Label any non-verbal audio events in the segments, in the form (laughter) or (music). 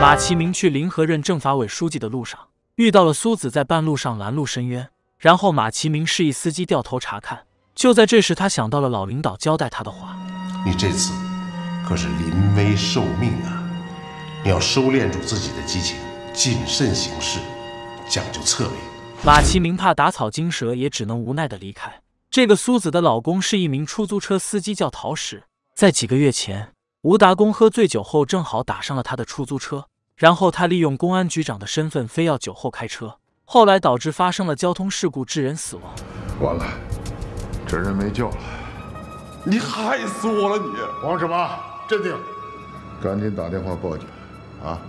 马其明去临河任政法委书记的路上，遇到了苏子在半路上拦路伸冤。然后马其明示意司机掉头查看。就在这时，他想到了老领导交代他的话：“你这次可是临危受命啊，你要收敛住自己的激情，谨慎行事，讲究策略。”马其明怕打草惊蛇，也只能无奈的离开。这个苏子的老公是一名出租车司机，叫陶石，在几个月前。吴达公喝醉酒后，正好打上了他的出租车，然后他利用公安局长的身份，非要酒后开车，后来导致发生了交通事故，致人死亡。完了，这人没救了！你害死我了！你黄什么？镇定，赶紧打电话报警啊！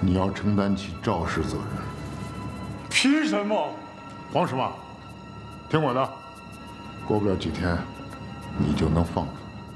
你要承担起肇事责任。凭什么？黄什么？听我的，过不了几天，你就能放。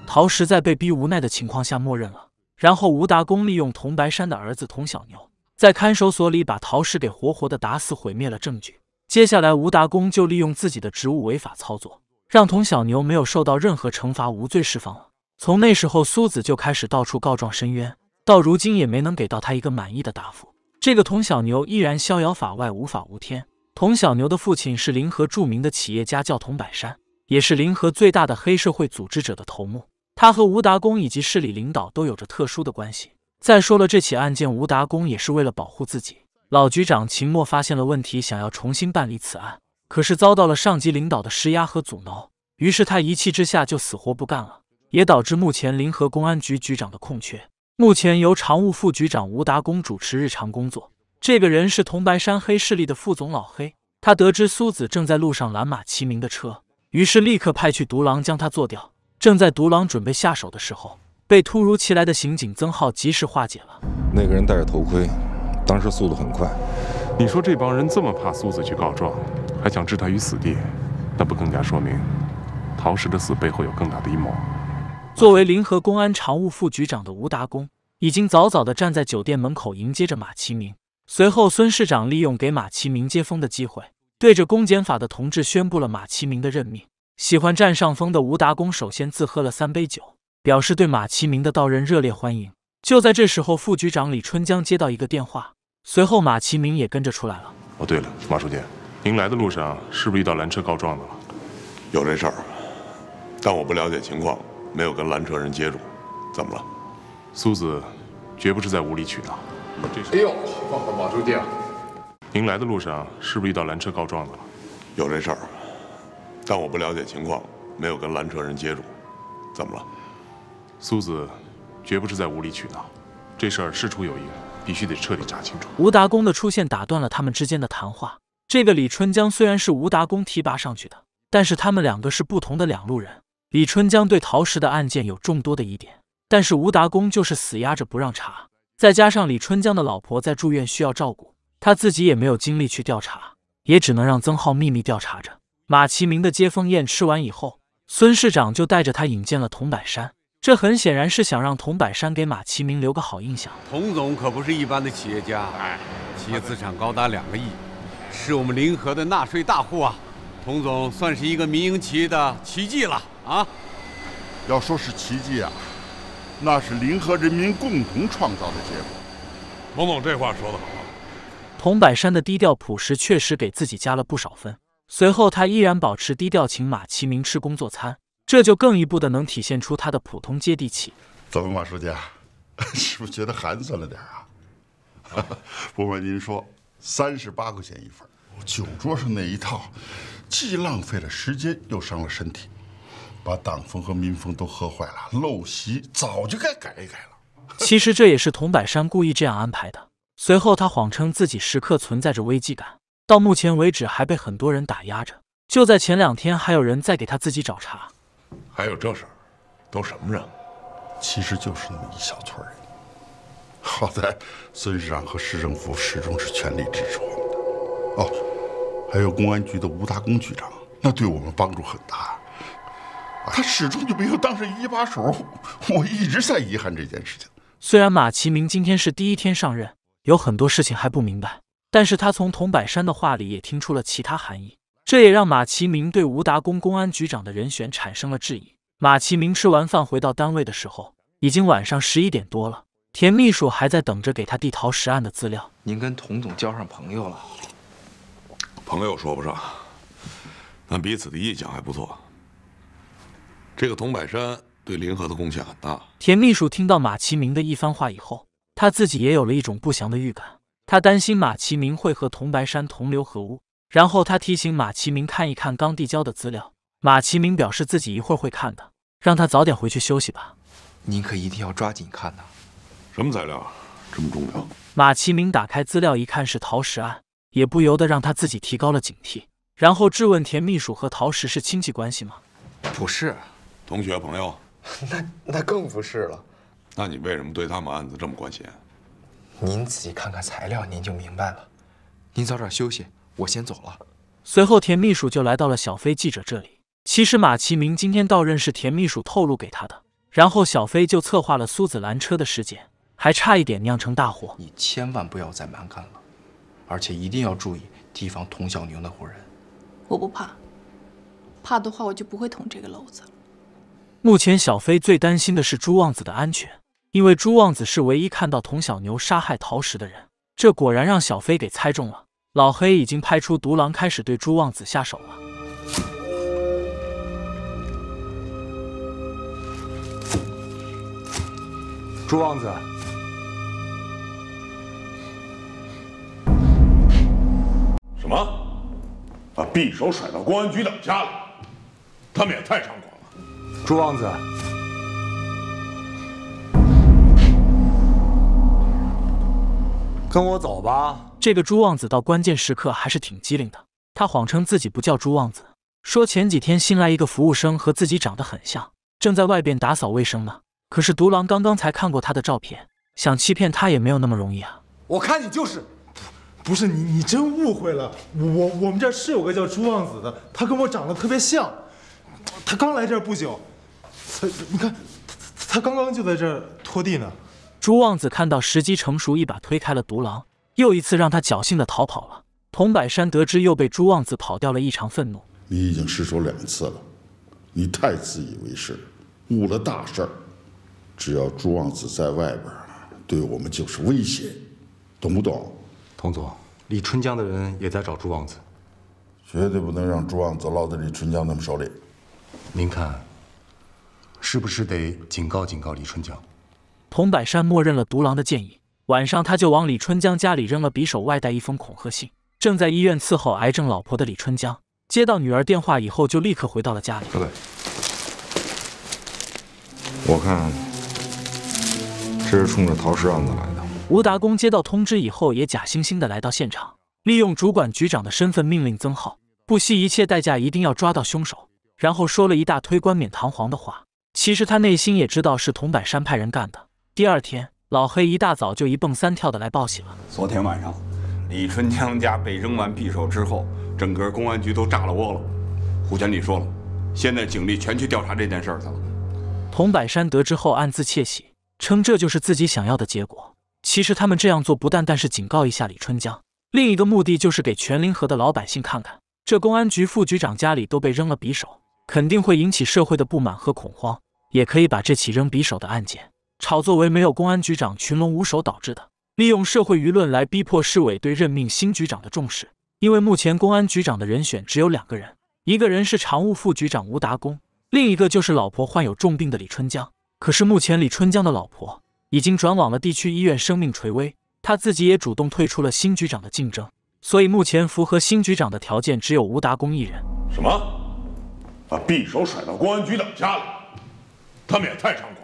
陶石在被逼无奈的情况下，默认了。然后吴达公利用童白山的儿子童小牛，在看守所里把陶石给活活的打死，毁灭了证据。接下来，吴达公就利用自己的职务违法操作，让童小牛没有受到任何惩罚，无罪释放了。从那时候，苏子就开始到处告状申冤，到如今也没能给到他一个满意的答复。这个童小牛依然逍遥法外，无法无天。童小牛的父亲是临河著名的企业家，叫童百山，也是临河最大的黑社会组织者的头目。他和吴达公以及市里领导都有着特殊的关系。再说了，这起案件吴达公也是为了保护自己。老局长秦墨发现了问题，想要重新办理此案，可是遭到了上级领导的施压和阻挠。于是他一气之下就死活不干了，也导致目前临河公安局局长的空缺。目前由常务副局长吴达公主持日常工作。这个人是铜白山黑势力的副总老黑。他得知苏子正在路上拦马齐明的车，于是立刻派去独狼将他做掉。正在独狼准备下手的时候，被突如其来的刑警曾浩及时化解了。那个人戴着头盔，当时速度很快。你说这帮人这么怕苏子去告状，还想置他于死地，那不更加说明陶石的死背后有更大的阴谋？作为临河公安常务副局长的吴达公，已经早早地站在酒店门口迎接着马其明。随后，孙市长利用给马其明接风的机会，对着公检法的同志宣布了马其明的任命。喜欢占上风的吴达公首先自喝了三杯酒，表示对马其明的到任热烈欢迎。就在这时候，副局长李春江接到一个电话，随后马其明也跟着出来了。哦，对了，马书记，您来的路上是不是遇到拦车告状的了？有这事儿，但我不了解情况，没有跟拦车人接触。怎么了？苏子，绝不是在无理取闹。哎呦，马书记啊，您来的路上是不是遇到拦车告状的了？有这事儿。但我不了解情况，没有跟拦车人接触，怎么了？苏子，绝不是在无理取闹，这事儿事出有因，必须得彻底查清楚。吴达公的出现打断了他们之间的谈话。这个李春江虽然是吴达公提拔上去的，但是他们两个是不同的两路人。李春江对陶石的案件有众多的疑点，但是吴达公就是死压着不让查。再加上李春江的老婆在住院需要照顾，他自己也没有精力去调查，也只能让曾浩秘密调查着。马其明的接风宴吃完以后，孙市长就带着他引见了童柏山。这很显然是想让童柏山给马其明留个好印象。童总可不是一般的企业家，企业资产高达两个亿，是我们临河的纳税大户啊。童总算是一个民营企业的奇迹了啊！要说是奇迹啊，那是临河人民共同创造的结果。童总这话说得好。童柏山的低调朴实确实给自己加了不少分。随后，他依然保持低调，请马其明吃工作餐，这就更一步的能体现出他的普通接地气。怎么，马书记，(laughs) 是不是觉得寒酸了点啊？(laughs) 不瞒您说，三十八块钱一份。酒桌上那一套，既浪费了时间，又伤了身体，把党风和民风都喝坏了，陋习早就该改一改了。其实这也是童柏山故意这样安排的。随后，他谎称自己时刻存在着危机感。到目前为止，还被很多人打压着。就在前两天，还有人在给他自己找茬。还有这事儿，都什么人？其实就是那么一小撮人。好在孙市长和市政府始终是全力支持我们的。哦，还有公安局的吴大功局长，那对我们帮助很大。他始终就没有当上一把手，我一直在遗憾这件事情。虽然马其明今天是第一天上任，有很多事情还不明白。但是他从童柏山的话里也听出了其他含义，这也让马其明对吴达公公安局长的人选产生了质疑。马其明吃完饭回到单位的时候，已经晚上十一点多了。田秘书还在等着给他递陶石案的资料。您跟童总交上朋友了？朋友说不上，但彼此的印象还不错。这个童柏山对临河的贡献很大。田秘书听到马其明的一番话以后，他自己也有了一种不祥的预感。他担心马其明会和桐白山同流合污，然后他提醒马其明看一看刚递交的资料。马其明表示自己一会儿会看的，让他早点回去休息吧。您可一定要抓紧看呐！什么材料这么重要？马其明打开资料一看是陶石案，也不由得让他自己提高了警惕，然后质问田秘书和陶石是亲戚关系吗？不是，同学朋友。(laughs) 那那更不是了。那你为什么对他们案子这么关心？您仔细看看材料，您就明白了。您早点休息，我先走了。随后，田秘书就来到了小飞记者这里。其实，马其明今天到任是田秘书透露给他的。然后，小飞就策划了苏子兰车的事件，还差一点酿成大祸。你千万不要再蛮干了，而且一定要注意提防童小宁那伙人。我不怕，怕的话我就不会捅这个篓子。目前，小飞最担心的是朱旺子的安全。因为朱旺子是唯一看到童小牛杀害陶石的人，这果然让小飞给猜中了。老黑已经派出独狼开始对朱旺子下手了。朱旺子，什么？把匕首甩到公安局等家里？他们也太猖狂了！朱旺子。跟我走吧。这个朱旺子到关键时刻还是挺机灵的。他谎称自己不叫朱旺子，说前几天新来一个服务生和自己长得很像，正在外边打扫卫生呢。可是独狼刚刚才看过他的照片，想欺骗他也没有那么容易啊。我看你就是，不是你，你真误会了。我我们这是有个叫朱旺子的，他跟我长得特别像，他刚来这儿不久，他你看他他刚刚就在这儿拖地呢。朱旺子看到时机成熟，一把推开了独狼，又一次让他侥幸的逃跑了。童柏山得知又被朱旺子跑掉了，异常愤怒：“你已经失手两次了，你太自以为是，误了大事儿。只要朱旺子在外边，对我们就是威胁，懂不懂？”童总，李春江的人也在找朱旺子，绝对不能让朱旺子落在李春江他们手里。您看，是不是得警告警告李春江？佟百山默认了独狼的建议。晚上，他就往李春江家里扔了匕首外带一封恐吓信。正在医院伺候癌症老婆的李春江接到女儿电话以后，就立刻回到了家里。对，我看这是冲着陶案子来的。吴达公接到通知以后，也假惺惺的来到现场，利用主管局长的身份命令曾浩不惜一切代价一定要抓到凶手，然后说了一大推冠冕堂皇的话。其实他内心也知道是佟百山派人干的。第二天，老黑一大早就一蹦三跳的来报喜了。昨天晚上，李春江家被扔完匕首之后，整个公安局都炸了窝了。胡全利说了，现在警力全去调查这件事儿去了。童柏山得知后暗自窃喜，称这就是自己想要的结果。其实他们这样做不单单是警告一下李春江，另一个目的就是给全临河的老百姓看看，这公安局副局长家里都被扔了匕首，肯定会引起社会的不满和恐慌，也可以把这起扔匕首的案件。炒作为没有公安局长群龙无首导致的，利用社会舆论来逼迫市委对任命新局长的重视。因为目前公安局长的人选只有两个人，一个人是常务副局长吴达功，另一个就是老婆患有重病的李春江。可是目前李春江的老婆已经转往了地区医院，生命垂危，他自己也主动退出了新局长的竞争。所以目前符合新局长的条件只有吴达功一人。什么？把匕首甩到公安局长家里？他们也太猖狂！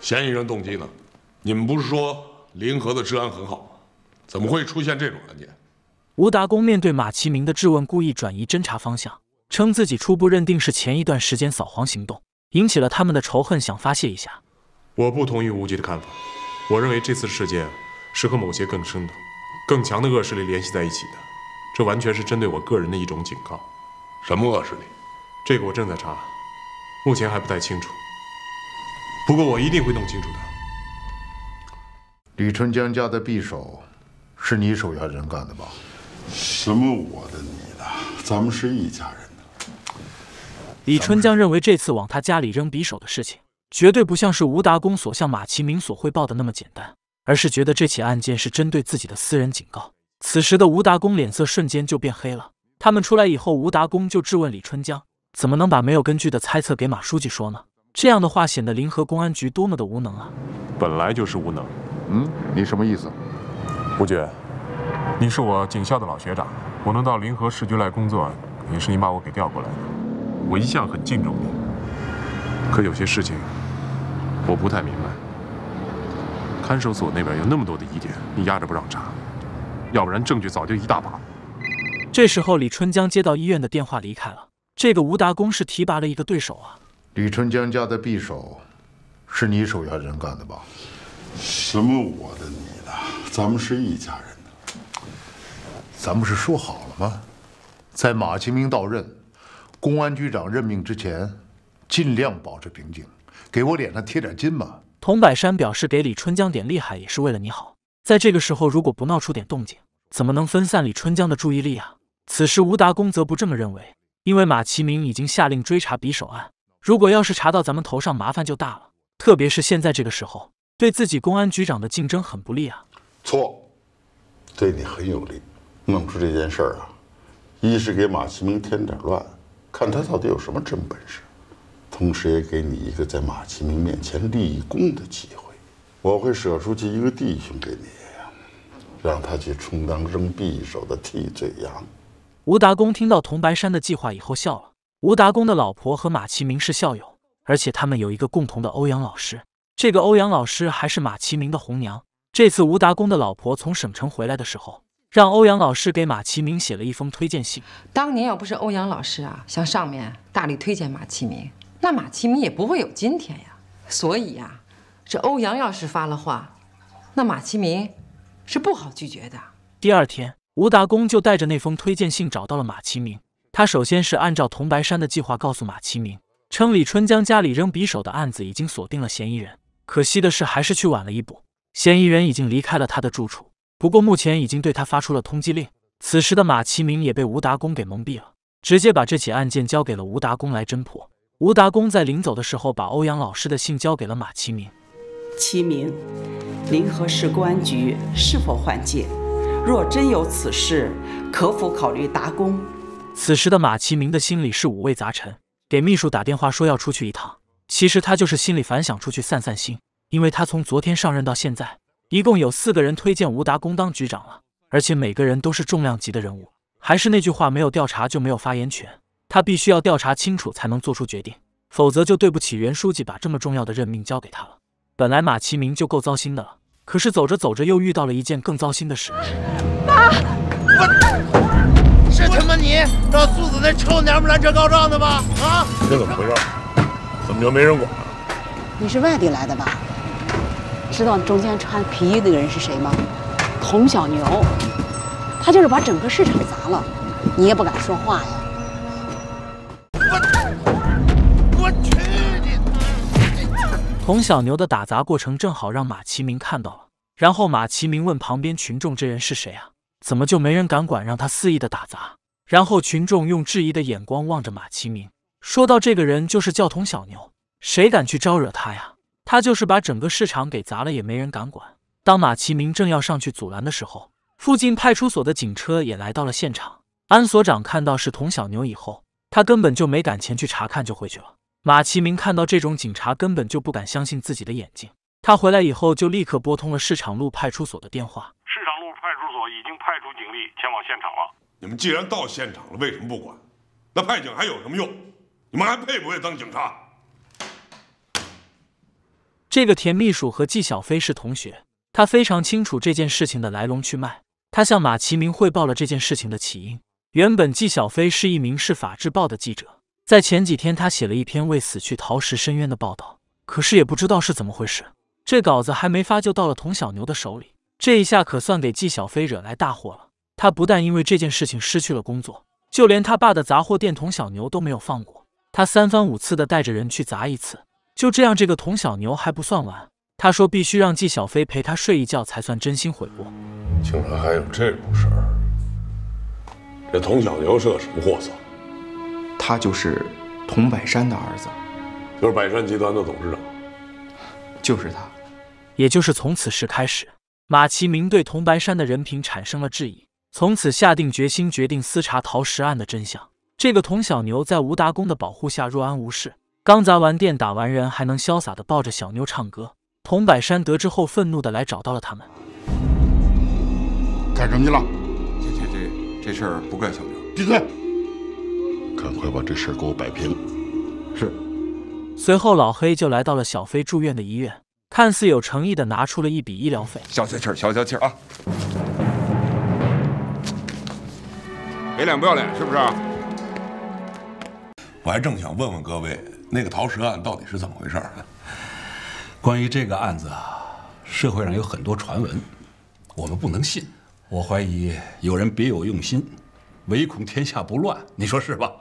嫌疑人动机呢？你们不是说临河的治安很好吗？怎么会出现这种案件？吴达公面对马其明的质问，故意转移侦查方向，称自己初步认定是前一段时间扫黄行动引起了他们的仇恨，想发泄一下。我不同意吴局的看法，我认为这次事件是和某些更深的、更强的恶势力联系在一起的，这完全是针对我个人的一种警告。什么恶势力？这个我正在查，目前还不太清楚。不过我一定会弄清楚的。李春江家的匕首，是你手下人干的吧？什么我的、你的，咱们是一家人呢。李春江认为这次往他家里扔匕首的事情，绝对不像是吴达公所向马其明所汇报的那么简单，而是觉得这起案件是针对自己的私人警告。此时的吴达公脸色瞬间就变黑了。他们出来以后，吴达公就质问李春江：“怎么能把没有根据的猜测给马书记说呢？”这样的话，显得临河公安局多么的无能啊！本来就是无能，嗯，你什么意思？吴局，你是我警校的老学长，我能到临河市局来工作，也是你把我给调过来的。我一向很敬重你，可有些事情我不太明白。看守所那边有那么多的疑点，你压着不让查，要不然证据早就一大把这时候，李春江接到医院的电话，离开了。这个吴达公是提拔了一个对手啊！李春江家的匕首，是你手下人干的吧？什么我的你的，咱们是一家人呢。咱不是说好了吗？在马其明到任、公安局长任命之前，尽量保持平静，给我脸上贴点金吧。童百山表示，给李春江点厉害也是为了你好。在这个时候，如果不闹出点动静，怎么能分散李春江的注意力啊？此时，吴达公则不这么认为，因为马其明已经下令追查匕首案。如果要是查到咱们头上，麻烦就大了。特别是现在这个时候，对自己公安局长的竞争很不利啊。错，对你很有利。弄出这件事儿啊，一是给马其明添点乱，看他到底有什么真本事；，同时也给你一个在马其明面前立功的机会。我会舍出去一个弟兄给你，让他去充当扔匕首的替罪羊。吴达公听到童白山的计划以后笑了。吴达公的老婆和马其明是校友，而且他们有一个共同的欧阳老师。这个欧阳老师还是马其明的红娘。这次吴达公的老婆从省城回来的时候，让欧阳老师给马其明写了一封推荐信。当年要不是欧阳老师啊，向上面大力推荐马其明，那马其明也不会有今天呀。所以呀，这欧阳要是发了话，那马其明是不好拒绝的。第二天，吴达公就带着那封推荐信找到了马其明。他首先是按照桐白山的计划告诉马其明，称李春将家里扔匕首的案子已经锁定了嫌疑人，可惜的是还是去晚了一步，嫌疑人已经离开了他的住处。不过目前已经对他发出了通缉令。此时的马其明也被吴达公给蒙蔽了，直接把这起案件交给了吴达公来侦破。吴达公在临走的时候把欧阳老师的信交给了马其明。齐明，临河市公安局是否换届？若真有此事，可否考虑达公？此时的马其明的心里是五味杂陈，给秘书打电话说要出去一趟。其实他就是心里反想出去散散心，因为他从昨天上任到现在，一共有四个人推荐吴达公当局长了，而且每个人都是重量级的人物。还是那句话，没有调查就没有发言权，他必须要调查清楚才能做出决定，否则就对不起袁书记把这么重要的任命交给他了。本来马其明就够糟心的了，可是走着走着又遇到了一件更糟心的事。妈！这他妈你让素子那臭娘们拦车告状的吧？啊！这怎么回事？怎么就没人管啊？你是外地来的吧？知道中间穿皮衣那个人是谁吗？童小牛，他就是把整个市场砸了，你也不敢说话呀！我去你！童小牛的打砸过程正好让马其明看到了，然后马其明问旁边群众：“这人是谁啊？”怎么就没人敢管，让他肆意的打砸？然后群众用质疑的眼光望着马其明，说到：“这个人就是教童小牛，谁敢去招惹他呀？他就是把整个市场给砸了，也没人敢管。”当马其明正要上去阻拦的时候，附近派出所的警车也来到了现场。安所长看到是童小牛以后，他根本就没敢前去查看，就回去了。马其明看到这种警察，根本就不敢相信自己的眼睛。他回来以后，就立刻拨通了市场路派出所的电话。已经派出警力前往现场了。你们既然到现场了，为什么不管？那派警还有什么用？你们还配不配当警察？这个田秘书和纪小飞是同学，他非常清楚这件事情的来龙去脉。他向马其明汇报了这件事情的起因。原本纪小飞是一名《市法制报》的记者，在前几天他写了一篇为死去陶石伸冤的报道，可是也不知道是怎么回事，这稿子还没发就到了童小牛的手里。这一下可算给纪小飞惹来大祸了。他不但因为这件事情失去了工作，就连他爸的杂货店童小牛都没有放过。他三番五次的带着人去砸一次，就这样，这个童小牛还不算完。他说必须让纪小飞陪他睡一觉才算真心悔过。竟然还有这种事儿！这童小牛是个什么货色？他就是童百山的儿子，就是百山集团的董事长，就是他。也就是从此事开始。马其明对童白山的人品产生了质疑，从此下定决心，决定私查逃石案的真相。这个童小牛在吴达公的保护下若安无事，刚砸完店打完人，还能潇洒的抱着小妞唱歌。童百山得知后，愤怒的来找到了他们，干什么去了？这这这这事儿不怪小牛，闭嘴！赶快把这事儿给我摆平。是。随后老黑就来到了小飞住院的医院。看似有诚意的拿出了一笔医疗费，消消气儿，消消气儿啊！给脸不要脸是不是？我还正想问问各位，那个桃蛇案到底是怎么回事？关于这个案子啊，社会上有很多传闻，我们不能信。我怀疑有人别有用心，唯恐天下不乱，你说是吧？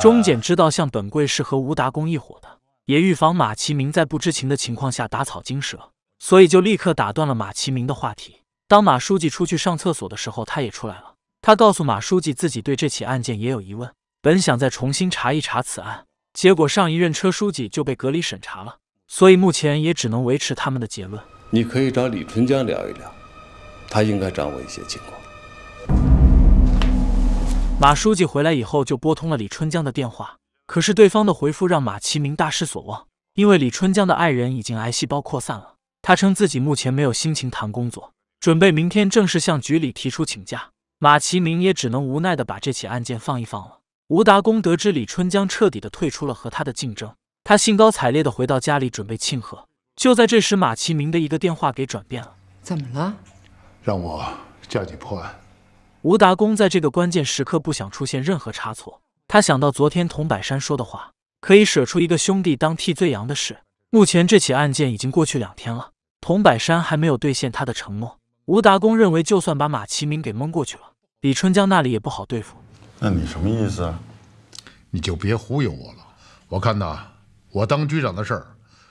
钟 (laughs) 简知道，向本贵是和吴达公一伙的。也预防马其明在不知情的情况下打草惊蛇，所以就立刻打断了马其明的话题。当马书记出去上厕所的时候，他也出来了。他告诉马书记，自己对这起案件也有疑问，本想再重新查一查此案，结果上一任车书记就被隔离审查了，所以目前也只能维持他们的结论。你可以找李春江聊一聊，他应该掌握一些情况。马书记回来以后，就拨通了李春江的电话。可是对方的回复让马其明大失所望，因为李春江的爱人已经癌细胞扩散了。他称自己目前没有心情谈工作，准备明天正式向局里提出请假。马其明也只能无奈地把这起案件放一放了。吴达公得知李春江彻底的退出了和他的竞争，他兴高采烈地回到家里准备庆贺。就在这时，马其明的一个电话给转变了。怎么了？让我叫你破案。吴达公在这个关键时刻不想出现任何差错。他想到昨天童百山说的话，可以舍出一个兄弟当替罪羊的事。目前这起案件已经过去两天了，童百山还没有兑现他的承诺。吴达公认为，就算把马其明给蒙过去了，李春江那里也不好对付。那你什么意思啊？你就别忽悠我了。我看呐，我当局长的事儿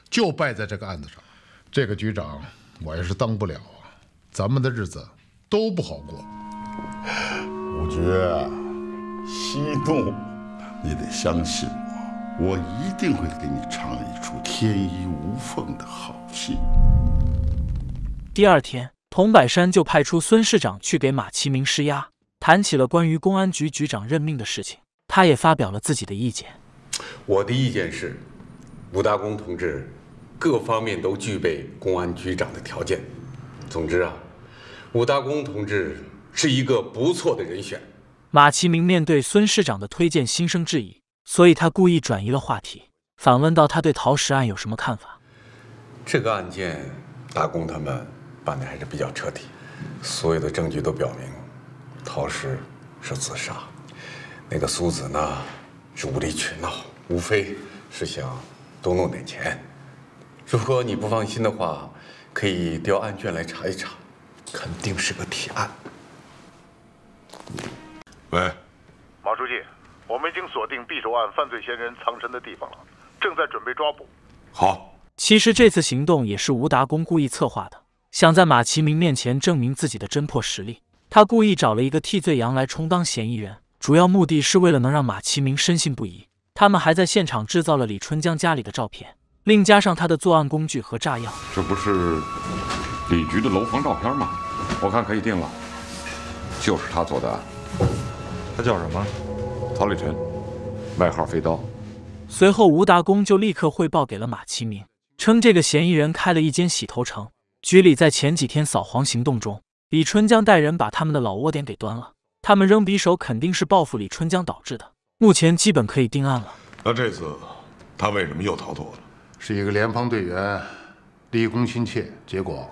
就败在这个案子上。这个局长我要是当不了啊，咱们的日子都不好过。五局。息怒，你得相信我，我一定会给你唱一出天衣无缝的好戏。第二天，童柏山就派出孙市长去给马其明施压，谈起了关于公安局长任命的事情。他也发表了自己的意见。我的意见是，武大公同志各方面都具备公安局长的条件。总之啊，武大公同志是一个不错的人选。马其明面对孙市长的推荐，心生质疑，所以他故意转移了话题，反问到：“他对陶石案有什么看法？”这个案件，大公他们办得还是比较彻底，所有的证据都表明，陶石是自杀。那个苏子呢，是无理取闹，无非是想多弄点钱。如果你不放心的话，可以调案卷来查一查，肯定是个铁案。喂，马书记，我们已经锁定匕首案犯罪嫌疑人藏身的地方了，正在准备抓捕。好，其实这次行动也是吴达公故意策划的，想在马其明面前证明自己的侦破实力。他故意找了一个替罪羊来充当嫌疑人，主要目的是为了能让马其明深信不疑。他们还在现场制造了李春江家里的照片，另加上他的作案工具和炸药。这不是李局的楼房照片吗？我看可以定了，就是他做的。案。他叫什么？曹立臣，外号飞刀。随后，吴达公就立刻汇报给了马其明，称这个嫌疑人开了一间洗头城。局里在前几天扫黄行动中，李春江带人把他们的老窝点给端了。他们扔匕首肯定是报复李春江导致的。目前基本可以定案了。那这次他为什么又逃脱了？是一个联防队员，立功心切，结果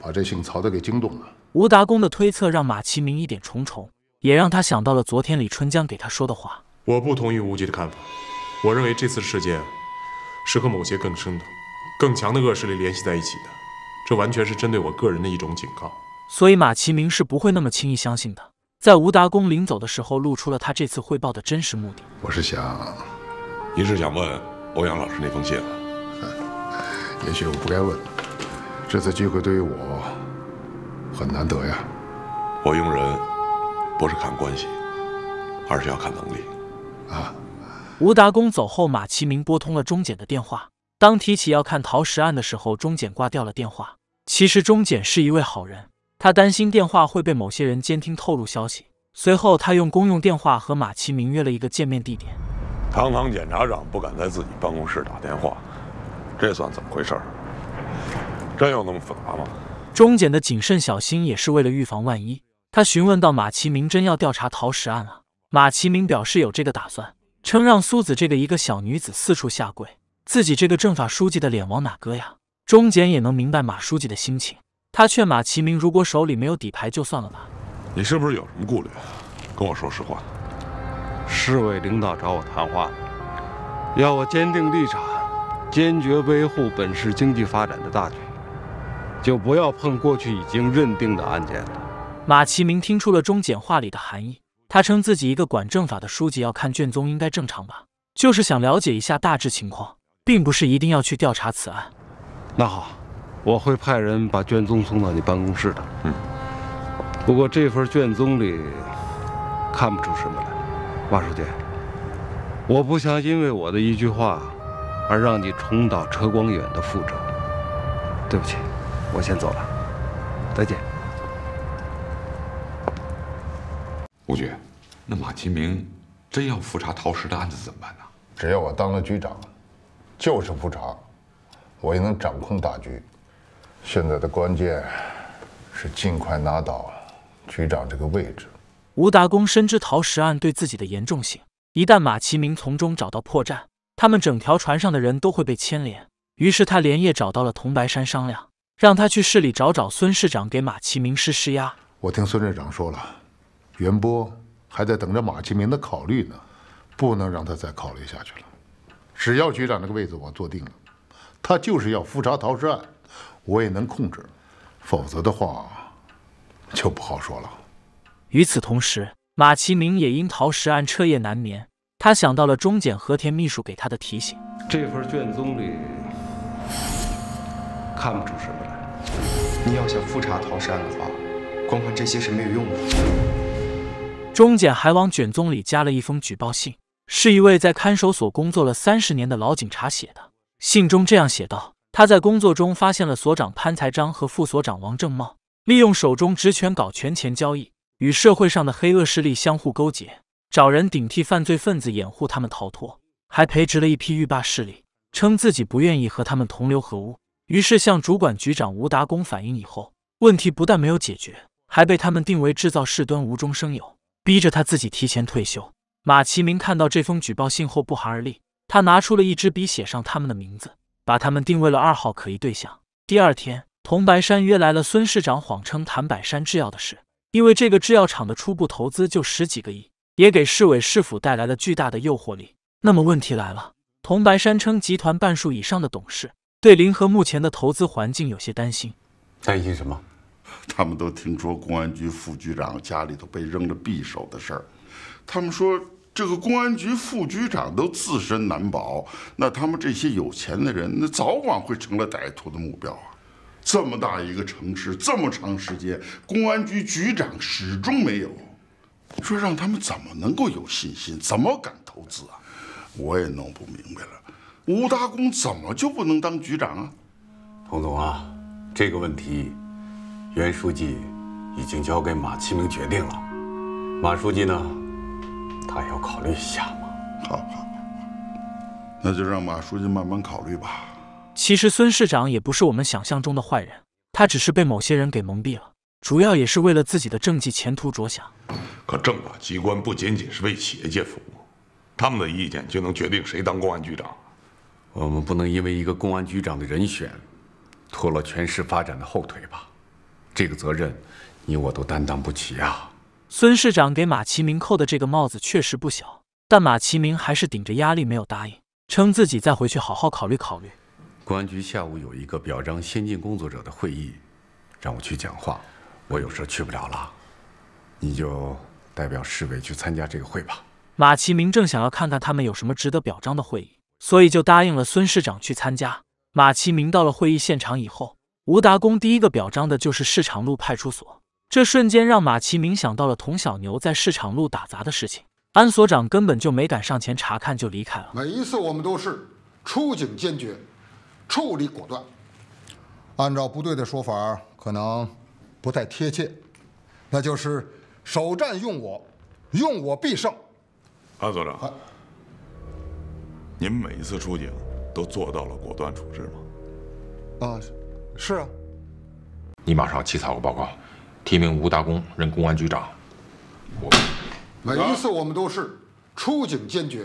把这姓曹的给惊动了。吴达公的推测让马其明疑点重重。也让他想到了昨天李春江给他说的话。我不同意吴局的看法，我认为这次事件是和某些更深的、更强的恶势力联系在一起的，这完全是针对我个人的一种警告。所以马其明是不会那么轻易相信的。在吴达公临走的时候，露出了他这次汇报的真实目的。我是想，您是想问欧阳老师那封信 (laughs) 也许我不该问，这次机会对于我很难得呀。我用人。不是看关系，而是要看能力。啊！吴达公走后，马其明拨通了钟简的电话。当提起要看陶石案的时候，钟简挂掉了电话。其实钟简是一位好人，他担心电话会被某些人监听，透露消息。随后，他用公用电话和马其明约了一个见面地点。堂堂检察长不敢在自己办公室打电话，这算怎么回事？真有那么复杂吗？钟简的谨慎小心也是为了预防万一。他询问到马其明真要调查陶石案啊？马其明表示有这个打算，称让苏子这个一个小女子四处下跪，自己这个政法书记的脸往哪搁呀？钟简也能明白马书记的心情，他劝马其明，如果手里没有底牌，就算了吧。你是不是有什么顾虑？跟我说实话。市委领导找我谈话，要我坚定立场，坚决维护本市经济发展的大局，就不要碰过去已经认定的案件了。马其明听出了钟简话里的含义，他称自己一个管政法的书记要看卷宗应该正常吧，就是想了解一下大致情况，并不是一定要去调查此案。那好，我会派人把卷宗送到你办公室的。嗯，不过这份卷宗里看不出什么来，马书记，我不想因为我的一句话而让你重蹈车光远的覆辙。对不起，我先走了，再见。吴局，那马其明真要复查陶石的案子怎么办呢？只要我当了局长，就是复查，我也能掌控大局。现在的关键是尽快拿到局长这个位置。吴达公深知陶石案对自己的严重性，一旦马其明从中找到破绽，他们整条船上的人都会被牵连。于是他连夜找到了童白山商量，让他去市里找找孙市长，给马其明施施压。我听孙市长说了。袁波还在等着马其明的考虑呢，不能让他再考虑下去了。只要局长那个位子我坐定了，他就是要复查逃氏案，我也能控制。否则的话，就不好说了。与此同时，马其明也因逃氏案彻夜难眠。他想到了中检和田秘书给他的提醒：这份卷宗里看不出什么来。你要想复查逃氏案的话，光看这些是没有用的。钟检还往卷宗里加了一封举报信，是一位在看守所工作了三十年的老警察写的。信中这样写道：“他在工作中发现了所长潘才章和副所长王正茂利用手中职权搞权钱交易，与社会上的黑恶势力相互勾结，找人顶替犯罪分子掩护他们逃脱，还培植了一批狱霸势力。称自己不愿意和他们同流合污，于是向主管局长吴达功反映。以后问题不但没有解决，还被他们定为制造事端、无中生有。”逼着他自己提前退休。马其明看到这封举报信后不寒而栗，他拿出了一支笔，写上他们的名字，把他们定位了二号可疑对象。第二天，桐白山约来了孙市长，谎称谈百山制药的事，因为这个制药厂的初步投资就十几个亿，也给市委市府带来了巨大的诱惑力。那么问题来了，桐白山称集团半数以上的董事对林河目前的投资环境有些担心，担心什么？他们都听说公安局副局长家里头被扔了匕首的事儿，他们说这个公安局副局长都自身难保，那他们这些有钱的人，那早晚会成了歹徒的目标啊！这么大一个城市，这么长时间，公安局局长始终没有，说让他们怎么能够有信心，怎么敢投资啊？我也弄不明白了，吴大公怎么就不能当局长啊？佟总啊，这个问题。袁书记已经交给马启明决定了，马书记呢，他要考虑一下嘛。好，好，好，那就让马书记慢慢考虑吧。其实孙市长也不是我们想象中的坏人，他只是被某些人给蒙蔽了，主要也是为了自己的政绩前途着想。可政法机关不仅仅是为企业界服务，他们的意见就能决定谁当公安局长？我们不能因为一个公安局长的人选，拖了全市发展的后腿吧？这个责任，你我都担当不起啊！孙市长给马其明扣的这个帽子确实不小，但马其明还是顶着压力没有答应，称自己再回去好好考虑考虑。公安局下午有一个表彰先进工作者的会议，让我去讲话，我有事去不了了，你就代表市委去参加这个会吧。马其明正想要看看他们有什么值得表彰的会议，所以就答应了孙市长去参加。马其明到了会议现场以后。吴达公第一个表彰的就是市场路派出所，这瞬间让马其明想到了童小牛在市场路打杂的事情。安所长根本就没敢上前查看，就离开了。每一次我们都是出警坚决，处理果断。按照部队的说法，可能不太贴切，那就是首战用我，用我必胜。安所长，您每一次出警都做到了果断处置吗？啊。是啊，你马上起草个报告，提名吴大功任公安局长。我每一次我们都是出警坚决，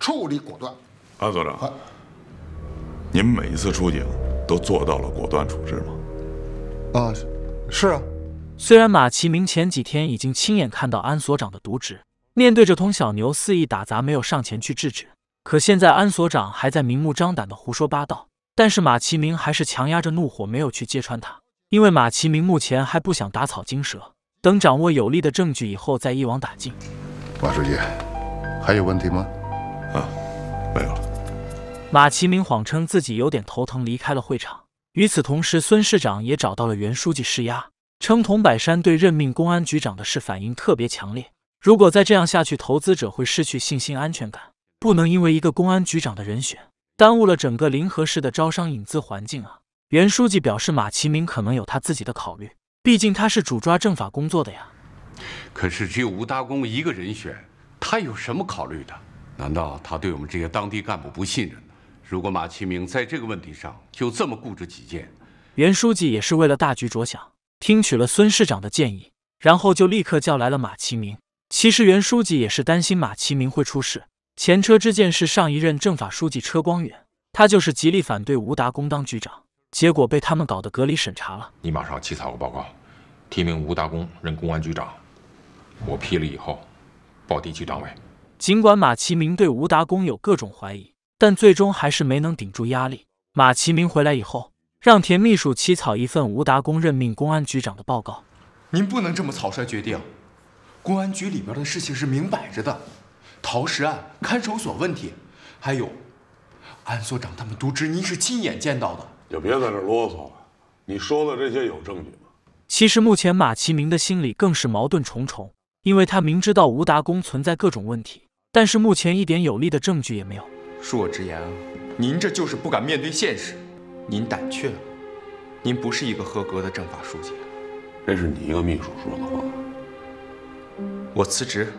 处理果断。安所长，您每一次出警都做到了果断处置吗？啊，是啊。虽然马其明前几天已经亲眼看到安所长的渎职，面对着童小牛肆意打砸，没有上前去制止，可现在安所长还在明目张胆的胡说八道。但是马其明还是强压着怒火，没有去揭穿他，因为马其明目前还不想打草惊蛇，等掌握有力的证据以后再一网打尽。马书记，还有问题吗？啊，没有了。马其明谎称自己有点头疼，离开了会场。与此同时，孙市长也找到了袁书记施压，称童柏山对任命公安局长的事反应特别强烈，如果再这样下去，投资者会失去信心、安全感，不能因为一个公安局长的人选。耽误了整个临河市的招商引资环境啊！袁书记表示，马其明可能有他自己的考虑，毕竟他是主抓政法工作的呀。可是只有吴大功一个人选，他有什么考虑的？难道他对我们这些当地干部不信任？如果马其明在这个问题上就这么固执己见，袁书记也是为了大局着想，听取了孙市长的建议，然后就立刻叫来了马其明。其实袁书记也是担心马其明会出事。前车之鉴是上一任政法书记车光远，他就是极力反对吴达公当局长，结果被他们搞得隔离审查了。你马上起草个报告，提名吴达公任公安局长，我批了以后，报地区党委。尽管马其明对吴达公有各种怀疑，但最终还是没能顶住压力。马其明回来以后，让田秘书起草一份吴达公任命公安局长的报告。您不能这么草率决定，公安局里边的事情是明摆着的。陶石案看守所问题，还有安所长，他们都知，您是亲眼见到的。就别在这啰嗦了。你说的这些有证据吗？其实目前马其明的心里更是矛盾重重，因为他明知道吴达公存在各种问题，但是目前一点有力的证据也没有。恕我直言啊，您这就是不敢面对现实，您胆怯了。您不是一个合格的政法书记。这是你一个秘书说的话。我辞职。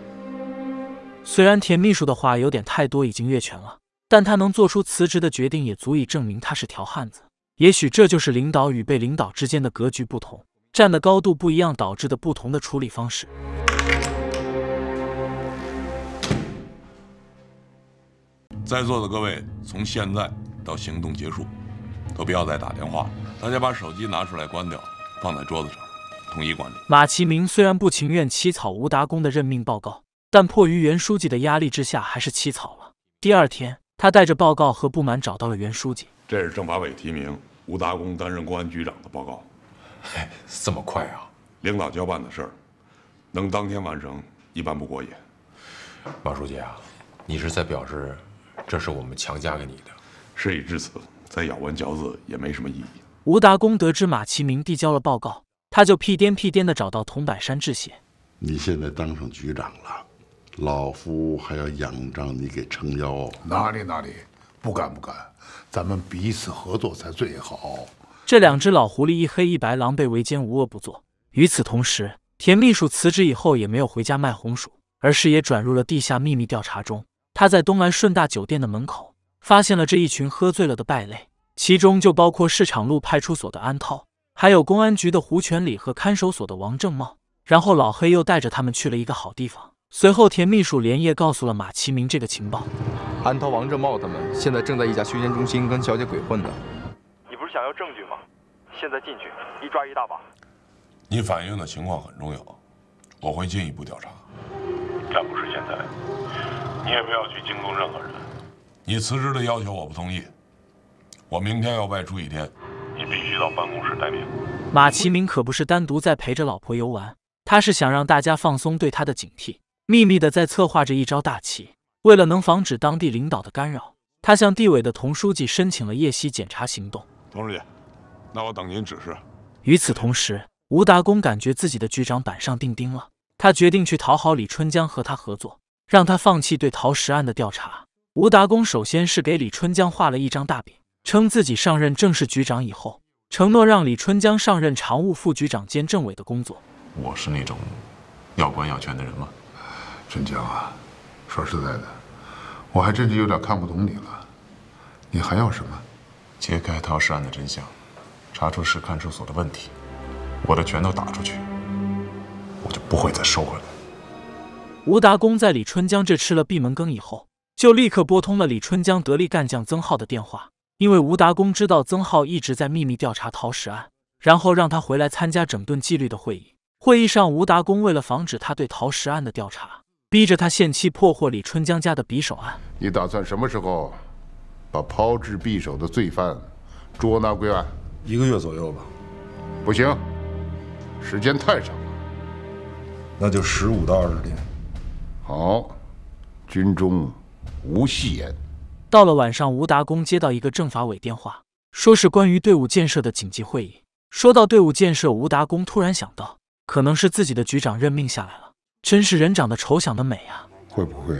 虽然田秘书的话有点太多，已经越权了，但他能做出辞职的决定，也足以证明他是条汉子。也许这就是领导与被领导之间的格局不同，站的高度不一样导致的不同的处理方式。在座的各位，从现在到行动结束，都不要再打电话了，大家把手机拿出来关掉，放在桌子上，统一管理。马其明虽然不情愿起草吴达功的任命报告。但迫于袁书记的压力之下，还是起草了。第二天，他带着报告和不满找到了袁书记：“这是政法委提名吴达功担任公安局长的报告。”“嘿，这么快啊？领导交办的事儿，能当天完成，一般不过瘾。”“马书记啊，你是在表示，这是我们强加给你的？事已至此，再咬文嚼字也没什么意义。”吴达功得知马其明递交了报告，他就屁颠屁颠地找到佟柏山致谢：“你现在当上局长了。”老夫还要仰仗你给撑腰哦！哪里哪里，不敢不敢，咱们彼此合作才最好。这两只老狐狸一黑一白，狼狈为奸，无恶不作。与此同时，田秘书辞职以后也没有回家卖红薯，而是也转入了地下秘密调查中。他在东来顺大酒店的门口发现了这一群喝醉了的败类，其中就包括市场路派出所的安涛，还有公安局的胡全礼和看守所的王正茂。然后老黑又带着他们去了一个好地方。随后，田秘书连夜告诉了马其明这个情报：安涛、王正茂他们现在正在一家休闲中心跟小姐鬼混呢。你不是想要证据吗？现在进去，一抓一大把。你反映的情况很重要，我会进一步调查，但不是现在。你也不要去惊动任何人。你辞职的要求我不同意。我明天要外出一天，你必须到办公室待命。马其明可不是单独在陪着老婆游玩，他是想让大家放松对他的警惕。秘密的在策划着一招大棋。为了能防止当地领导的干扰，他向地委的童书记申请了夜袭检查行动。童书记，那我等您指示。与此同时，吴达公感觉自己的局长板上钉钉了，他决定去讨好李春江，和他合作，让他放弃对陶石案的调查。吴达公首先是给李春江画了一张大饼，称自己上任正式局长以后，承诺让李春江上任常务副局长兼政委的工作。我是那种要官要权的人吗？春江啊，说实在的，我还真是有点看不懂你了。你还要什么？揭开逃氏案的真相，查出市看守所的问题，我的拳头打出去，我就不会再收回来。吴达公在李春江这吃了闭门羹以后，就立刻拨通了李春江得力干将曾浩的电话，因为吴达公知道曾浩一直在秘密调查逃石案，然后让他回来参加整顿纪律的会议。会议上，吴达公为了防止他对逃石案的调查，逼着他限期破获李春江家的匕首案。你打算什么时候把抛掷匕首的罪犯捉拿归案？一个月左右吧。不行，时间太长了。那就十五到二十天。好，军中无戏言。到了晚上，吴达公接到一个政法委电话，说是关于队伍建设的紧急会议。说到队伍建设，吴达公突然想到，可能是自己的局长任命下来了。真是人长得丑，想得美啊！会不会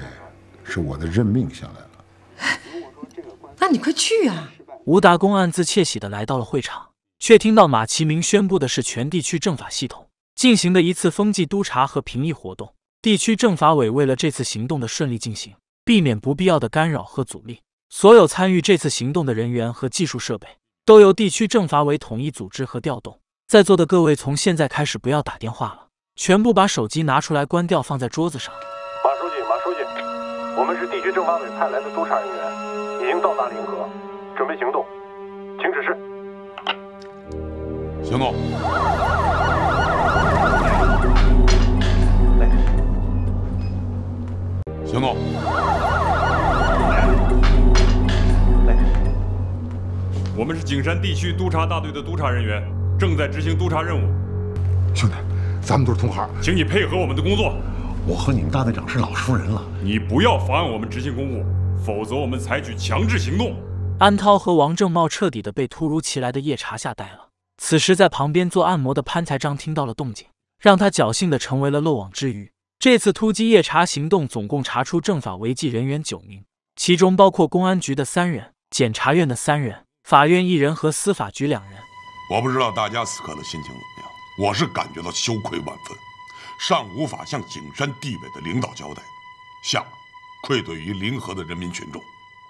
是我的任命下来了？(laughs) 那你快去呀！吴达公暗自窃喜地来到了会场，却听到马其明宣布的是全地区政法系统进行的一次风气督查和评议活动。地区政法委为了这次行动的顺利进行，避免不必要的干扰和阻力，所有参与这次行动的人员和技术设备都由地区政法委统一组织和调动。在座的各位，从现在开始不要打电话了。全部把手机拿出来，关掉，放在桌子上。马书记，马书记，我们是地区政法委派来的督察人员，已经到达临河，准备行动，请指示。行动。行动。我们是景山地区督察大队的督察人员，正在执行督察任务。兄弟。咱们都是同行，请你配合我们的工作。我和你们大队长是老熟人了，你不要妨碍我们执行公务，否则我们采取强制行动。安涛和王正茂彻底的被突如其来的夜查吓呆了。此时在旁边做按摩的潘才章听到了动静，让他侥幸的成为了漏网之鱼。这次突击夜查行动，总共查出政法违纪人员九名，其中包括公安局的三人、检察院的三人、法院一人和司法局两人。我不知道大家此刻的心情。我是感觉到羞愧万分，上无法向景山地委的领导交代，下愧对于临河的人民群众。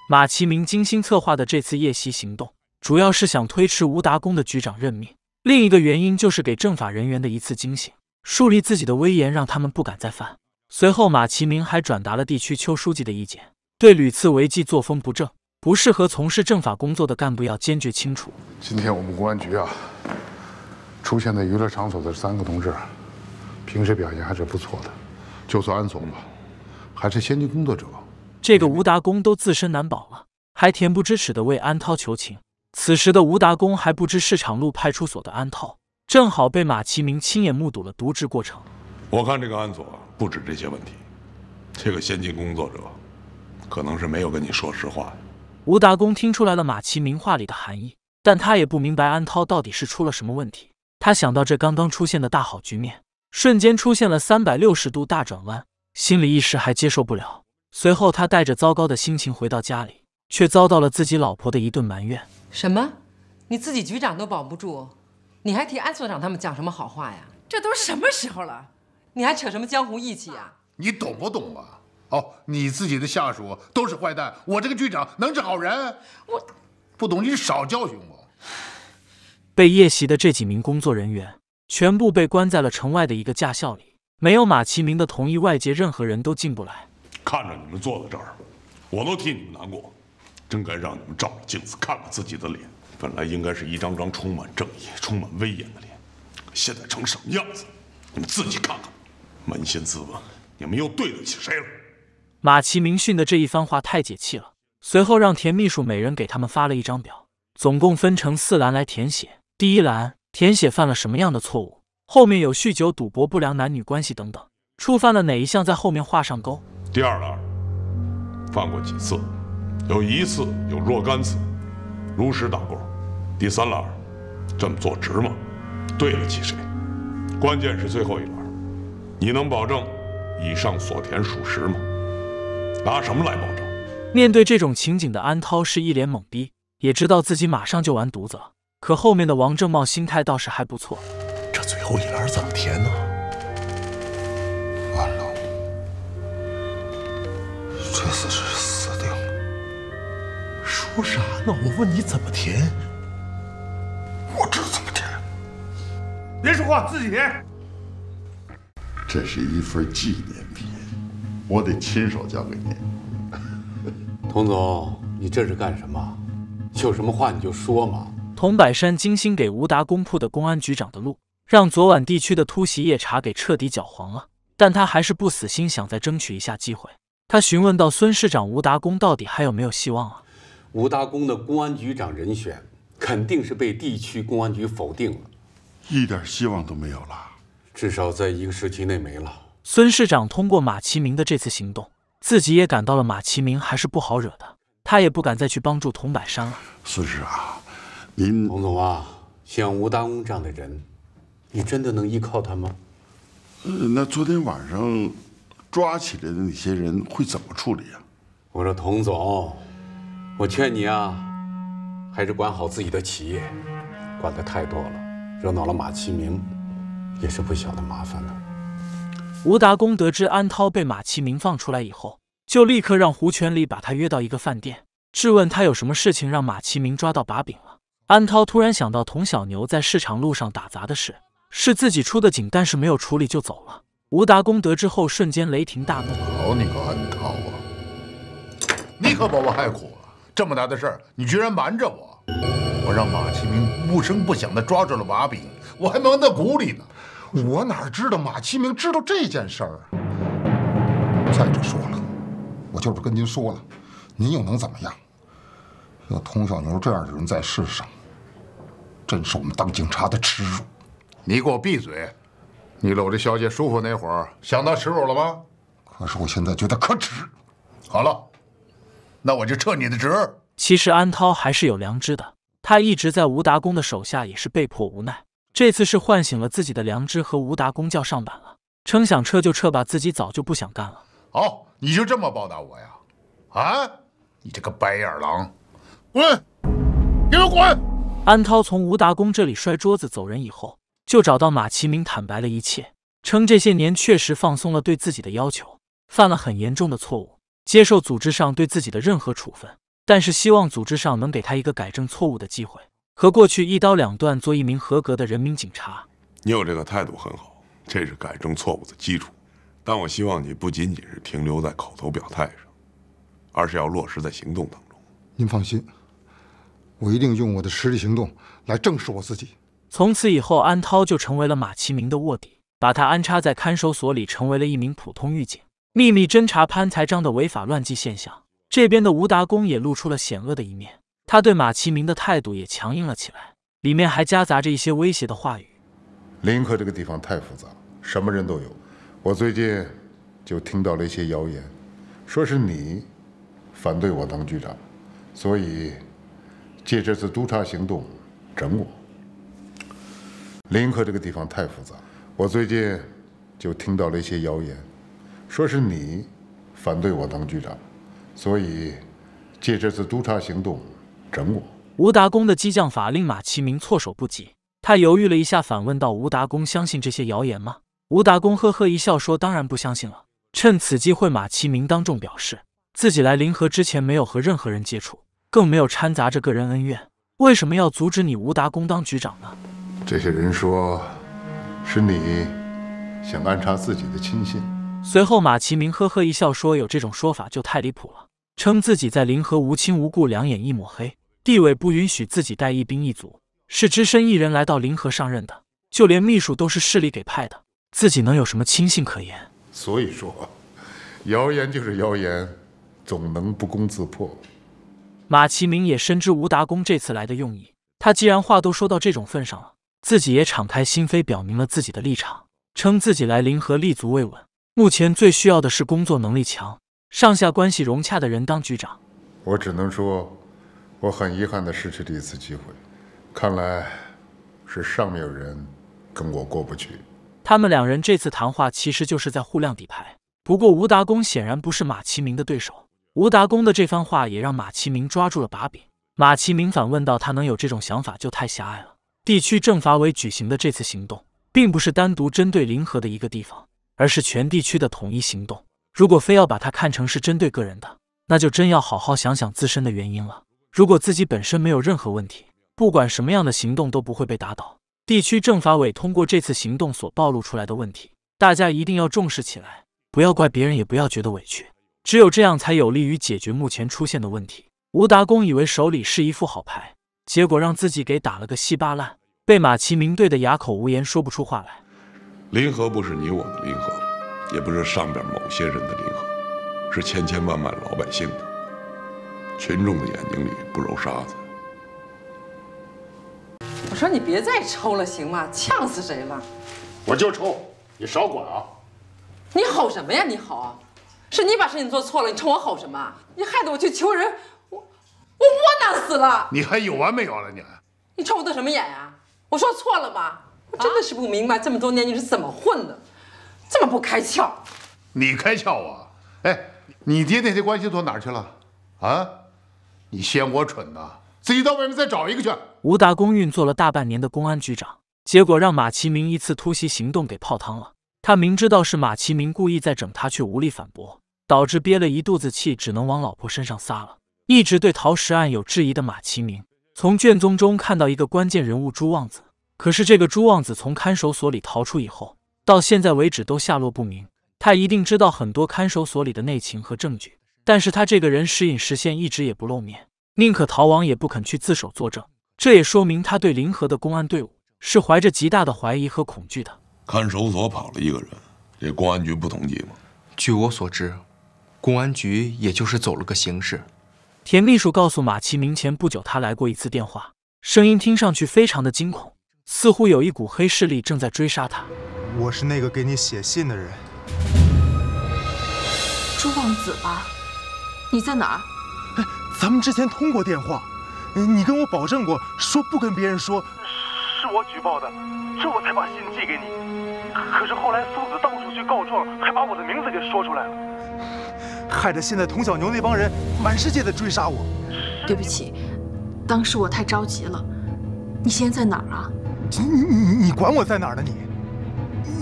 马其明精心策划的这次夜袭行动，主要是想推迟吴达公的局长任命，另一个原因就是给政法人员的一次惊醒，树立自己的威严，让他们不敢再犯。随后，马其明还转达了地区邱书记的意见，对屡次违纪、作风不正、不适合从事政法工作的干部要坚决清除。今天我们公安局啊。出现在娱乐场所的三个同志，平时表现还是不错的。就算安总吧，还是先进工作者。这个吴达公都自身难保了，还恬不知耻的为安涛求情。此时的吴达公还不知市场路派出所的安涛，正好被马其明亲眼目睹了渎职过程。我看这个安总不止这些问题，这个先进工作者，可能是没有跟你说实话。吴达公听出来了马其明话里的含义，但他也不明白安涛到底是出了什么问题。他想到这刚刚出现的大好局面，瞬间出现了三百六十度大转弯，心里一时还接受不了。随后，他带着糟糕的心情回到家里，却遭到了自己老婆的一顿埋怨：“什么？你自己局长都保不住，你还替安所长他们讲什么好话呀？这都什么时候了，你还扯什么江湖义气啊？你懂不懂啊？哦，你自己的下属都是坏蛋，我这个局长能是好人？我，不懂你少教训我。”被夜袭的这几名工作人员全部被关在了城外的一个驾校里，没有马其明的同意，外界任何人都进不来。看着你们坐在这儿，我都替你们难过。真该让你们照照镜子，看看自己的脸。本来应该是一张张充满正义、充满威严的脸，现在成什么样子？你们自己看看，扪心自问，你们又对得起谁了？马其明训的这一番话太解气了。随后让田秘书每人给他们发了一张表，总共分成四栏来填写。第一栏填写犯了什么样的错误，后面有酗酒、赌博、不良男女关系等等，触犯了哪一项，在后面画上勾。第二栏犯过几次，有一次，有若干次，如实打勾。第三栏这么做值吗？对得起谁？关键是最后一栏，你能保证以上所填属实吗？拿什么来保证？面对这种情景的安涛是一脸懵逼，也知道自己马上就完犊子了。可后面的王正茂心态倒是还不错。这最后一栏怎么填呢？完了，这次是死定了。说啥呢？我问你怎么填。我这怎么填？别说话，自己填。这是一份纪念品，我得亲手交给你。(laughs) 童总，你这是干什么？有什么话你就说嘛。童柏山精心给吴达公铺的公安局长的路，让昨晚地区的突袭夜查给彻底搅黄了。但他还是不死心，想再争取一下机会。他询问到：“孙市长，吴达公到底还有没有希望啊？”吴达公的公安局长人选肯定是被地区公安局否定了，一点希望都没有了。至少在一个时期内没了。孙市长通过马其明的这次行动，自己也感到了马其明还是不好惹的，他也不敢再去帮助童柏山了。孙市长。您，童总啊，像吴达翁这样的人，你真的能依靠他吗？呃，那昨天晚上抓起来的那些人会怎么处理啊？我说童总，我劝你啊，还是管好自己的企业。管的太多了，惹恼了马其明，也是不小的麻烦了。吴达公得知安涛被马其明放出来以后，就立刻让胡全礼把他约到一个饭店，质问他有什么事情让马其明抓到把柄了。安涛突然想到童小牛在市场路上打砸的事，是自己出的警，但是没有处理就走了。吴达功得知后，瞬间雷霆大怒：“好你个安涛啊！你可把我害苦了！这么大的事儿，你居然瞒着我！我让马其明不声不响地抓住了把柄，我还蒙在鼓里呢！我哪知道马其明知道这件事儿？再者说了，我就是跟您说了，您又能怎么样？”有童小牛这样的人在世上，真是我们当警察的耻辱！你给我闭嘴！你搂着小姐舒服那会儿，想到耻辱了吗？可是我现在觉得可耻。好了，那我就撤你的职。其实安涛还是有良知的，他一直在吴达公的手下，也是被迫无奈。这次是唤醒了自己的良知，和吴达公叫上板了，称想撤就撤，吧，自己早就不想干了。好，你就这么报答我呀？啊，你这个白眼狼！滚！给我滚！安涛从吴达公这里摔桌子走人以后，就找到马其明坦白了一切，称这些年确实放松了对自己的要求，犯了很严重的错误，接受组织上对自己的任何处分，但是希望组织上能给他一个改正错误的机会，和过去一刀两断，做一名合格的人民警察。你有这个态度很好，这是改正错误的基础，但我希望你不仅仅是停留在口头表态上，而是要落实在行动当中。您放心。我一定用我的实力行动来证实我自己。从此以后，安涛就成为了马其明的卧底，把他安插在看守所里，成为了一名普通狱警，秘密侦查潘才章的违法乱纪现象。这边的吴达公也露出了险恶的一面，他对马其明的态度也强硬了起来，里面还夹杂着一些威胁的话语。林克这个地方太复杂，什么人都有。我最近就听到了一些谣言，说是你反对我当局长，所以。借这次督察行动，整我！临河这个地方太复杂，我最近就听到了一些谣言，说是你反对我当局长，所以借这次督察行动整我。吴达公的激将法令马其明措手不及，他犹豫了一下，反问道：“吴达公，相信这些谣言吗？”吴达公呵呵一笑说：“当然不相信了。”趁此机会，马其明当众表示自己来临河之前没有和任何人接触。更没有掺杂着个人恩怨，为什么要阻止你吴达公当局长呢？这些人说是你想安插自己的亲信。随后，马其明呵呵一笑说：“有这种说法就太离谱了。”称自己在临河无亲无故，两眼一抹黑，地位不允许自己带一兵一卒，是只身一人来到临河上任的，就连秘书都是市里给派的，自己能有什么亲信可言？所以说，谣言就是谣言，总能不攻自破。马其明也深知吴达公这次来的用意，他既然话都说到这种份上了，自己也敞开心扉，表明了自己的立场，称自己来临河立足未稳，目前最需要的是工作能力强、上下关系融洽的人当局长。我只能说，我很遗憾地失去了一次机会，看来是上面有人跟我过不去。他们两人这次谈话其实就是在互亮底牌，不过吴达公显然不是马其明的对手。吴达公的这番话也让马其明抓住了把柄。马其明反问道：“他能有这种想法，就太狭隘了。地区政法委举行的这次行动，并不是单独针对临河的一个地方，而是全地区的统一行动。如果非要把它看成是针对个人的，那就真要好好想想自身的原因了。如果自己本身没有任何问题，不管什么样的行动都不会被打倒。地区政法委通过这次行动所暴露出来的问题，大家一定要重视起来，不要怪别人，也不要觉得委屈。”只有这样才有利于解决目前出现的问题。吴达公以为手里是一副好牌，结果让自己给打了个稀巴烂，被马其明对的哑口无言，说不出话来。林河不是你我的林河，也不是上边某些人的林河，是千千万万老百姓的。群众的眼睛里不揉沙子。我说你别再抽了，行吗？呛死谁了？我就抽，你少管啊！你吼什么呀？你吼！是你把事情做错了，你冲我吼什么？你害得我去求人，我我窝囊死了。你还有完没有了？你你冲我瞪什么眼呀？我说错了吗？我真的是不明白，这么多年你是怎么混的，这么不开窍。你开窍啊？哎，你爹那些关系做哪儿去了？啊？你嫌我蠢呐？自己到外面再找一个去。吴达公运作了大半年的公安局长，结果让马其明一次突袭行动给泡汤了。他明知道是马其明故意在整他，却无力反驳。导致憋了一肚子气，只能往老婆身上撒了。一直对陶石案有质疑的马其明，从卷宗中看到一个关键人物朱旺子。可是这个朱旺子从看守所里逃出以后，到现在为止都下落不明。他一定知道很多看守所里的内情和证据，但是他这个人时隐时现，一直也不露面，宁可逃亡也不肯去自首作证。这也说明他对临河的公安队伍是怀着极大的怀疑和恐惧的。看守所跑了一个人，这公安局不统计吗？据我所知。公安局也就是走了个形式。田秘书告诉马其明，前不久他来过一次电话，声音听上去非常的惊恐，似乎有一股黑势力正在追杀他。我是那个给你写信的人，朱望子吧？你在哪？儿？咱们之前通过电话，你跟我保证过，说不跟别人说，是我举报的，这我才把信寄给你。可是后来苏子到处去告状，还把我的名字给说出来了。害得现在童小牛那帮人满世界的追杀我。对不起，当时我太着急了。你现在在哪儿啊？你你你你管我在哪儿呢？你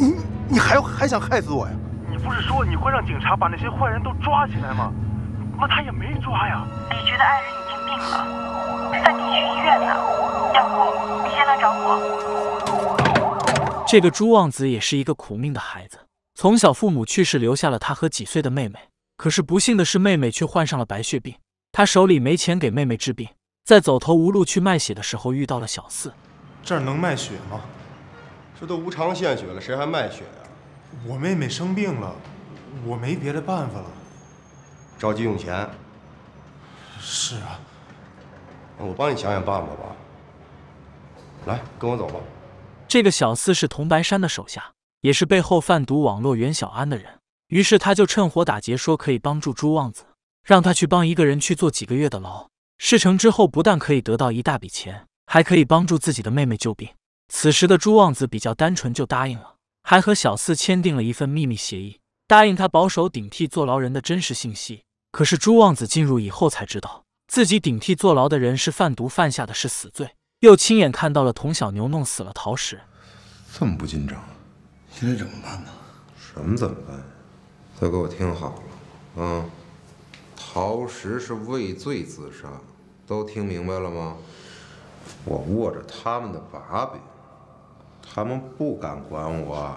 你你还还想害死我呀？你不是说你会让警察把那些坏人都抓起来吗？那他也没抓呀。李局的爱人已经病了，在地区医院呢。要不你先来找我。这个朱旺子也是一个苦命的孩子，从小父母去世，留下了他和几岁的妹妹。可是不幸的是，妹妹却患上了白血病。他手里没钱给妹妹治病，在走投无路去卖血的时候，遇到了小四。这儿能卖血吗？这都无偿献血了，谁还卖血呀？我妹妹生病了，我没别的办法了，着急用钱。是啊，我帮你想想办法吧。来，跟我走吧。这个小四是童白山的手下，也是背后贩毒网络袁小安的人。于是他就趁火打劫，说可以帮助朱旺子，让他去帮一个人去做几个月的牢。事成之后，不但可以得到一大笔钱，还可以帮助自己的妹妹救病。此时的朱旺子比较单纯，就答应了，还和小四签订了一份秘密协议，答应他保守顶替坐牢人的真实信息。可是朱旺子进入以后才知道，自己顶替坐牢的人是贩毒，犯下的是死罪，又亲眼看到了童小牛弄死了陶石。这么不紧张，现在怎么办呢？什么怎么办？都给我听好了，啊！陶石是畏罪自杀，都听明白了吗？我握着他们的把柄，他们不敢管我。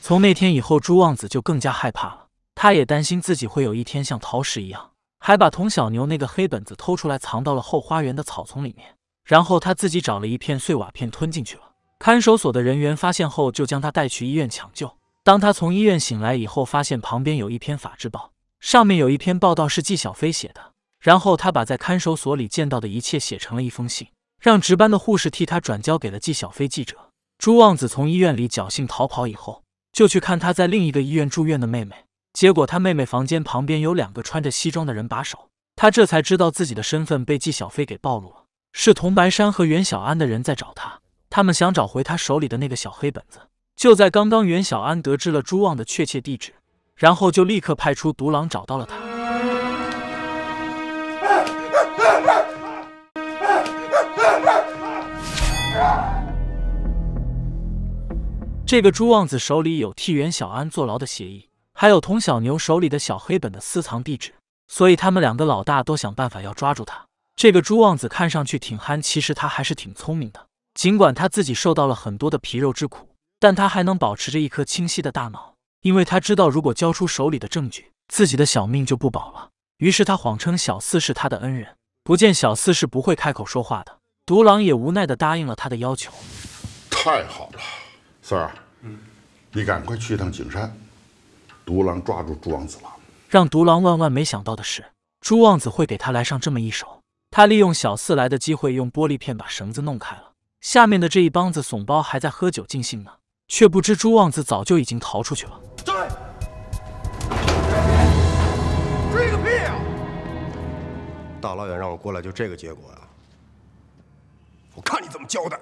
从那天以后，朱旺子就更加害怕了。他也担心自己会有一天像陶石一样，还把童小牛那个黑本子偷出来，藏到了后花园的草丛里面。然后他自己找了一片碎瓦片吞进去了。看守所的人员发现后，就将他带去医院抢救。当他从医院醒来以后，发现旁边有一篇法制报，上面有一篇报道是纪小飞写的。然后他把在看守所里见到的一切写成了一封信，让值班的护士替他转交给了纪小飞记者朱旺子。从医院里侥幸逃跑以后，就去看他在另一个医院住院的妹妹。结果他妹妹房间旁边有两个穿着西装的人把守，他这才知道自己的身份被纪小飞给暴露了，是童白山和袁小安的人在找他，他们想找回他手里的那个小黑本子。就在刚刚，袁小安得知了朱旺的确切地址，然后就立刻派出独狼找到了他。这个朱旺子手里有替袁小安坐牢的协议，还有童小牛手里的小黑本的私藏地址，所以他们两个老大都想办法要抓住他。这个朱旺子看上去挺憨，其实他还是挺聪明的，尽管他自己受到了很多的皮肉之苦。但他还能保持着一颗清晰的大脑，因为他知道，如果交出手里的证据，自己的小命就不保了。于是他谎称小四是他的恩人，不见小四是不会开口说话的。独狼也无奈地答应了他的要求。太好了，三儿，嗯，你赶快去一趟景山。独狼抓住朱王子了。让独狼万万没想到的是，朱旺子会给他来上这么一手。他利用小四来的机会，用玻璃片把绳子弄开了。下面的这一帮子怂包还在喝酒尽兴呢。却不知朱旺子早就已经逃出去了。追！追个屁呀！大老远让我过来，就这个结果呀！我看你怎么交代！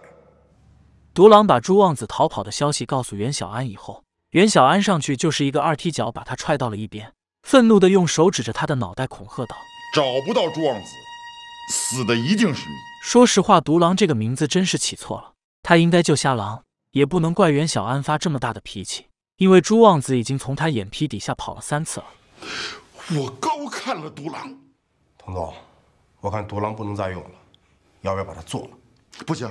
独狼把朱旺子逃跑的消息告诉袁小安以后，袁小安上去就是一个二踢脚，把他踹到了一边，愤怒的用手指着他的脑袋恐吓道：“找不到朱旺子，死的一定是你。”说实话，独狼这个名字真是起错了，他应该叫瞎狼。也不能怪袁小安发这么大的脾气，因为朱旺子已经从他眼皮底下跑了三次了。我高看了独狼，童总，我看独狼不能再用了，要不要把他做了？不行。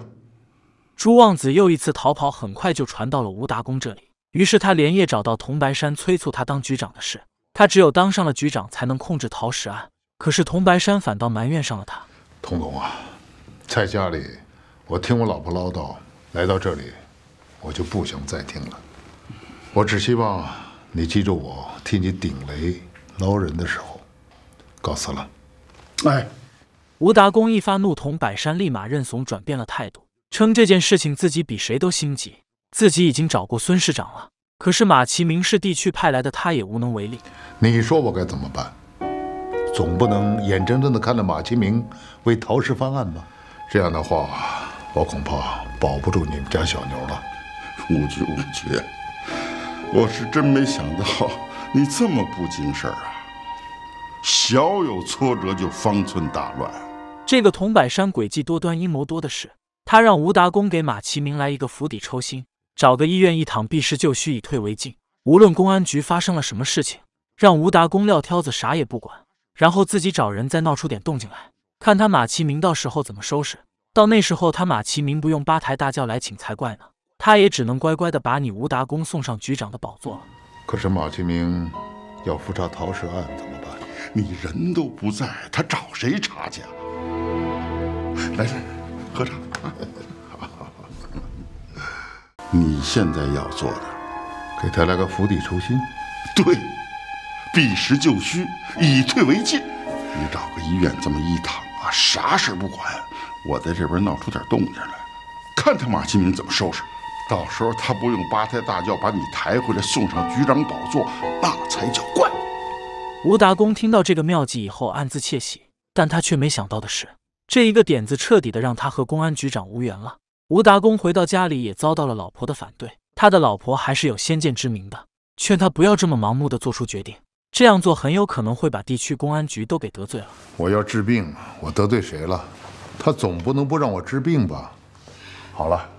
朱旺子又一次逃跑，很快就传到了吴达公这里。于是他连夜找到童白山，催促他当局长的事。他只有当上了局长，才能控制陶石案。可是童白山反倒埋怨上了他。童总啊，在家里我听我老婆唠叨，来到这里。我就不想再听了，我只希望你记住我替你顶雷、挠人的时候。告辞了。哎，吴达公一发怒，童百山立马认怂，转变了态度，称这件事情自己比谁都心急，自己已经找过孙市长了。可是马其明是地区派来的，他也无能为力。你说我该怎么办？总不能眼睁睁地看着马其明为陶氏翻案吧？这样的话，我恐怕保不住你们家小牛了。五局，五局，我是真没想到你这么不经事儿啊！小有挫折就方寸大乱。这个桐柏山诡计多端，阴谋多的是。他让吴达公给马其明来一个釜底抽薪，找个医院一躺，避世就虚，以退为进。无论公安局发生了什么事情，让吴达公撂挑子，啥也不管，然后自己找人再闹出点动静来，看他马其明到时候怎么收拾。到那时候，他马其明不用八抬大轿来请才怪呢。他也只能乖乖的把你吴达公送上局长的宝座了。可是马清明要复查陶氏案怎么办？你人都不在，他找谁查去？来，来，喝茶。(laughs) 你现在要做的，给他来个釜底抽薪。对，避实就虚，以退为进。你找个医院这么一躺啊，啥事不管。我在这边闹出点动静来，看他马启明怎么收拾。到时候他不用八抬大轿把你抬回来送上局长宝座，那才叫怪。吴达公听到这个妙计以后，暗自窃喜。但他却没想到的是，这一个点子彻底的让他和公安局长无缘了。吴达公回到家里，也遭到了老婆的反对。他的老婆还是有先见之明的，劝他不要这么盲目的做出决定。这样做很有可能会把地区公安局都给得罪了。我要治病，我得罪谁了？他总不能不让我治病吧？好了。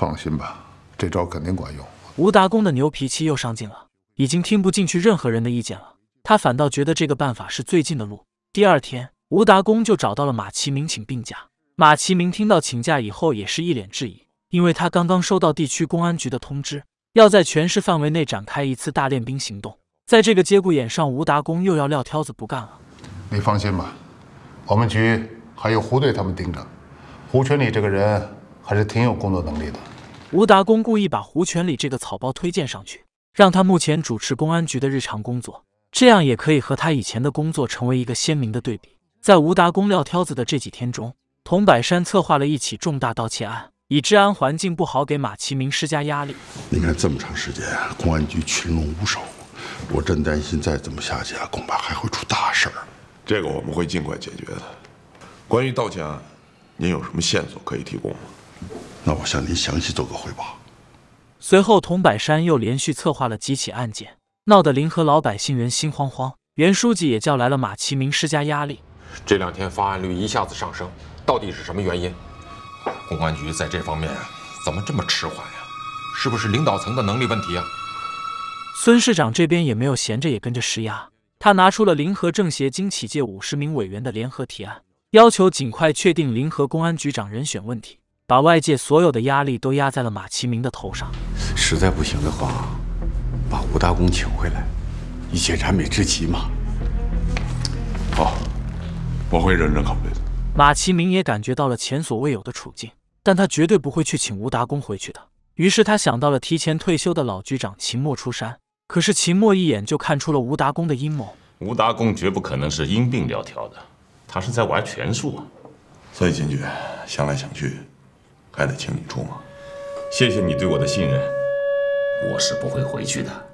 放心吧，这招肯定管用。吴达公的牛脾气又上劲了，已经听不进去任何人的意见了。他反倒觉得这个办法是最近的路。第二天，吴达公就找到了马其明请病假。马其明听到请假以后，也是一脸质疑，因为他刚刚收到地区公安局的通知，要在全市范围内展开一次大练兵行动。在这个节骨眼上，吴达公又要撂挑子不干了。你放心吧，我们局还有胡队他们盯着。胡群里这个人。还是挺有工作能力的。吴达公故意把胡全礼这个草包推荐上去，让他目前主持公安局的日常工作，这样也可以和他以前的工作成为一个鲜明的对比。在吴达公撂挑子的这几天中，童柏山策划了一起重大盗窃案，以治安环境不好给马其明施加压力。你看这么长时间，公安局群龙无首，我真担心再这么下去啊，恐怕还会出大事。儿。这个我们会尽快解决的。关于盗窃案，您有什么线索可以提供吗？那我向您详细做个汇报。随后，童柏山又连续策划了几起案件，闹得临河老百姓人心惶惶。袁书记也叫来了马其明施加压力。这两天发案率一下子上升，到底是什么原因？公安局在这方面怎么这么迟缓呀？是不是领导层的能力问题啊？孙市长这边也没有闲着，也跟着施压。他拿出了临河政协经企界五十名委员的联合提案，要求尽快确定临河公安局长人选问题。把外界所有的压力都压在了马其明的头上。实在不行的话，把吴大公请回来，一解燃眉之急嘛。好，我会认真考虑的。马其明也感觉到了前所未有的处境，但他绝对不会去请吴达公回去的。于是他想到了提前退休的老局长秦墨出山。可是秦墨一眼就看出了吴达公的阴谋。吴达公绝不可能是因病撂挑的，他是在玩权术。啊。所以秦局，想来想去。还得请你出马，谢谢你对我的信任。我是不会回去的。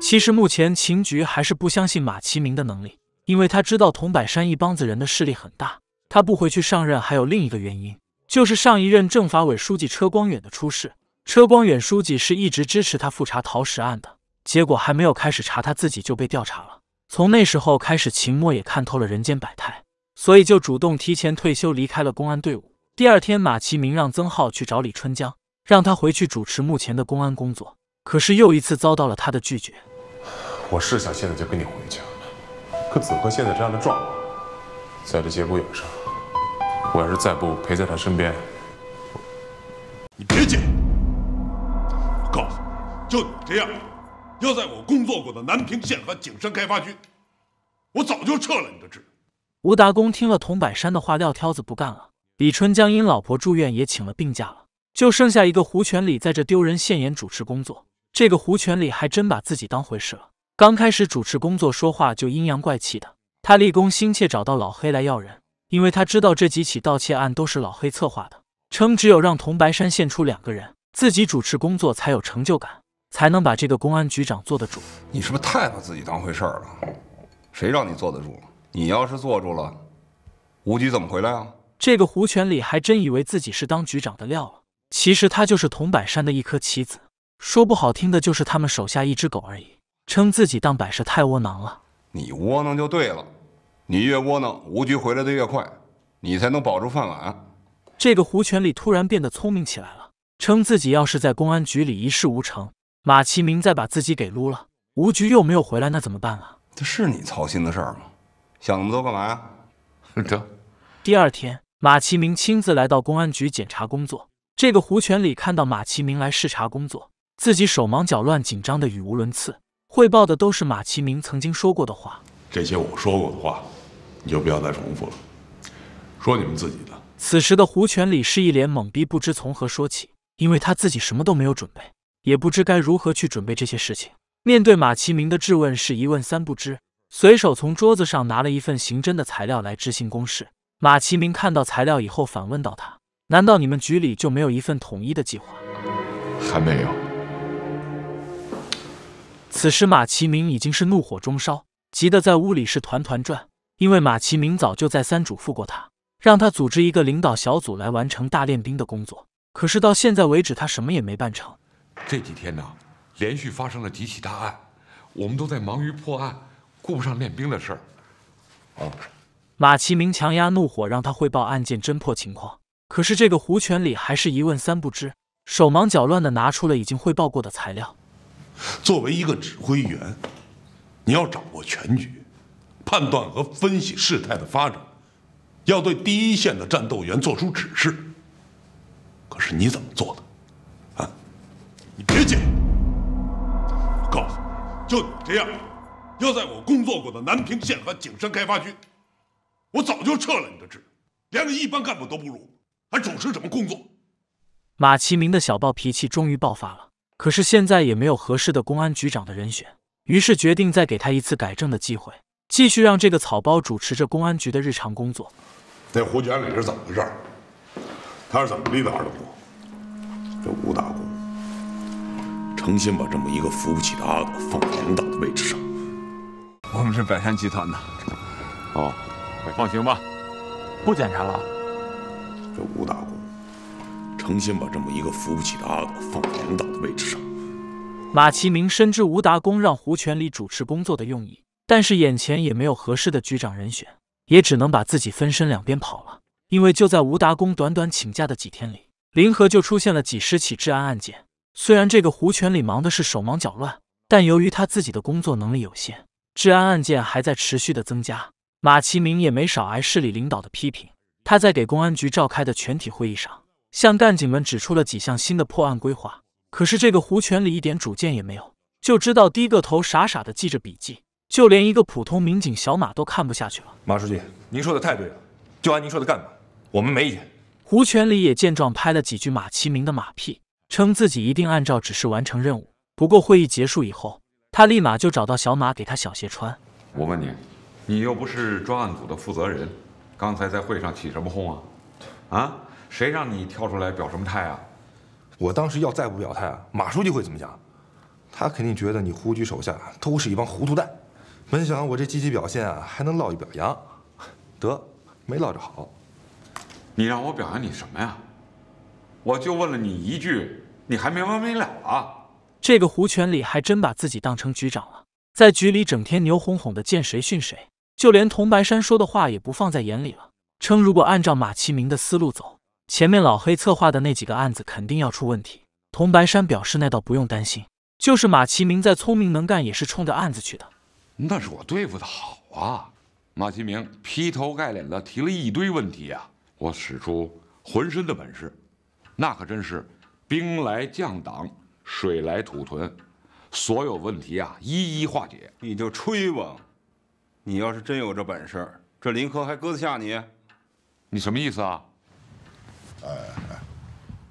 其实目前秦局还是不相信马其明的能力，因为他知道桐柏山一帮子人的势力很大。他不回去上任还有另一个原因，就是上一任政法委书记车光远的出事。车光远书记是一直支持他复查陶石案的，结果还没有开始查，他自己就被调查了。从那时候开始，秦墨也看透了人间百态，所以就主动提前退休离开了公安队伍。第二天，马其明让曾浩去找李春江，让他回去主持目前的公安工作。可是，又一次遭到了他的拒绝。我是想现在就跟你回去，可子科现在这样的状况，在这节骨眼上，我要是再不陪在他身边，你别介。我告诉你，就你这样，要在我工作过的南平县和景山开发区，我早就撤了你的职。吴达功听了童柏山的话，撂挑子不干了。李春江因老婆住院也请了病假了，就剩下一个胡全礼在这丢人现眼主持工作。这个胡全礼还真把自己当回事了，刚开始主持工作说话就阴阳怪气的。他立功心切，找到老黑来要人，因为他知道这几起盗窃案都是老黑策划的，称只有让桐白山献出两个人，自己主持工作才有成就感，才能把这个公安局长做得住。你是不是太把自己当回事了？谁让你坐得住？你要是坐住了，吴局怎么回来啊？这个胡全礼还真以为自己是当局长的料了，其实他就是铜柏山的一颗棋子，说不好听的，就是他们手下一只狗而已。称自己当摆设太窝囊了，你窝囊就对了，你越窝囊，吴局回来的越快，你才能保住饭碗。这个胡全礼突然变得聪明起来了，称自己要是在公安局里一事无成，马其明再把自己给撸了，吴局又没有回来，那怎么办啊？这是你操心的事儿吗？想那么多干嘛呀？得。第二天。马其明亲自来到公安局检查工作。这个胡全礼看到马其明来视察工作，自己手忙脚乱，紧张的语无伦次，汇报的都是马其明曾经说过的话。这些我说过的话，你就不要再重复了，说你们自己的。此时的胡全礼是一脸懵逼，不知从何说起，因为他自己什么都没有准备，也不知该如何去准备这些事情。面对马其明的质问，是一问三不知，随手从桌子上拿了一份刑侦的材料来执行公事。马其明看到材料以后，反问到：“他难道你们局里就没有一份统一的计划？还没有。”此时，马其明已经是怒火中烧，急得在屋里是团团转。因为马其明早就再三嘱咐过他，让他组织一个领导小组来完成大练兵的工作。可是到现在为止，他什么也没办成。这几天呢，连续发生了几起大案，我们都在忙于破案，顾不上练兵的事儿。啊。马其明强压怒火，让他汇报案件侦破情况。可是这个胡全礼还是一问三不知，手忙脚乱地拿出了已经汇报过的材料。作为一个指挥员，你要掌握全局，判断和分析事态的发展，要对第一线的战斗员做出指示。可是你怎么做的？啊！你别介，我告诉你，就你这样，要在我工作过的南平县和景山开发区。我早就撤了你的职，连个一般干部都不如，还主持什么工作？马其明的小暴脾气终于爆发了。可是现在也没有合适的公安局长的人选，于是决定再给他一次改正的机会，继续让这个草包主持着公安局的日常工作。那胡全礼是怎么回事？他是怎么立的二等功？这吴大功诚心把这么一个扶不起的阿斗放在领导的位置上？我们是百山集团的。哦。你放心吧，不检查了。这吴达公诚心把这么一个扶不起的阿斗放在领导的位置上。马其明深知吴达公让胡全礼主持工作的用意，但是眼前也没有合适的局长人选，也只能把自己分身两边跑了。因为就在吴达公短短请假的几天里，临河就出现了几十起治安案件。虽然这个胡全礼忙的是手忙脚乱，但由于他自己的工作能力有限，治安案件还在持续的增加。马其明也没少挨市里领导的批评。他在给公安局召开的全体会议上，向干警们指出了几项新的破案规划。可是这个胡全礼一点主见也没有，就知道低个头，傻傻的记着笔记。就连一个普通民警小马都看不下去了：“马书记，您说的太对了，就按您说的干吧。我们没意见。”胡全礼也见状拍了几句马其明的马屁，称自己一定按照指示完成任务。不过会议结束以后，他立马就找到小马，给他小鞋穿。我问你。你又不是专案组的负责人，刚才在会上起什么哄啊？啊，谁让你跳出来表什么态啊？我当时要再不表态，啊，马书记会怎么讲？他肯定觉得你胡局手下都是一帮糊涂蛋。本想我这积极表现啊，还能落一表扬，得没落着好。你让我表扬你什么呀？我就问了你一句，你还没完没了啊！这个胡全礼还真把自己当成局长了，在局里整天牛哄哄的，见谁训谁。就连童白山说的话也不放在眼里了，称如果按照马其明的思路走，前面老黑策划的那几个案子肯定要出问题。童白山表示：“那倒不用担心，就是马其明再聪明能干，也是冲着案子去的。那是我对付的好啊！”马其明劈头盖脸的提了一堆问题啊，我使出浑身的本事，那可真是兵来将挡，水来土屯，所有问题啊一一化解。你就吹吧。你要是真有这本事，这林科还搁得下你？你什么意思啊？哎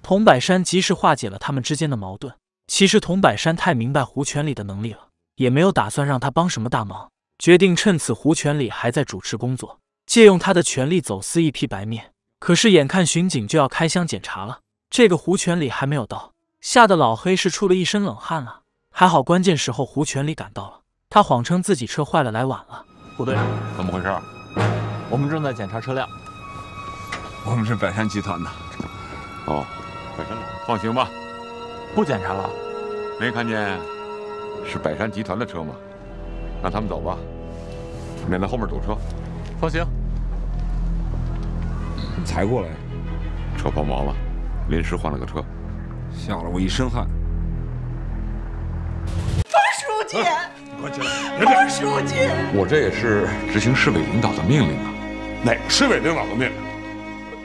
童百山及时化解了他们之间的矛盾。其实童百山太明白胡全礼的能力了，也没有打算让他帮什么大忙，决定趁此胡全礼还在主持工作，借用他的权力走私一批白面。可是眼看巡警就要开箱检查了，这个胡全礼还没有到，吓得老黑是出了一身冷汗啊！还好关键时候胡全礼赶到了，他谎称自己车坏了来晚了。部队怎么回事？我们正在检查车辆。我们是百山集团的。哦，百山，放行吧。不检查了。没看见是百山集团的车吗？让他们走吧，免得后面堵车。放行。你才过来？车抛锚了，临时换了个车，吓了我一身汗。方书记，你快起来！方书记，我这也是执行市委领导的命令啊。哪个市委领导的命令？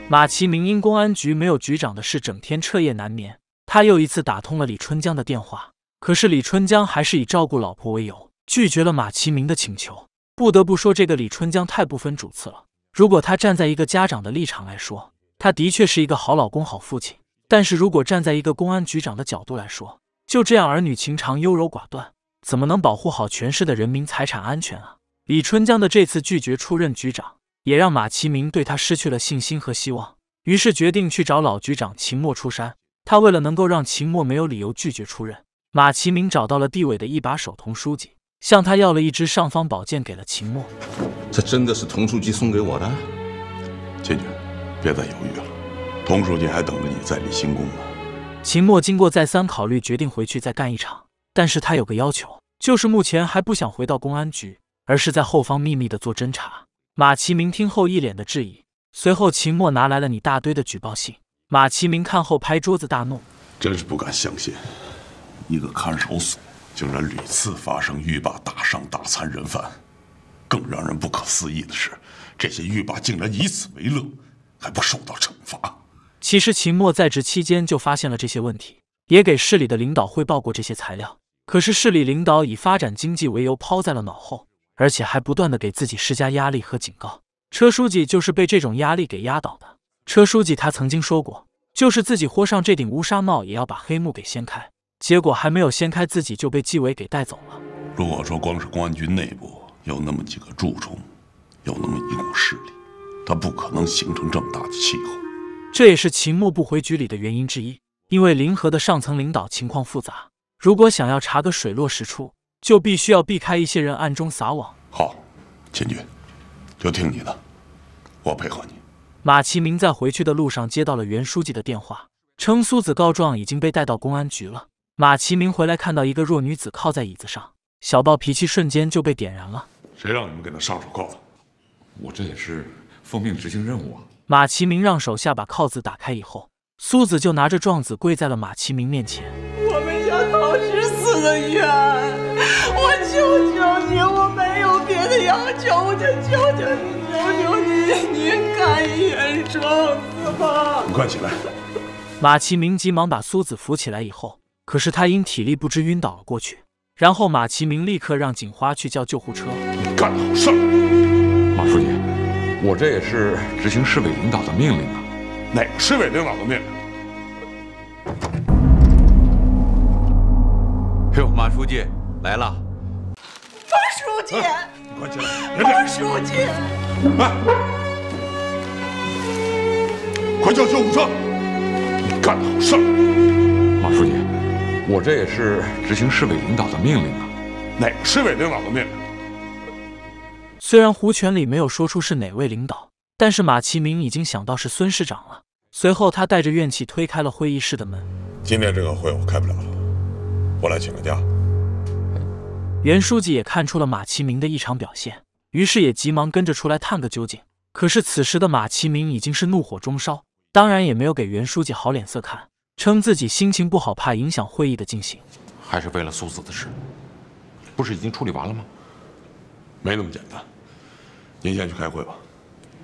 马其明因公安局没有局长的事，整天彻夜难眠。他又一次打通了李春江的电话，可是李春江还是以照顾老婆为由，拒绝了马其明的请求。不得不说，这个李春江太不分主次了。如果他站在一个家长的立场来说，他的确是一个好老公、好父亲。但是如果站在一个公安局长的角度来说，就这样，儿女情长、优柔寡断，怎么能保护好全市的人民财产安全啊？李春江的这次拒绝出任局长，也让马其明对他失去了信心和希望，于是决定去找老局长秦墨出山。他为了能够让秦墨没有理由拒绝出任，马其明找到了地委的一把手童书记，向他要了一支尚方宝剑给了秦墨。这真的是童书记送给我的，娟娟，别再犹豫了，童书记还等着你再立新功呢。秦墨经过再三考虑，决定回去再干一场。但是他有个要求，就是目前还不想回到公安局，而是在后方秘密的做侦查。马其明听后一脸的质疑。随后，秦墨拿来了你大堆的举报信。马其明看后拍桌子大怒：“真是不敢相信，一个看守所竟然屡次发生狱霸打伤打残人犯，更让人不可思议的是，这些狱霸竟然以此为乐，还不受到惩罚。”其实秦墨在职期间就发现了这些问题，也给市里的领导汇报过这些材料。可是市里领导以发展经济为由抛在了脑后，而且还不断的给自己施加压力和警告。车书记就是被这种压力给压倒的。车书记他曾经说过，就是自己豁上这顶乌纱帽，也要把黑幕给掀开。结果还没有掀开，自己就被纪委给带走了。如果说光是公安局内部有那么几个蛀虫，有那么一股势力，他不可能形成这么大的气候。这也是秦牧不回局里的原因之一，因为临河的上层领导情况复杂，如果想要查个水落石出，就必须要避开一些人，暗中撒网。好，秦军，就听你的，我配合你。马其明在回去的路上接到了袁书记的电话，称苏子告状已经被带到公安局了。马其明回来，看到一个弱女子靠在椅子上，小暴脾气瞬间就被点燃了。谁让你们给他上手告的？我这也是奉命执行任务啊。马其明让手下把铐子打开以后，苏子就拿着状子跪在了马其明面前。我们家老师死的冤，我求求你，我没有别的要求，我就求求你，求求你，您看一眼状子吧。你快起来！马其明急忙把苏子扶起来以后，可是他因体力不支晕倒了过去。然后马其明立刻让警花去叫救护车。你干的好事我这也是执行市委领导的命令啊，哪个市委领导的命令？哎呦，马书记来了！马书记，你快进来！马书记，快！快叫救护车！你干的好事儿！马书记，我这也是执行市委领导的命令啊，哪个市委领导的命令？虽然胡权里没有说出是哪位领导，但是马其明已经想到是孙市长了。随后，他带着怨气推开了会议室的门：“今天这个会我开不了了，我来请个假。”袁书记也看出了马其明的异常表现，于是也急忙跟着出来探个究竟。可是此时的马其明已经是怒火中烧，当然也没有给袁书记好脸色看，称自己心情不好，怕影响会议的进行。还是为了苏子的事，不是已经处理完了吗？没那么简单。您先去开会吧，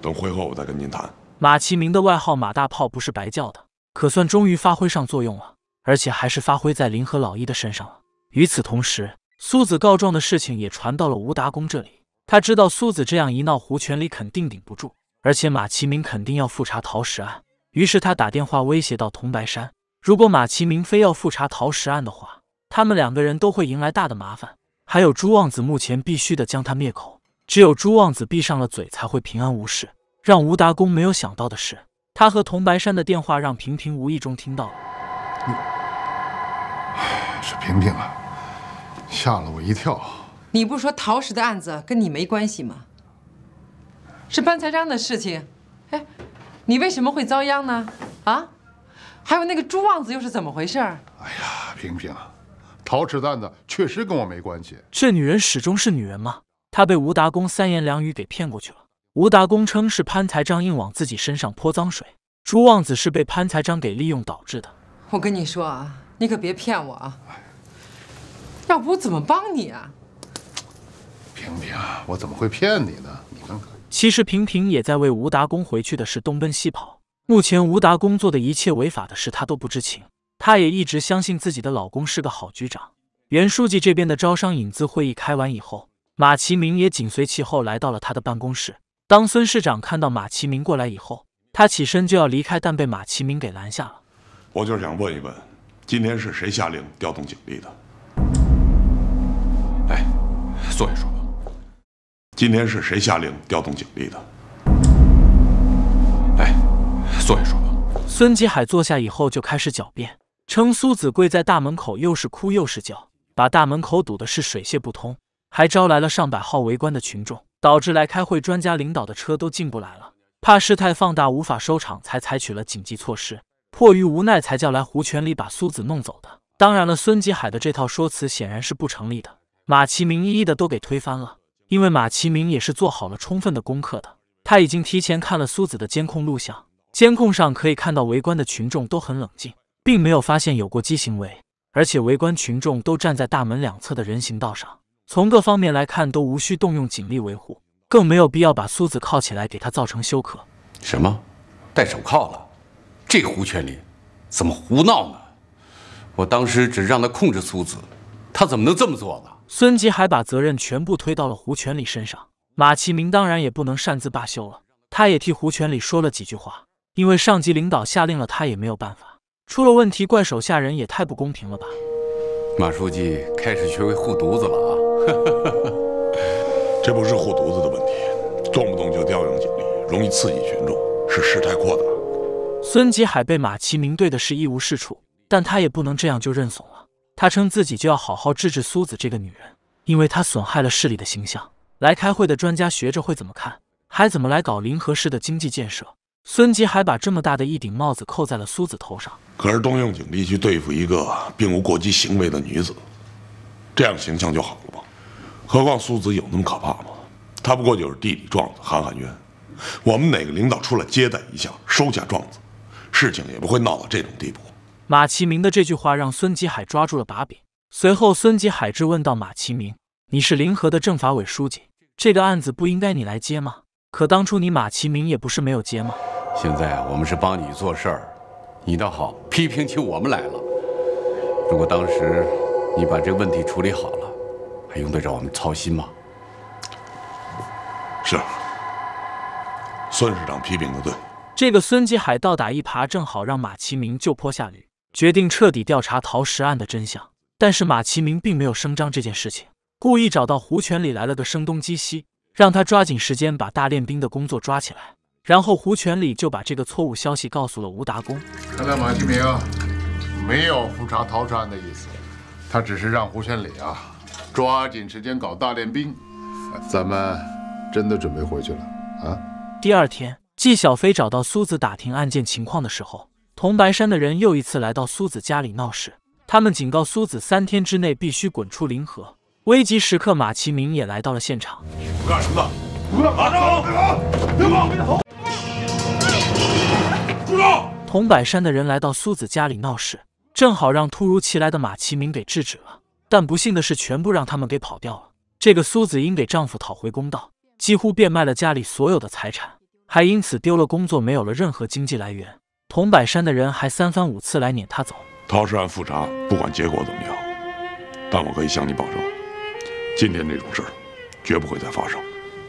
等会后我再跟您谈。马其明的外号“马大炮”不是白叫的，可算终于发挥上作用了，而且还是发挥在林和老一的身上了。与此同时，苏子告状的事情也传到了吴达公这里。他知道苏子这样一闹，胡泉里肯定顶不住，而且马其明肯定要复查陶石案，于是他打电话威胁到桐白山：如果马其明非要复查陶石案的话，他们两个人都会迎来大的麻烦。还有朱旺子，目前必须得将他灭口。只有朱旺子闭上了嘴，才会平安无事。让吴达公没有想到的是，他和童白山的电话让平平无意中听到了。是平平啊，吓了我一跳。你不说陶石的案子跟你没关系吗？是班财章的事情。哎，你为什么会遭殃呢？啊？还有那个朱旺子又是怎么回事？哎呀，平平，陶石案子确实跟我没关系。这女人始终是女人吗？他被吴达公三言两语给骗过去了。吴达公称是潘财章硬往自己身上泼脏水，朱旺子是被潘财章给利用导致的。我跟你说啊，你可别骗我啊！要不我怎么帮你啊？平平，我怎么会骗你呢？你看看，其实平平也在为吴达公回去的事东奔西跑。目前吴达公做的一切违法的事，他都不知情。他也一直相信自己的老公是个好局长。袁书记这边的招商引资会议开完以后。马其明也紧随其后，来到了他的办公室。当孙市长看到马其明过来以后，他起身就要离开，但被马其明给拦下了。我就是想问一问，今天是谁下令调动警力的？哎，坐下说吧。今天是谁下令调动警力的？哎，坐下说吧。孙继海坐下以后就开始狡辩，称苏子贵在大门口又是哭又是叫，把大门口堵的是水泄不通。还招来了上百号围观的群众，导致来开会专家领导的车都进不来了。怕事态放大无法收场，才采取了紧急措施。迫于无奈，才叫来胡全礼把苏子弄走的。当然了，孙吉海的这套说辞显然是不成立的，马其明一一的都给推翻了。因为马其明也是做好了充分的功课的，他已经提前看了苏子的监控录像，监控上可以看到围观的群众都很冷静，并没有发现有过激行为，而且围观群众都站在大门两侧的人行道上。从各方面来看，都无需动用警力维护，更没有必要把苏子铐起来，给他造成休克。什么？戴手铐了？这胡全礼怎么胡闹呢？我当时只让他控制苏子，他怎么能这么做呢？孙吉还把责任全部推到了胡全礼身上，马其明当然也不能擅自罢休了，他也替胡全礼说了几句话，因为上级领导下令了，他也没有办法。出了问题怪手下人也太不公平了吧？马书记开始学会护犊子了啊！(laughs) 这不是护犊子的问题，动不动就调用警力，容易刺激群众，是事态扩大。孙吉海被马其明对的是一无是处，但他也不能这样就认怂了。他称自己就要好好治治苏子这个女人，因为她损害了市里的形象。来开会的专家学着会怎么看，还怎么来搞临河市的经济建设？孙吉海把这么大的一顶帽子扣在了苏子头上。可是动用警力去对付一个并无过激行为的女子，这样形象就好了吗？何况苏子有那么可怕吗？他不过就是地里状子，喊喊冤。我们哪个领导出来接待一下，收下状子，事情也不会闹到这种地步。马其明的这句话让孙吉海抓住了把柄。随后，孙吉海质问到：“马其明，你是临河的政法委书记，这个案子不应该你来接吗？可当初你马其明也不是没有接吗？现在我们是帮你做事儿，你倒好，批评起我们来了。如果当时你把这个问题处理好了。”还用得着我们操心吗？是孙师长批评的对。这个孙继海倒打一耙，正好让马其明就坡下驴，决定彻底调查陶石案的真相。但是马其明并没有声张这件事情，故意找到胡全礼来了个声东击西，让他抓紧时间把大练兵的工作抓起来。然后胡全礼就把这个错误消息告诉了吴达公。看来马其明没有复查陶石案的意思，他只是让胡全礼啊。抓紧时间搞大练兵，咱们真的准备回去了啊！第二天，纪小飞找到苏子打听案件情况的时候，桐白山的人又一次来到苏子家里闹事，他们警告苏子三天之内必须滚出临河。危急时刻，马其明也来到了现场。干什么？住手！铜柏山的人来到苏子家里闹事，正好让突如其来的马其明给制止了。但不幸的是，全部让他们给跑掉了。这个苏子英给丈夫讨回公道，几乎变卖了家里所有的财产，还因此丢了工作，没有了任何经济来源。桐柏山的人还三番五次来撵她走。陶石案复查，不管结果怎么样，但我可以向你保证，今天这种事绝不会再发生。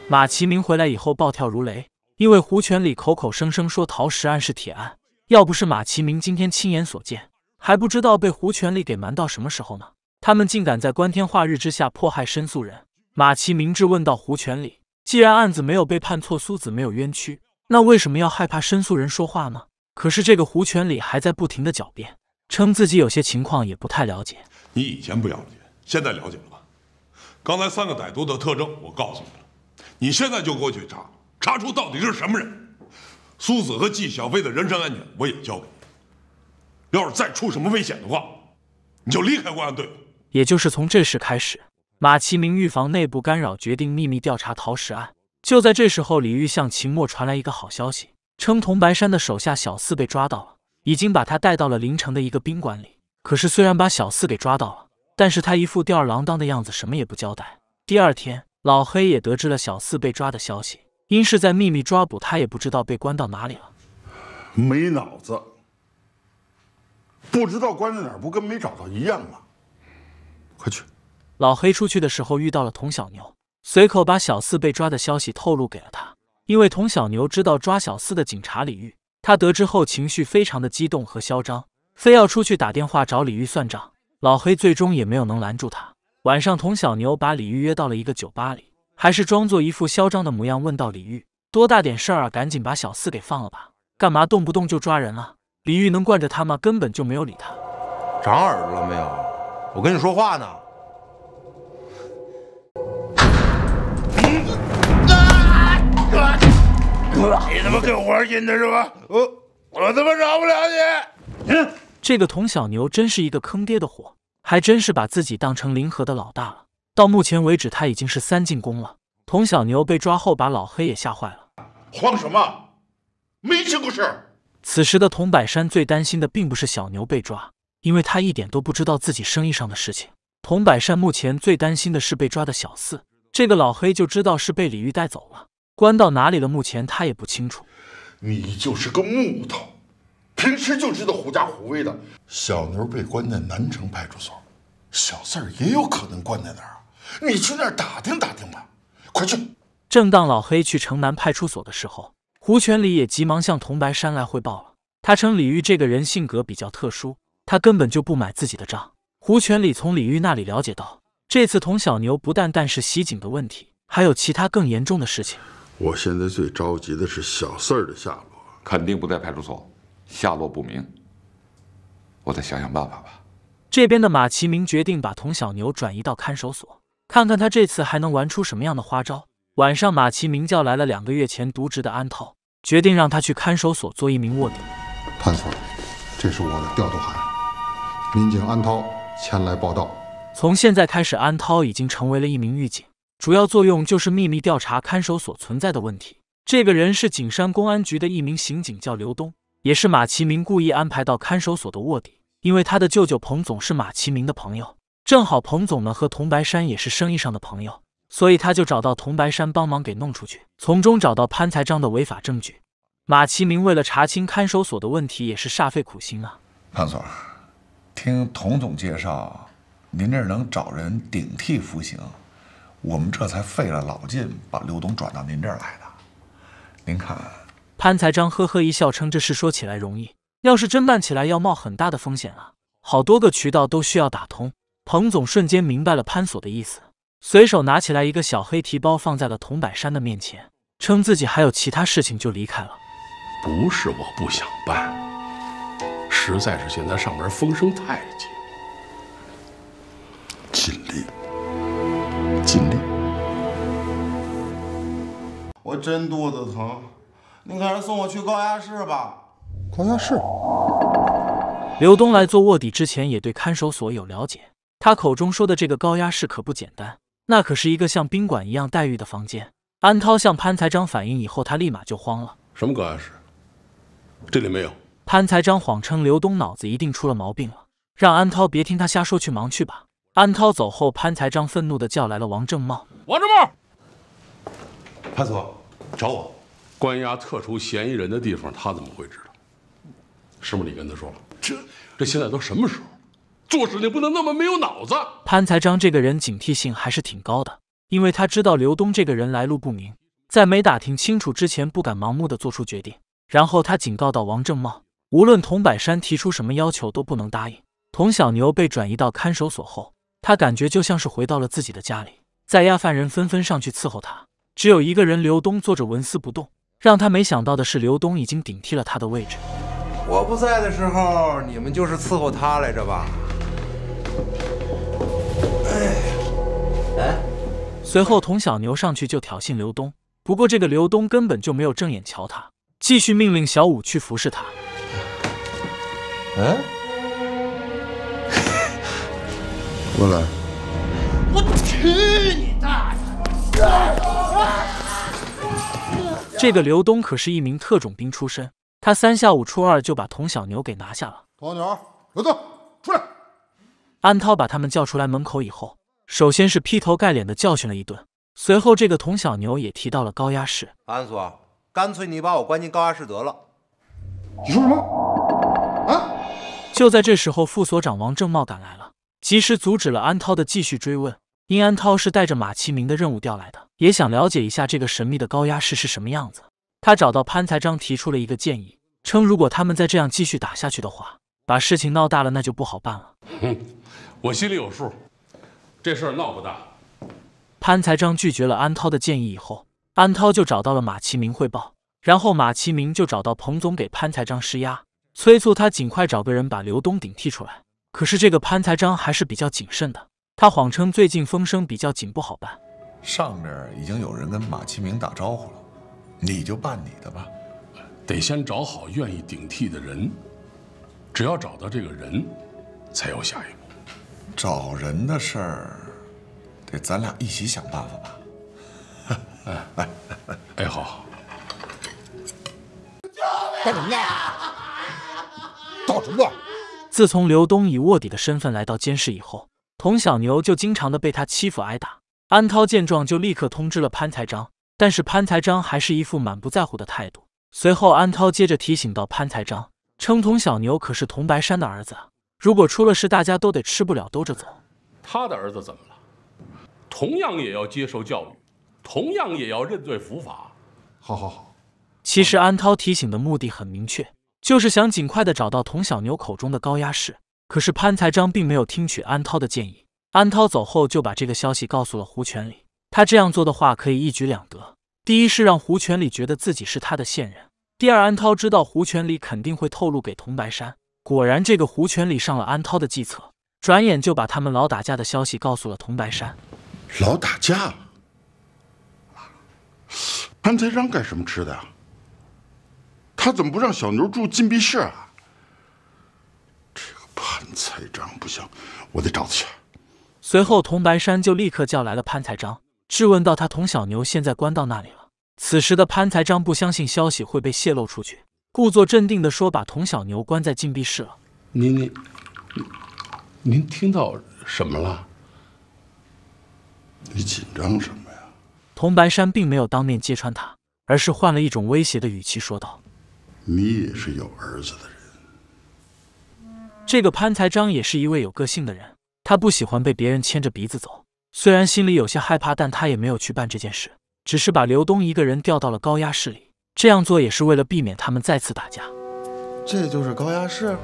马其明回来以后暴跳如雷，因为胡全礼口口声声说陶石案是铁案，要不是马其明今天亲眼所见，还不知道被胡全礼给瞒到什么时候呢。他们竟敢在光天化日之下迫害申诉人！马奇明智问道：“胡全礼，既然案子没有被判错，苏子没有冤屈，那为什么要害怕申诉人说话呢？”可是这个胡全礼还在不停地狡辩，称自己有些情况也不太了解。你以前不了解，现在了解了吧？刚才三个歹徒的特征我告诉你了，你现在就过去查，查出到底是什么人。苏子和纪小飞的人身安全我也交给你，要是再出什么危险的话，你就离开公安队。也就是从这时开始，马其明预防内部干扰，决定秘密调查陶石案。就在这时候，李玉向秦墨传来一个好消息，称桐白山的手下小四被抓到了，已经把他带到了临城的一个宾馆里。可是，虽然把小四给抓到了，但是他一副吊儿郎当的样子，什么也不交代。第二天，老黑也得知了小四被抓的消息，因是在秘密抓捕，他也不知道被关到哪里了。没脑子，不知道关在哪儿，不跟没找到一样吗？快去！老黑出去的时候遇到了童小牛，随口把小四被抓的消息透露给了他。因为童小牛知道抓小四的警察李玉，他得知后情绪非常的激动和嚣张，非要出去打电话找李玉算账。老黑最终也没有能拦住他。晚上，童小牛把李玉约到了一个酒吧里，还是装作一副嚣张的模样，问道：“李玉：“多大点事儿啊？赶紧把小四给放了吧，干嘛动不动就抓人啊？”李玉能惯着他吗？根本就没有理他。长耳了没有？我跟你说话呢！你他妈给我玩阴的，是吧？我我他妈饶不了你！这个童小牛真是一个坑爹的货，还真是把自己当成林河的老大了。到目前为止，他已经是三进宫了。童小牛被抓后，把老黑也吓坏了。慌什么？没这个事。此时的童百山最担心的并不是小牛被抓。因为他一点都不知道自己生意上的事情。童百山目前最担心的是被抓的小四，这个老黑就知道是被李玉带走了，关到哪里了？目前他也不清楚。你就是个木头，平时就知道狐假虎威的。小牛被关在南城派出所，小四儿也有可能关在那儿啊！你去那儿打听打听吧，快去！正当老黑去城南派出所的时候，胡全礼也急忙向童白山来汇报了。他称李玉这个人性格比较特殊。他根本就不买自己的账。胡全礼从李玉那里了解到，这次童小牛不但但是袭警的问题，还有其他更严重的事情。我现在最着急的是小四儿的下落，肯定不在派出所，下落不明。我再想想办法吧。这边的马其明决定把童小牛转移到看守所，看看他这次还能玩出什么样的花招。晚上，马其明叫来了两个月前渎职的安涛，决定让他去看守所做一名卧底。潘所，这是我的调度函。民警安涛前来报道。从现在开始，安涛已经成为了一名狱警，主要作用就是秘密调查看守所存在的问题。这个人是景山公安局的一名刑警，叫刘东，也是马其明故意安排到看守所的卧底。因为他的舅舅彭总是马其明的朋友，正好彭总呢和童白山也是生意上的朋友，所以他就找到童白山帮忙给弄出去，从中找到潘财章的违法证据。马其明为了查清看守所的问题，也是煞费苦心啊，潘总，听童总介绍，您这儿能找人顶替服刑，我们这才费了老劲把刘东转到您这儿来的。您看。潘财章呵呵一笑，称这事说起来容易，要是真办起来，要冒很大的风险啊，好多个渠道都需要打通。彭总瞬间明白了潘所的意思，随手拿起来一个小黑提包，放在了童百山的面前，称自己还有其他事情就离开了。不是我不想办。实在是现在上面风声太紧，尽力，尽力。我真肚子疼，您还是送我去高压室吧。高压室。刘东来做卧底之前也对看守所有了解，他口中说的这个高压室可不简单，那可是一个像宾馆一样待遇的房间。安涛向潘财章反映以后，他立马就慌了。什么高压室？这里没有。潘财章谎称刘东脑子一定出了毛病了，让安涛别听他瞎说，去忙去吧。安涛走后，潘财章愤怒的叫来了王正茂：“王正茂，潘所找我，关押特殊嫌疑人的地方，他怎么会知道？是不是你跟他说了？这这现在都什么时候了，做事情不能那么没有脑子！”潘财章这个人警惕性还是挺高的，因为他知道刘东这个人来路不明，在没打听清楚之前，不敢盲目的做出决定。然后他警告到王正茂。无论童百山提出什么要求，都不能答应。童小牛被转移到看守所后，他感觉就像是回到了自己的家里，在押犯人纷纷上去伺候他，只有一个人刘东坐着纹丝不动。让他没想到的是，刘东已经顶替了他的位置。我不在的时候，你们就是伺候他来着吧？哎，来。随后，童小牛上去就挑衅刘东，不过这个刘东根本就没有正眼瞧他，继续命令小五去服侍他。嗯，(laughs) 过来！我去你大爷！这个刘东可是一名特种兵出身，他三下五除二就把童小牛给拿下了。童小牛，刘东，出来！安涛把他们叫出来门口以后，首先是劈头盖脸的教训了一顿，随后这个童小牛也提到了高压室。安所，干脆你把我关进高压室得了。你说什么？就在这时候，副所长王正茂赶来了，及时阻止了安涛的继续追问。因安涛是带着马其明的任务调来的，也想了解一下这个神秘的高压室是什么样子。他找到潘财章，提出了一个建议，称如果他们再这样继续打下去的话，把事情闹大了，那就不好办了。哼，(laughs) 我心里有数，这事儿闹不大。潘财章拒绝了安涛的建议以后，安涛就找到了马其明汇报，然后马其明就找到彭总给潘财章施压。催促他尽快找个人把刘东顶替出来。可是这个潘财章还是比较谨慎的，他谎称最近风声比较紧，不好办。上面已经有人跟马其明打招呼了，你就办你的吧。得先找好愿意顶替的人，只要找到这个人，才有下一步。找人的事儿，得咱俩一起想办法吧。哎哎哎，哎好。干什么呢？倒着干。自从刘东以卧底的身份来到监视以后，童小牛就经常的被他欺负挨打。安涛见状就立刻通知了潘财章，但是潘财章还是一副满不在乎的态度。随后，安涛接着提醒到潘财章，称童小牛可是童白山的儿子，如果出了事，大家都得吃不了兜着走。他的儿子怎么了？同样也要接受教育，同样也要认罪伏法。好好好。其实安涛提醒的目的很明确。就是想尽快的找到童小牛口中的高压室，可是潘才章并没有听取安涛的建议。安涛走后，就把这个消息告诉了胡全礼。他这样做的话，可以一举两得：第一是让胡全礼觉得自己是他的线人；第二，安涛知道胡全礼肯定会透露给童白山。果然，这个胡全礼上了安涛的计策，转眼就把他们老打架的消息告诉了童白山。老打架，潘才章干什么吃的呀？他怎么不让小牛住禁闭室啊？这个潘财章不行，我得找他去。随后，童白山就立刻叫来了潘财章，质问道：“他童小牛现在关到那里了？”此时的潘财章不相信消息会被泄露出去，故作镇定的说：“把童小牛关在禁闭室了。”您您您听到什么了？你紧张什么呀？童白山并没有当面揭穿他，而是换了一种威胁的语气说道。你也是有儿子的人。这个潘才章也是一位有个性的人，他不喜欢被别人牵着鼻子走。虽然心里有些害怕，但他也没有去办这件事，只是把刘东一个人调到了高压室里。这样做也是为了避免他们再次打架。这就是高压室？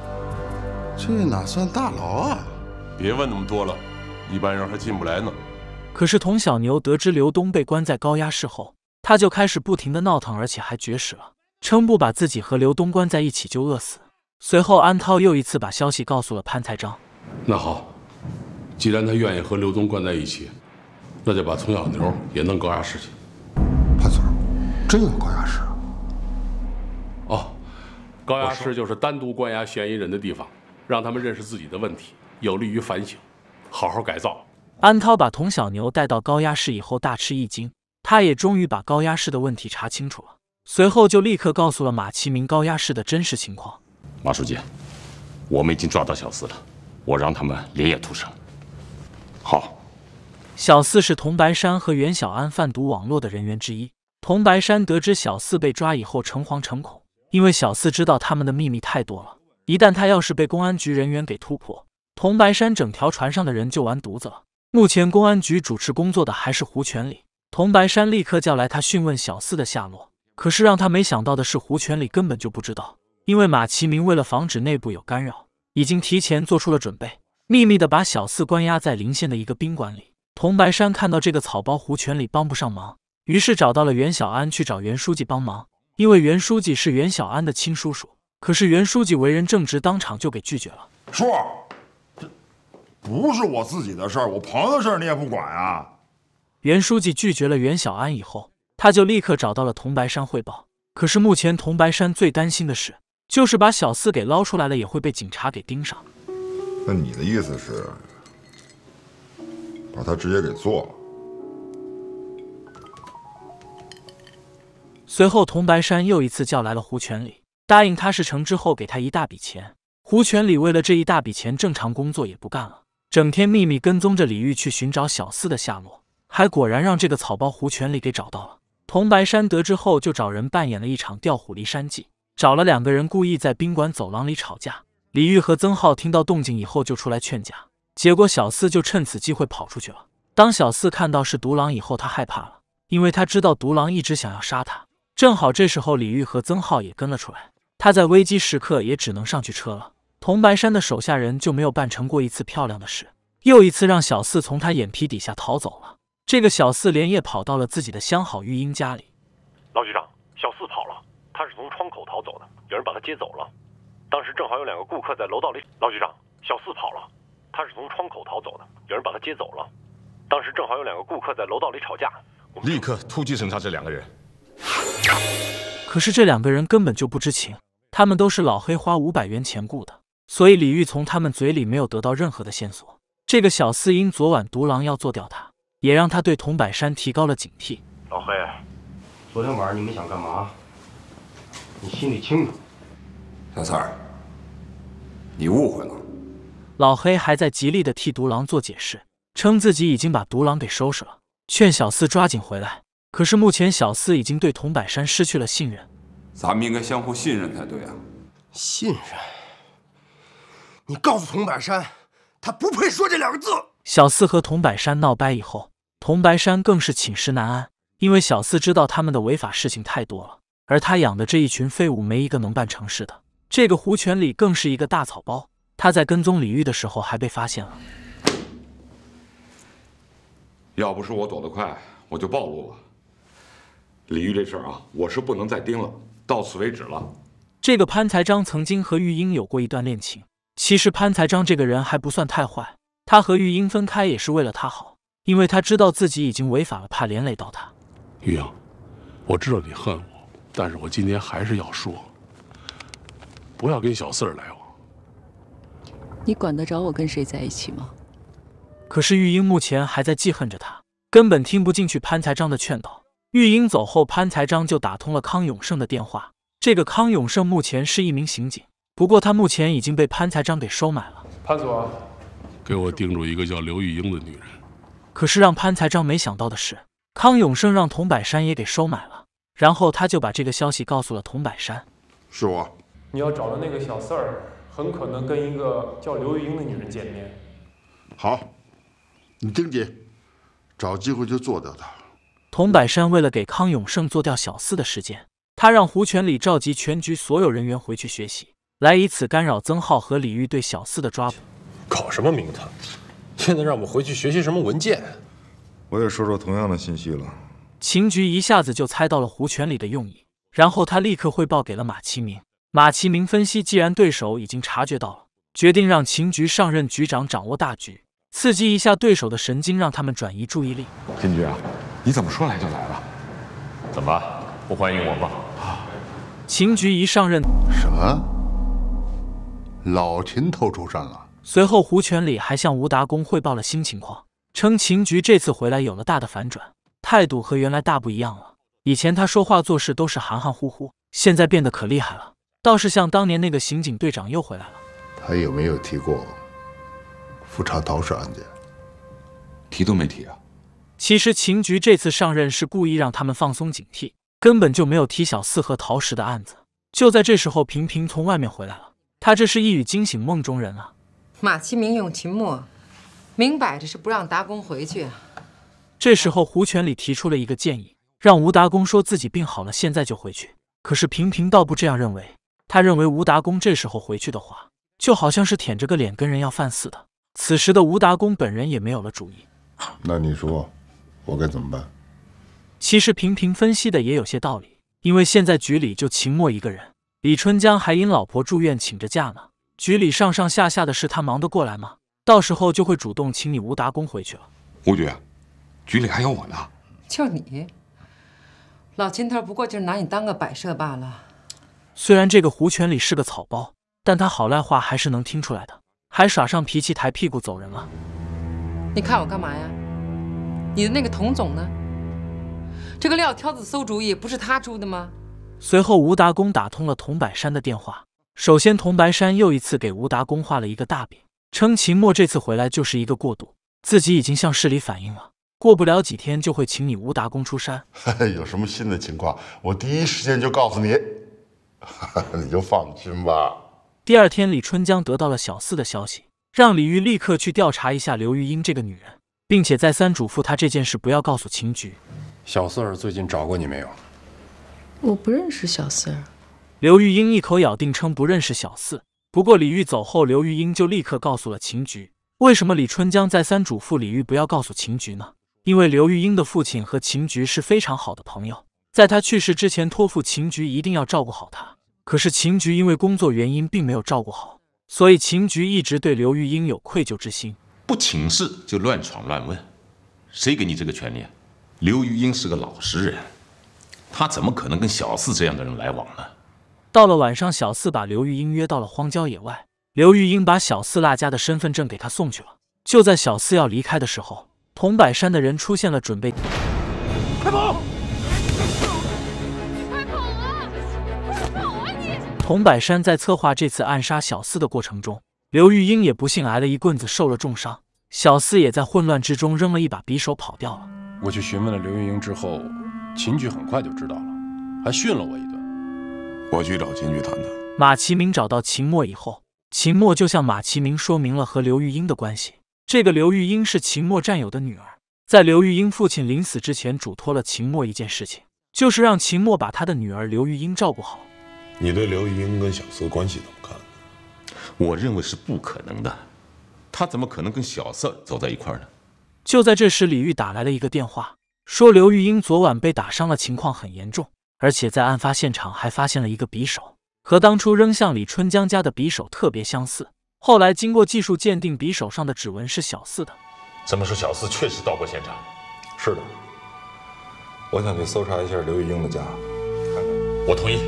这哪算大牢啊？别问那么多了，一般人还进不来呢。可是童小牛得知刘东被关在高压室后，他就开始不停地闹腾，而且还绝食了。称不把自己和刘东关在一起就饿死。随后，安涛又一次把消息告诉了潘才章。那好，既然他愿意和刘东关在一起，那就把童小牛也弄高压室去。潘总，真有高压室？哦，高压室就是单独关押嫌疑人的地方，让他们认识自己的问题，有利于反省，好好改造。安涛把童小牛带到高压室以后，大吃一惊。他也终于把高压室的问题查清楚了。随后就立刻告诉了马其明高压室的真实情况。马书记，我们已经抓到小四了，我让他们连夜突审。好。小四是童白山和袁小安贩毒网络的人员之一。童白山得知小四被抓以后诚惶诚恐，因为小四知道他们的秘密太多了。一旦他要是被公安局人员给突破，童白山整条船上的人就完犊子了。目前公安局主持工作的还是胡全礼，童白山立刻叫来他询问小四的下落。可是让他没想到的是，胡全礼根本就不知道，因为马其明为了防止内部有干扰，已经提前做出了准备，秘密的把小四关押在临县的一个宾馆里。童白山看到这个草包胡全礼帮不上忙，于是找到了袁小安去找袁书记帮忙，因为袁书记是袁小安的亲叔叔。可是袁书记为人正直，当场就给拒绝了：“叔，这不是我自己的事儿，我朋友的事儿你也不管啊！”袁书记拒绝了袁小安以后。他就立刻找到了桐白山汇报，可是目前桐白山最担心的事，就是把小四给捞出来了，也会被警察给盯上。那你的意思是，把他直接给做了？随后，桐白山又一次叫来了胡全礼，答应他是成之后给他一大笔钱。胡全礼为了这一大笔钱，正常工作也不干了，整天秘密跟踪着李玉去寻找小四的下落，还果然让这个草包胡全礼给找到了。桐白山得知后，就找人扮演了一场调虎离山计，找了两个人故意在宾馆走廊里吵架。李玉和曾浩听到动静以后，就出来劝架。结果小四就趁此机会跑出去了。当小四看到是独狼以后，他害怕了，因为他知道独狼一直想要杀他。正好这时候李玉和曾浩也跟了出来，他在危机时刻也只能上去车了。桐白山的手下人就没有办成过一次漂亮的事，又一次让小四从他眼皮底下逃走了。这个小四连夜跑到了自己的相好玉英家里。老局长，小四跑了，他是从窗口逃走的，有人把他接走了。当时正好有两个顾客在楼道里。老局长，小四跑了，他是从窗口逃走的，有人把他接走了。当时正好有两个顾客在楼道里吵架。立刻突击审查这两个人。可是这两个人根本就不知情，他们都是老黑花五百元钱雇的，所以李玉从他们嘴里没有得到任何的线索。这个小四因昨晚独狼要做掉他。也让他对童柏山提高了警惕。老黑，昨天晚上你们想干嘛？你心里清楚。小儿，你误会了。老黑还在极力的替独狼做解释，称自己已经把独狼给收拾了，劝小四抓紧回来。可是目前小四已经对童柏山失去了信任。咱们应该相互信任才对啊！信任？你告诉童柏山，他不配说这两个字。小四和童百山闹掰以后，童柏山更是寝食难安，因为小四知道他们的违法事情太多了，而他养的这一群废物没一个能办成事的。这个胡全礼更是一个大草包，他在跟踪李玉的时候还被发现了。要不是我躲得快，我就暴露了。李玉这事儿啊，我是不能再盯了，到此为止了。这个潘财章曾经和玉英有过一段恋情，其实潘财章这个人还不算太坏。他和玉英分开也是为了他好，因为他知道自己已经违法了，怕连累到他。玉英，我知道你恨我，但是我今天还是要说，不要跟小四儿来往。你管得着我跟谁在一起吗？可是玉英目前还在记恨着他，根本听不进去潘才章的劝导。玉英走后，潘才章就打通了康永胜的电话。这个康永胜目前是一名刑警，不过他目前已经被潘才章给收买了。潘总。给我盯住一个叫刘玉英的女人。可是让潘财章没想到的是，康永胜让童百山也给收买了，然后他就把这个消息告诉了童百山。是我。你要找的那个小四儿，很可能跟一个叫刘玉英的女人见面。好，你盯紧，找机会就做掉他。童百山为了给康永胜做掉小四的时间，他让胡全礼召集全局所有人员回去学习，来以此干扰曾浩和李玉对小四的抓捕。搞什么名堂？现在让我们回去学习什么文件？我也收说同样的信息了。秦局一下子就猜到了胡权礼的用意，然后他立刻汇报给了马其明。马其明分析，既然对手已经察觉到了，决定让秦局上任局长，掌握大局，刺激一下对手的神经，让他们转移注意力。秦局啊，你怎么说来就来了？怎么不欢迎我吗？秦局一上任，什么？老秦头出山了？随后，胡全礼还向吴达公汇报了新情况，称秦局这次回来有了大的反转，态度和原来大不一样了。以前他说话做事都是含含糊糊，现在变得可厉害了，倒是像当年那个刑警队长又回来了。他有没有提过复查逃石案件？提都没提啊。其实秦局这次上任是故意让他们放松警惕，根本就没有提小四和陶石的案子。就在这时候，平平从外面回来了，他这是一语惊醒梦中人啊。马其明用秦墨，明摆着是不让达公回去。这时候，胡权礼提出了一个建议，让吴达公说自己病好了，现在就回去。可是平平倒不这样认为，他认为吴达公这时候回去的话，就好像是舔着个脸跟人要饭似的。此时的吴达公本人也没有了主意。那你说，我该怎么办？其实平平分析的也有些道理，因为现在局里就秦墨一个人，李春江还因老婆住院请着假呢。局里上上下下的事，他忙得过来吗？到时候就会主动请你吴达公回去了。吴局，局里还有我呢。就你老秦头，不过就是拿你当个摆设罢了。虽然这个胡权礼是个草包，但他好赖话还是能听出来的。还耍上脾气，抬屁股走人了。你看我干嘛呀？你的那个童总呢？这个撂挑子馊主意不是他出的吗？随后，吴达公打通了童百山的电话。首先，铜白山又一次给吴达公画了一个大饼，称秦墨这次回来就是一个过渡，自己已经向市里反映了，过不了几天就会请你吴达公出山。(laughs) 有什么新的情况，我第一时间就告诉你，(laughs) 你就放心吧。第二天，李春江得到了小四的消息，让李玉立刻去调查一下刘玉英这个女人，并且再三嘱咐他这件事不要告诉秦局。小四儿最近找过你没有？我不认识小四儿。刘玉英一口咬定称不认识小四。不过李玉走后，刘玉英就立刻告诉了秦菊，为什么李春江再三嘱咐李玉不要告诉秦菊呢？因为刘玉英的父亲和秦菊是非常好的朋友，在他去世之前托付秦菊一定要照顾好他。可是秦菊因为工作原因并没有照顾好，所以秦菊一直对刘玉英有愧疚之心。不请示就乱闯乱问，谁给你这个权利？刘玉英是个老实人，他怎么可能跟小四这样的人来往呢？到了晚上，小四把刘玉英约到了荒郊野外。刘玉英把小四那家的身份证给他送去了。就在小四要离开的时候，桐柏山的人出现了，准备。快跑！快跑啊！快跑啊你！桐柏山在策划这次暗杀小四的过程中，刘玉英也不幸挨了一棍子，受了重伤。小四也在混乱之中扔了一把匕首跑掉了。我去询问了刘玉英之后，秦局很快就知道了，还训了我一顿。我去找秦局谈谈。马其明找到秦墨以后，秦墨就向马其明说明了和刘玉英的关系。这个刘玉英是秦墨战友的女儿，在刘玉英父亲临死之前嘱托了秦墨一件事情，就是让秦墨把他的女儿刘玉英照顾好。你对刘玉英跟小四关系怎么看？我认为是不可能的，他怎么可能跟小四走在一块呢？就在这时，李玉打来了一个电话，说刘玉英昨晚被打伤了，情况很严重。而且在案发现场还发现了一个匕首，和当初扔向李春江家的匕首特别相似。后来经过技术鉴定，匕首上的指纹是小四的。这么说，小四确实到过现场。是的，我想去搜查一下刘玉英的家，看看。我同意。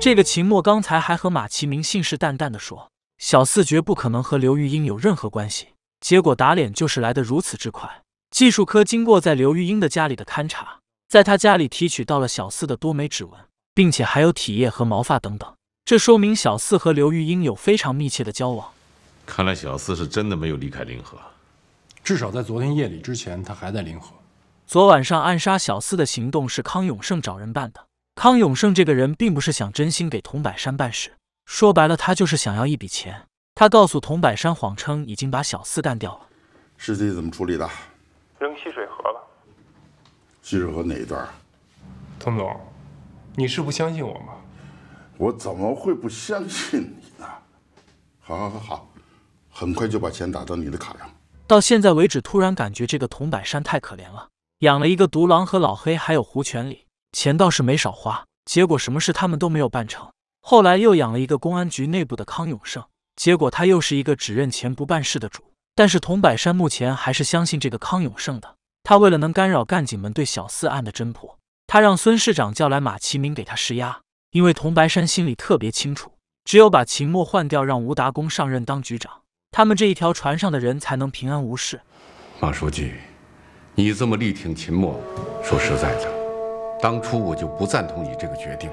这个秦墨刚才还和马其明信誓旦旦的说，小四绝不可能和刘玉英有任何关系，结果打脸就是来得如此之快。技术科经过在刘玉英的家里的勘查。在他家里提取到了小四的多枚指纹，并且还有体液和毛发等等，这说明小四和刘玉英有非常密切的交往。看来小四是真的没有离开临河，至少在昨天夜里之前，他还在临河。昨晚上暗杀小四的行动是康永胜找人办的。康永胜这个人并不是想真心给童百山办事，说白了，他就是想要一笔钱。他告诉童百山，谎称已经把小四干掉了。尸体怎么处理的？扔溪水河了。记事和哪一段？童总，你是不相信我吗？我怎么会不相信你呢？好，好，好，很快就把钱打到你的卡上。到现在为止，突然感觉这个童百山太可怜了，养了一个独狼和老黑，还有胡全礼，钱倒是没少花，结果什么事他们都没有办成。后来又养了一个公安局内部的康永胜，结果他又是一个只认钱不办事的主。但是童百山目前还是相信这个康永胜的。他为了能干扰干警们对小四案的侦破，他让孙市长叫来马其明给他施压。因为童白山心里特别清楚，只有把秦墨换掉，让吴达功上任当局长，他们这一条船上的人才能平安无事。马书记，你这么力挺秦墨，说实在的，当初我就不赞同你这个决定。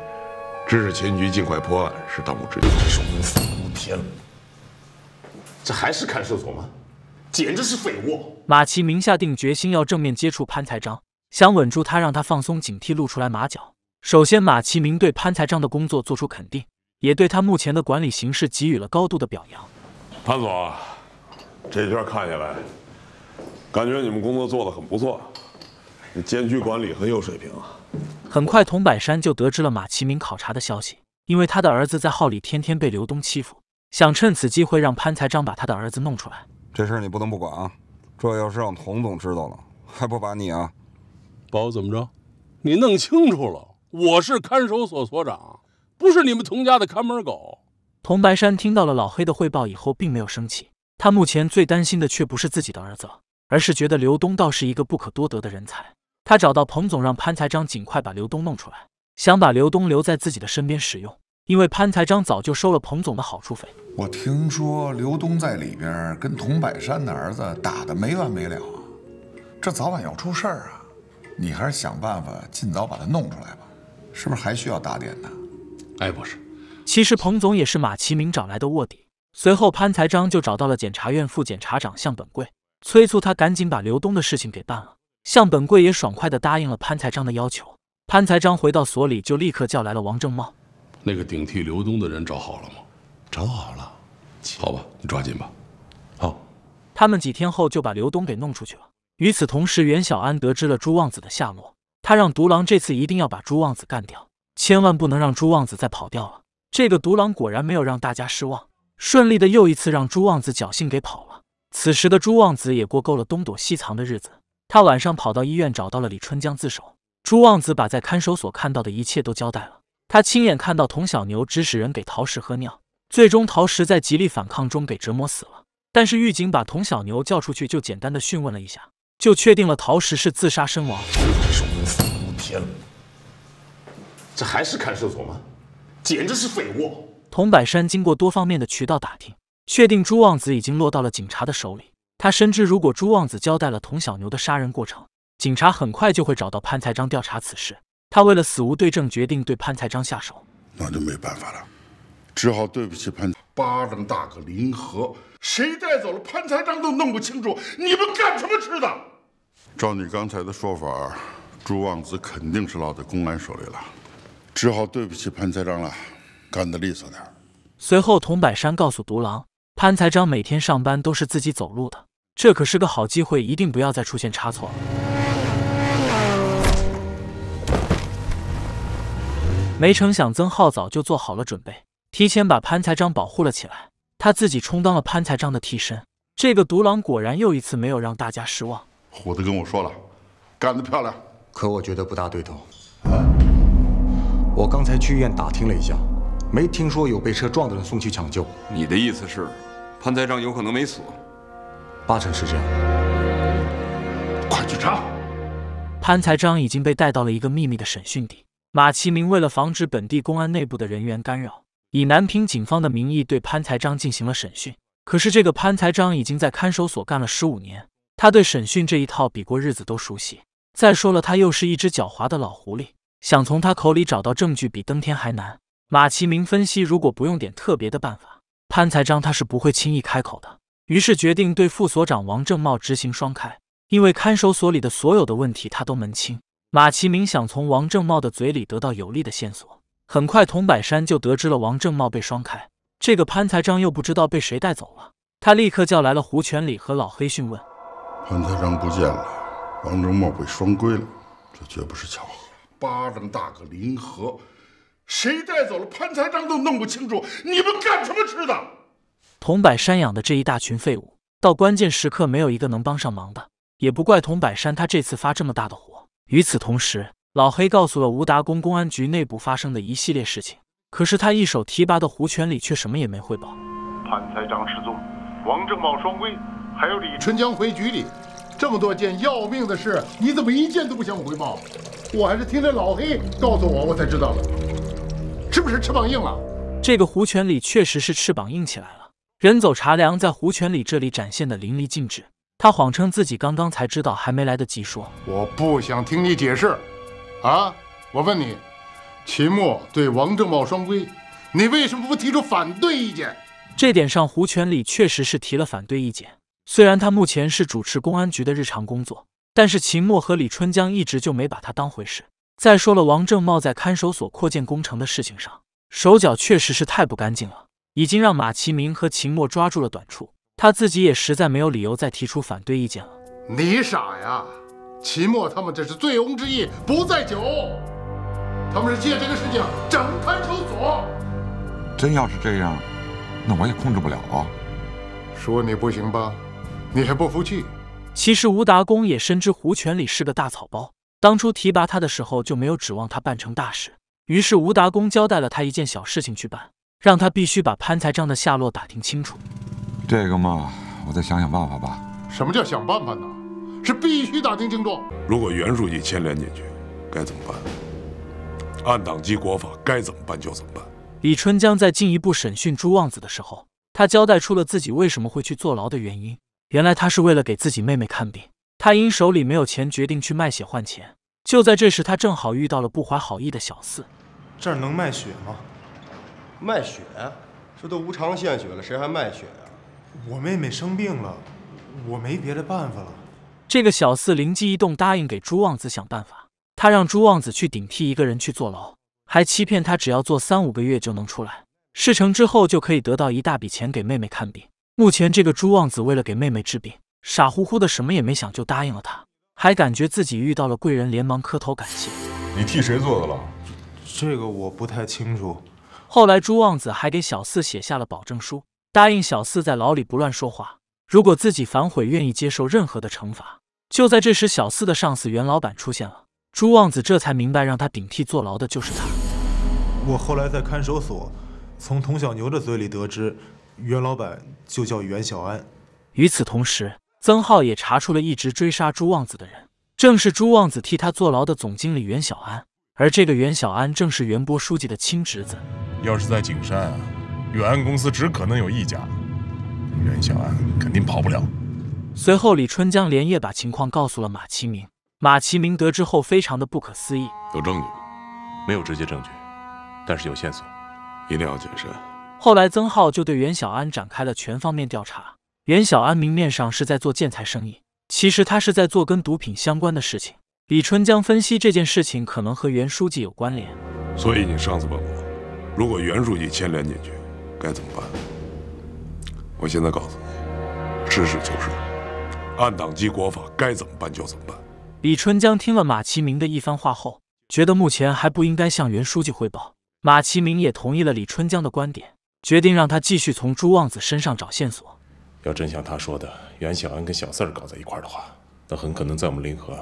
支持秦局尽快破案是当务之急。这是无法无天了，这还是看守所吗？简直是废物！马其明下定决心要正面接触潘财章，想稳住他，让他放松警惕，露出来马脚。首先，马其明对潘财章的工作做出肯定，也对他目前的管理形式给予了高度的表扬。潘总，这一圈看下来，感觉你们工作做得很不错，这监区管理很有水平啊。很快，童柏山就得知了马其明考察的消息，因为他的儿子在号里天天被刘东欺负，想趁此机会让潘财章把他的儿子弄出来。这事你不能不管啊！这要是让童总知道了，还不把你啊，把我怎么着？你弄清楚了，我是看守所所长，不是你们童家的看门狗。童白山听到了老黑的汇报以后，并没有生气。他目前最担心的却不是自己的儿子，而是觉得刘东倒是一个不可多得的人才。他找到彭总，让潘财章尽快把刘东弄出来，想把刘东留在自己的身边使用。因为潘财章早就收了彭总的好处费，我听说刘东在里边跟童百山的儿子打得没完没了，这早晚要出事儿啊！你还是想办法尽早把他弄出来吧，是不是还需要打点呢？哎，不是，其实彭总也是马其明找来的卧底。随后，潘财章就找到了检察院副检察长向本贵，催促他赶紧把刘东的事情给办了。向本贵也爽快地答应了潘财章的要求。潘财章回到所里，就立刻叫来了王正茂。那个顶替刘东的人找好了吗？找好了，好吧，你抓紧吧。好，他们几天后就把刘东给弄出去了。与此同时，袁小安得知了朱旺子的下落，他让独狼这次一定要把朱旺子干掉，千万不能让朱旺子再跑掉了。这个独狼果然没有让大家失望，顺利的又一次让朱旺子侥幸给跑了。此时的朱旺子也过够了东躲西藏的日子，他晚上跑到医院找到了李春江自首。朱旺子把在看守所看到的一切都交代了。他亲眼看到童小牛指使人给陶石喝尿，最终陶石在极力反抗中给折磨死了。但是狱警把童小牛叫出去，就简单的讯问了一下，就确定了陶石是自杀身亡。这是无法无天了，这还是看守所吗？简直是废物！童柏山经过多方面的渠道打听，确定朱旺子已经落到了警察的手里。他深知，如果朱旺子交代了童小牛的杀人过程，警察很快就会找到潘财章调查此事。他为了死无对证，决定对潘才章下手。那就没办法了，只好对不起潘。巴掌大个林河，谁带走了潘才章都弄不清楚，你们干什么吃的？照你刚才的说法，朱旺子肯定是落在公安手里了，只好对不起潘才章了，干得利索点。随后，童百山告诉独狼，潘才章每天上班都是自己走路的，这可是个好机会，一定不要再出现差错。没成想，曾浩早就做好了准备，提前把潘财章保护了起来，他自己充当了潘财章的替身。这个独狼果然又一次没有让大家失望。虎子跟我说了，干得漂亮。可我觉得不大对头。我刚才去医院打听了一下，没听说有被车撞的人送去抢救。你的意思是，潘财章有可能没死？八成是这样。快去查！潘财章已经被带到了一个秘密的审讯地。马其明为了防止本地公安内部的人员干扰，以南平警方的名义对潘才章进行了审讯。可是这个潘才章已经在看守所干了十五年，他对审讯这一套比过日子都熟悉。再说了，他又是一只狡猾的老狐狸，想从他口里找到证据比登天还难。马其明分析，如果不用点特别的办法，潘才章他是不会轻易开口的。于是决定对副所长王正茂执行双开，因为看守所里的所有的问题他都门清。马其明想从王正茂的嘴里得到有力的线索。很快，童柏山就得知了王正茂被双开，这个潘财章又不知道被谁带走了。他立刻叫来了胡全礼和老黑询问：“潘财章不见了，王正茂被双规了，这绝不是巧合。巴掌大个临河，谁带走了潘财章都弄不清楚，你们干什么吃的？”童柏山养的这一大群废物，到关键时刻没有一个能帮上忙的，也不怪童柏山，他这次发这么大的火。与此同时，老黑告诉了吴达公公安局内部发生的一系列事情。可是他一手提拔的胡全礼却什么也没汇报。潘财长失踪，王正茂双规，还有李春江回局里，这么多件要命的事，你怎么一件都不向我汇报？我还是听这老黑告诉我，我才知道的。是不是翅膀硬了？这个胡全礼确实是翅膀硬起来了。人走茶凉，在胡全礼这里展现的淋漓尽致。他谎称自己刚刚才知道，还没来得及说。我不想听你解释，啊！我问你，秦墨对王正茂双规，你为什么不提出反对意见？这点上，胡全礼确实是提了反对意见。虽然他目前是主持公安局的日常工作，但是秦墨和李春江一直就没把他当回事。再说了，王正茂在看守所扩建工程的事情上，手脚确实是太不干净了，已经让马其明和秦墨抓住了短处。他自己也实在没有理由再提出反对意见了。你傻呀，秦墨他们这是醉翁之意不在酒，他们是借这个事情整看守所。真要是这样，那我也控制不了啊。说你不行吧，你还不服气？其实吴达公也深知胡泉礼是个大草包，当初提拔他的时候就没有指望他办成大事。于是吴达公交代了他一件小事情去办，让他必须把潘财章的下落打听清楚。这个嘛，我再想想办法吧。什么叫想办法呢？是必须打听清楚。如果袁书记牵连进去，该怎么办？按党纪国法，该怎么办就怎么办。李春江在进一步审讯朱旺子的时候，他交代出了自己为什么会去坐牢的原因。原来他是为了给自己妹妹看病，他因手里没有钱，决定去卖血换钱。就在这时，他正好遇到了不怀好意的小四。这儿能卖血吗？卖血？这都无偿献血了，谁还卖血？我妹妹生病了，我没别的办法了。这个小四灵机一动，答应给朱旺子想办法。他让朱旺子去顶替一个人去坐牢，还欺骗他只要坐三五个月就能出来。事成之后就可以得到一大笔钱给妹妹看病。目前这个朱旺子为了给妹妹治病，傻乎乎的什么也没想就答应了他，还感觉自己遇到了贵人，连忙磕头感谢。你替谁做的了？这个我不太清楚。后来朱旺子还给小四写下了保证书。答应小四在牢里不乱说话，如果自己反悔，愿意接受任何的惩罚。就在这时，小四的上司袁老板出现了，朱旺子这才明白，让他顶替坐牢的就是他。我后来在看守所，从童小牛的嘴里得知，袁老板就叫袁小安。与此同时，曾浩也查出了一直追杀朱旺子的人，正是朱旺子替他坐牢的总经理袁小安，而这个袁小安正是袁波书记的亲侄子。要是在景山。远安公司只可能有一家，袁小安肯定跑不了。随后，李春江连夜把情况告诉了马其明。马其明得知后，非常的不可思议。有证据吗？没有直接证据，但是有线索，一定要谨慎。后来，曾浩就对袁小安展开了全方面调查。袁小安明面上是在做建材生意，其实他是在做跟毒品相关的事情。李春江分析，这件事情可能和袁书记有关联。所以你上次问我，如果袁书记牵连进去？该怎么办？我现在告诉你，实事求是，按党纪国法，该怎么办就怎么办。李春江听了马其明的一番话后，觉得目前还不应该向袁书记汇报。马其明也同意了李春江的观点，决定让他继续从朱旺子身上找线索。要真像他说的，袁小安跟小四儿搞在一块儿的话，那很可能在我们临河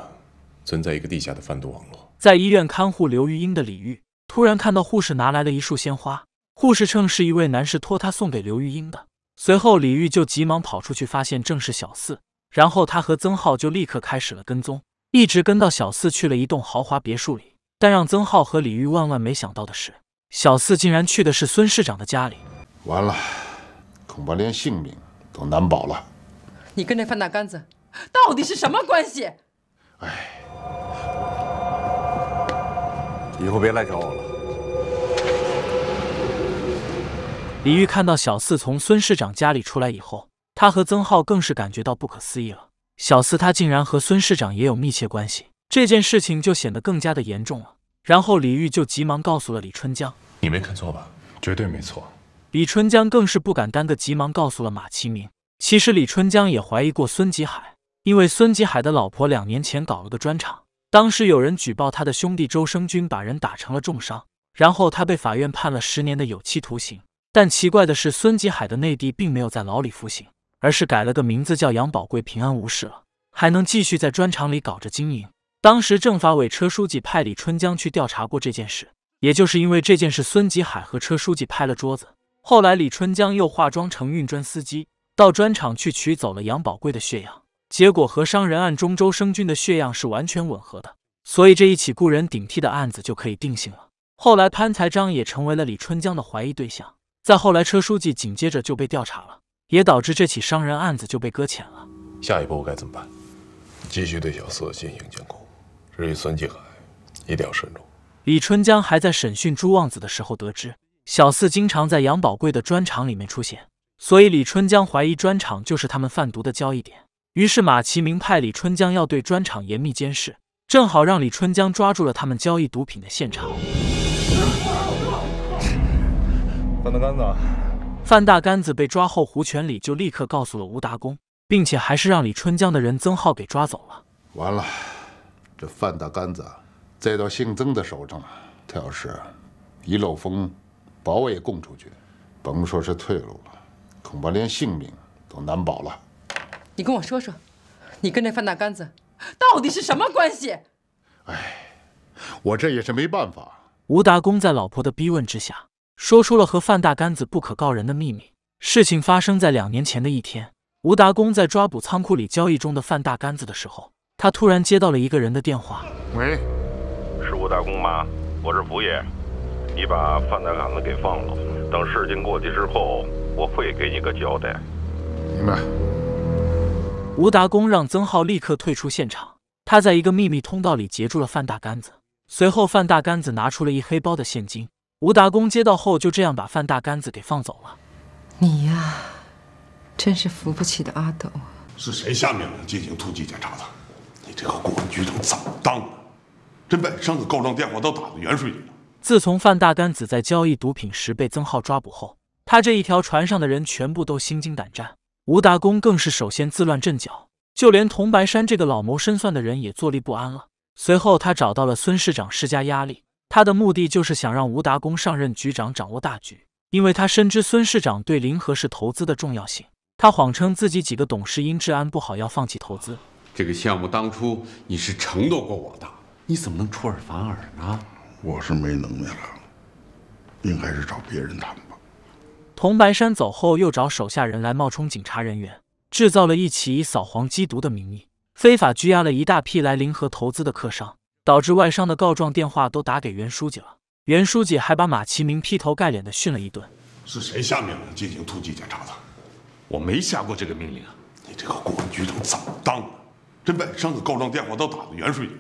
存在一个地下的贩毒网络。在医院看护刘玉英的李玉突然看到护士拿来了一束鲜花。护士称是一位男士托他送给刘玉英的。随后，李玉就急忙跑出去，发现正是小四。然后，他和曾浩就立刻开始了跟踪，一直跟到小四去了一栋豪华别墅里。但让曾浩和李玉万万没想到的是，小四竟然去的是孙市长的家里。完了，恐怕连性命都难保了。你跟那范大杆子到底是什么关系？哎，以后别来找我了。李玉看到小四从孙市长家里出来以后，他和曾浩更是感觉到不可思议了。小四他竟然和孙市长也有密切关系，这件事情就显得更加的严重了。然后李玉就急忙告诉了李春江：“你没看错吧？绝对没错。”李春江更是不敢耽搁，急忙告诉了马其明。其实李春江也怀疑过孙吉海，因为孙吉海的老婆两年前搞了个专场，当时有人举报他的兄弟周生军把人打成了重伤，然后他被法院判了十年的有期徒刑。但奇怪的是，孙吉海的内地并没有在牢里服刑，而是改了个名字叫杨宝贵，平安无事了，还能继续在砖厂里搞着经营。当时政法委车书记派李春江去调查过这件事，也就是因为这件事，孙吉海和车书记拍了桌子。后来李春江又化妆成运砖司机到砖厂去取走了杨宝贵的血样，结果和商人案中周生军的血样是完全吻合的，所以这一起雇人顶替的案子就可以定性了。后来潘才章也成为了李春江的怀疑对象。再后来，车书记紧接着就被调查了，也导致这起伤人案子就被搁浅了。下一步我该怎么办？继续对小四进行监控。至于孙继海，一定要慎重。李春江还在审讯朱旺子的时候得知，小四经常在杨宝贵的砖厂里面出现，所以李春江怀疑砖厂就是他们贩毒的交易点。于是马其明派李春江要对砖厂严密监视，正好让李春江抓住了他们交易毒品的现场。范大杆子，范大杆子被抓后，胡全礼就立刻告诉了吴达公，并且还是让李春江的人曾浩给抓走了。完了，这范大杆子栽到姓曾的手上了。他要是一漏风，把我也供出去，甭说是退路了，恐怕连性命都难保了。你跟我说说，你跟这范大杆子到底是什么关系？哎，我这也是没办法。吴达公在老婆的逼问之下。说出了和范大杆子不可告人的秘密。事情发生在两年前的一天，吴达公在抓捕仓库里交易中的范大杆子的时候，他突然接到了一个人的电话：“喂，是吴达公吗？我是福爷，你把范大杆子给放了。等事情过去之后，我会给你个交代。”明白。吴达公让曾浩立刻退出现场。他在一个秘密通道里截住了范大杆子，随后范大杆子拿出了一黑包的现金。吴达公接到后，就这样把范大杆子给放走了。你呀，真是扶不起的阿斗。是谁下令进行突击检查的？你这个公安局长怎么当的？这本上次告状电话都打到元帅里了。自从范大杆子在交易毒品时被曾浩抓捕后，他这一条船上的人全部都心惊胆战。吴达公更是首先自乱阵脚，就连桐白山这个老谋深算的人也坐立不安了。随后，他找到了孙市长施加压力。他的目的就是想让吴达功上任局长，掌握大局，因为他深知孙市长对临河市投资的重要性。他谎称自己几个董事因治安不好要放弃投资。这个项目当初你是承诺过我的，你怎么能出尔反尔呢？我是没能耐了，应该是找别人谈吧。童白山走后，又找手下人来冒充警察人员，制造了一起以扫黄缉毒的名义，非法拘押了一大批来临河投资的客商。导致外商的告状电话都打给袁书记了，袁书记还把马其明劈头盖脸的训了一顿。是谁下命令进行突击检查的？我没下过这个命令啊！你这个公安局长怎么当的？这外商的告状电话都打到袁书记了，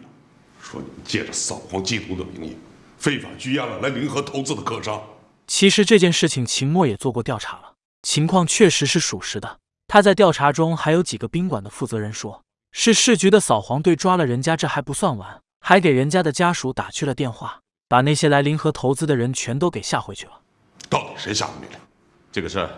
说你借着扫黄缉毒的名义，非法拘押了来临河投资的客商。其实这件事情秦墨也做过调查了，情况确实是属实的。他在调查中还有几个宾馆的负责人说，是市局的扫黄队抓了人家，这还不算完。还给人家的家属打去了电话，把那些来临河投资的人全都给吓回去了。到底谁下的命令？这个事儿，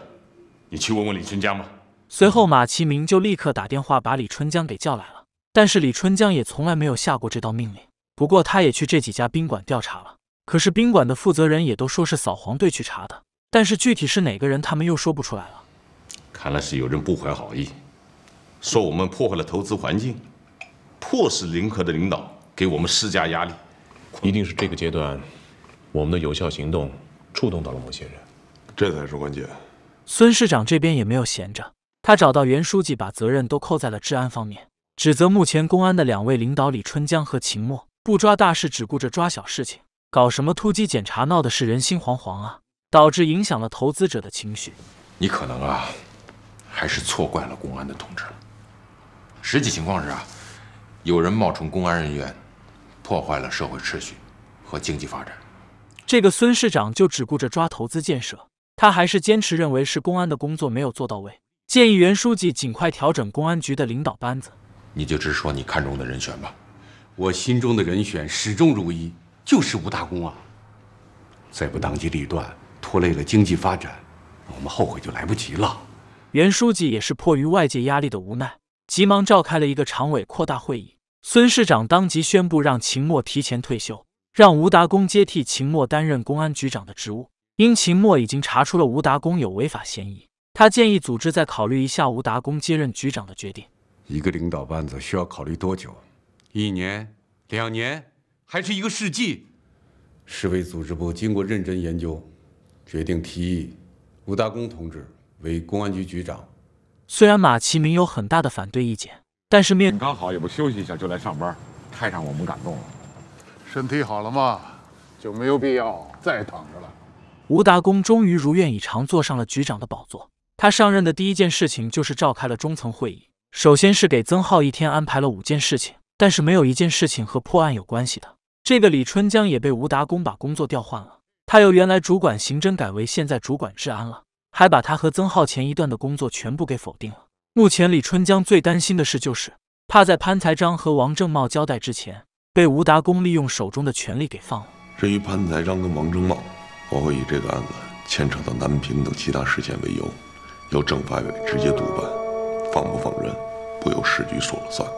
你去问问李春江吧。随后，马其明就立刻打电话把李春江给叫来了。但是李春江也从来没有下过这道命令。不过，他也去这几家宾馆调查了。可是，宾馆的负责人也都说是扫黄队去查的。但是，具体是哪个人，他们又说不出来了。看来是有人不怀好意，说我们破坏了投资环境，迫使临河的领导。给我们施加压力，一定是这个阶段，我们的有效行动触动到了某些人，这才是关键。孙市长这边也没有闲着，他找到袁书记，把责任都扣在了治安方面，指责目前公安的两位领导李春江和秦墨不抓大事，只顾着抓小事情，搞什么突击检查，闹的是人心惶惶啊，导致影响了投资者的情绪。你可能啊，还是错怪了公安的同志了。实际情况是啊，有人冒充公安人员。破坏了社会秩序和经济发展。这个孙市长就只顾着抓投资建设，他还是坚持认为是公安的工作没有做到位，建议袁书记尽快调整公安局的领导班子。你就直说你看中的人选吧。我心中的人选始终如一，就是吴大功啊。再不当机立断，拖累了经济发展，我们后悔就来不及了。袁书记也是迫于外界压力的无奈，急忙召开了一个常委扩大会议。孙市长当即宣布，让秦墨提前退休，让吴达公接替秦墨担任公安局长的职务。因秦墨已经查出了吴达公有违法嫌疑，他建议组织再考虑一下吴达公接任局长的决定。一个领导班子需要考虑多久？一年、两年，还是一个世纪？市委组织部经过认真研究，决定提议吴达公同志为公安局局长。虽然马其明有很大的反对意见。但是面刚好也不休息一下就来上班，太让我们感动了。身体好了嘛，就没有必要再躺着了。吴达公终于如愿以偿坐上了局长的宝座。他上任的第一件事情就是召开了中层会议。首先是给曾浩一天安排了五件事情，但是没有一件事情和破案有关系的。这个李春江也被吴达公把工作调换了，他由原来主管刑侦改为现在主管治安了，还把他和曾浩前一段的工作全部给否定了。目前李春江最担心的事就是，怕在潘财章和王正茂交代之前，被吴达功利用手中的权力给放了。至于潘财章跟王正茂，我会以这个案子牵扯到南平等其他事件为由，由政法委直接督办，放不放人不由市局说了算。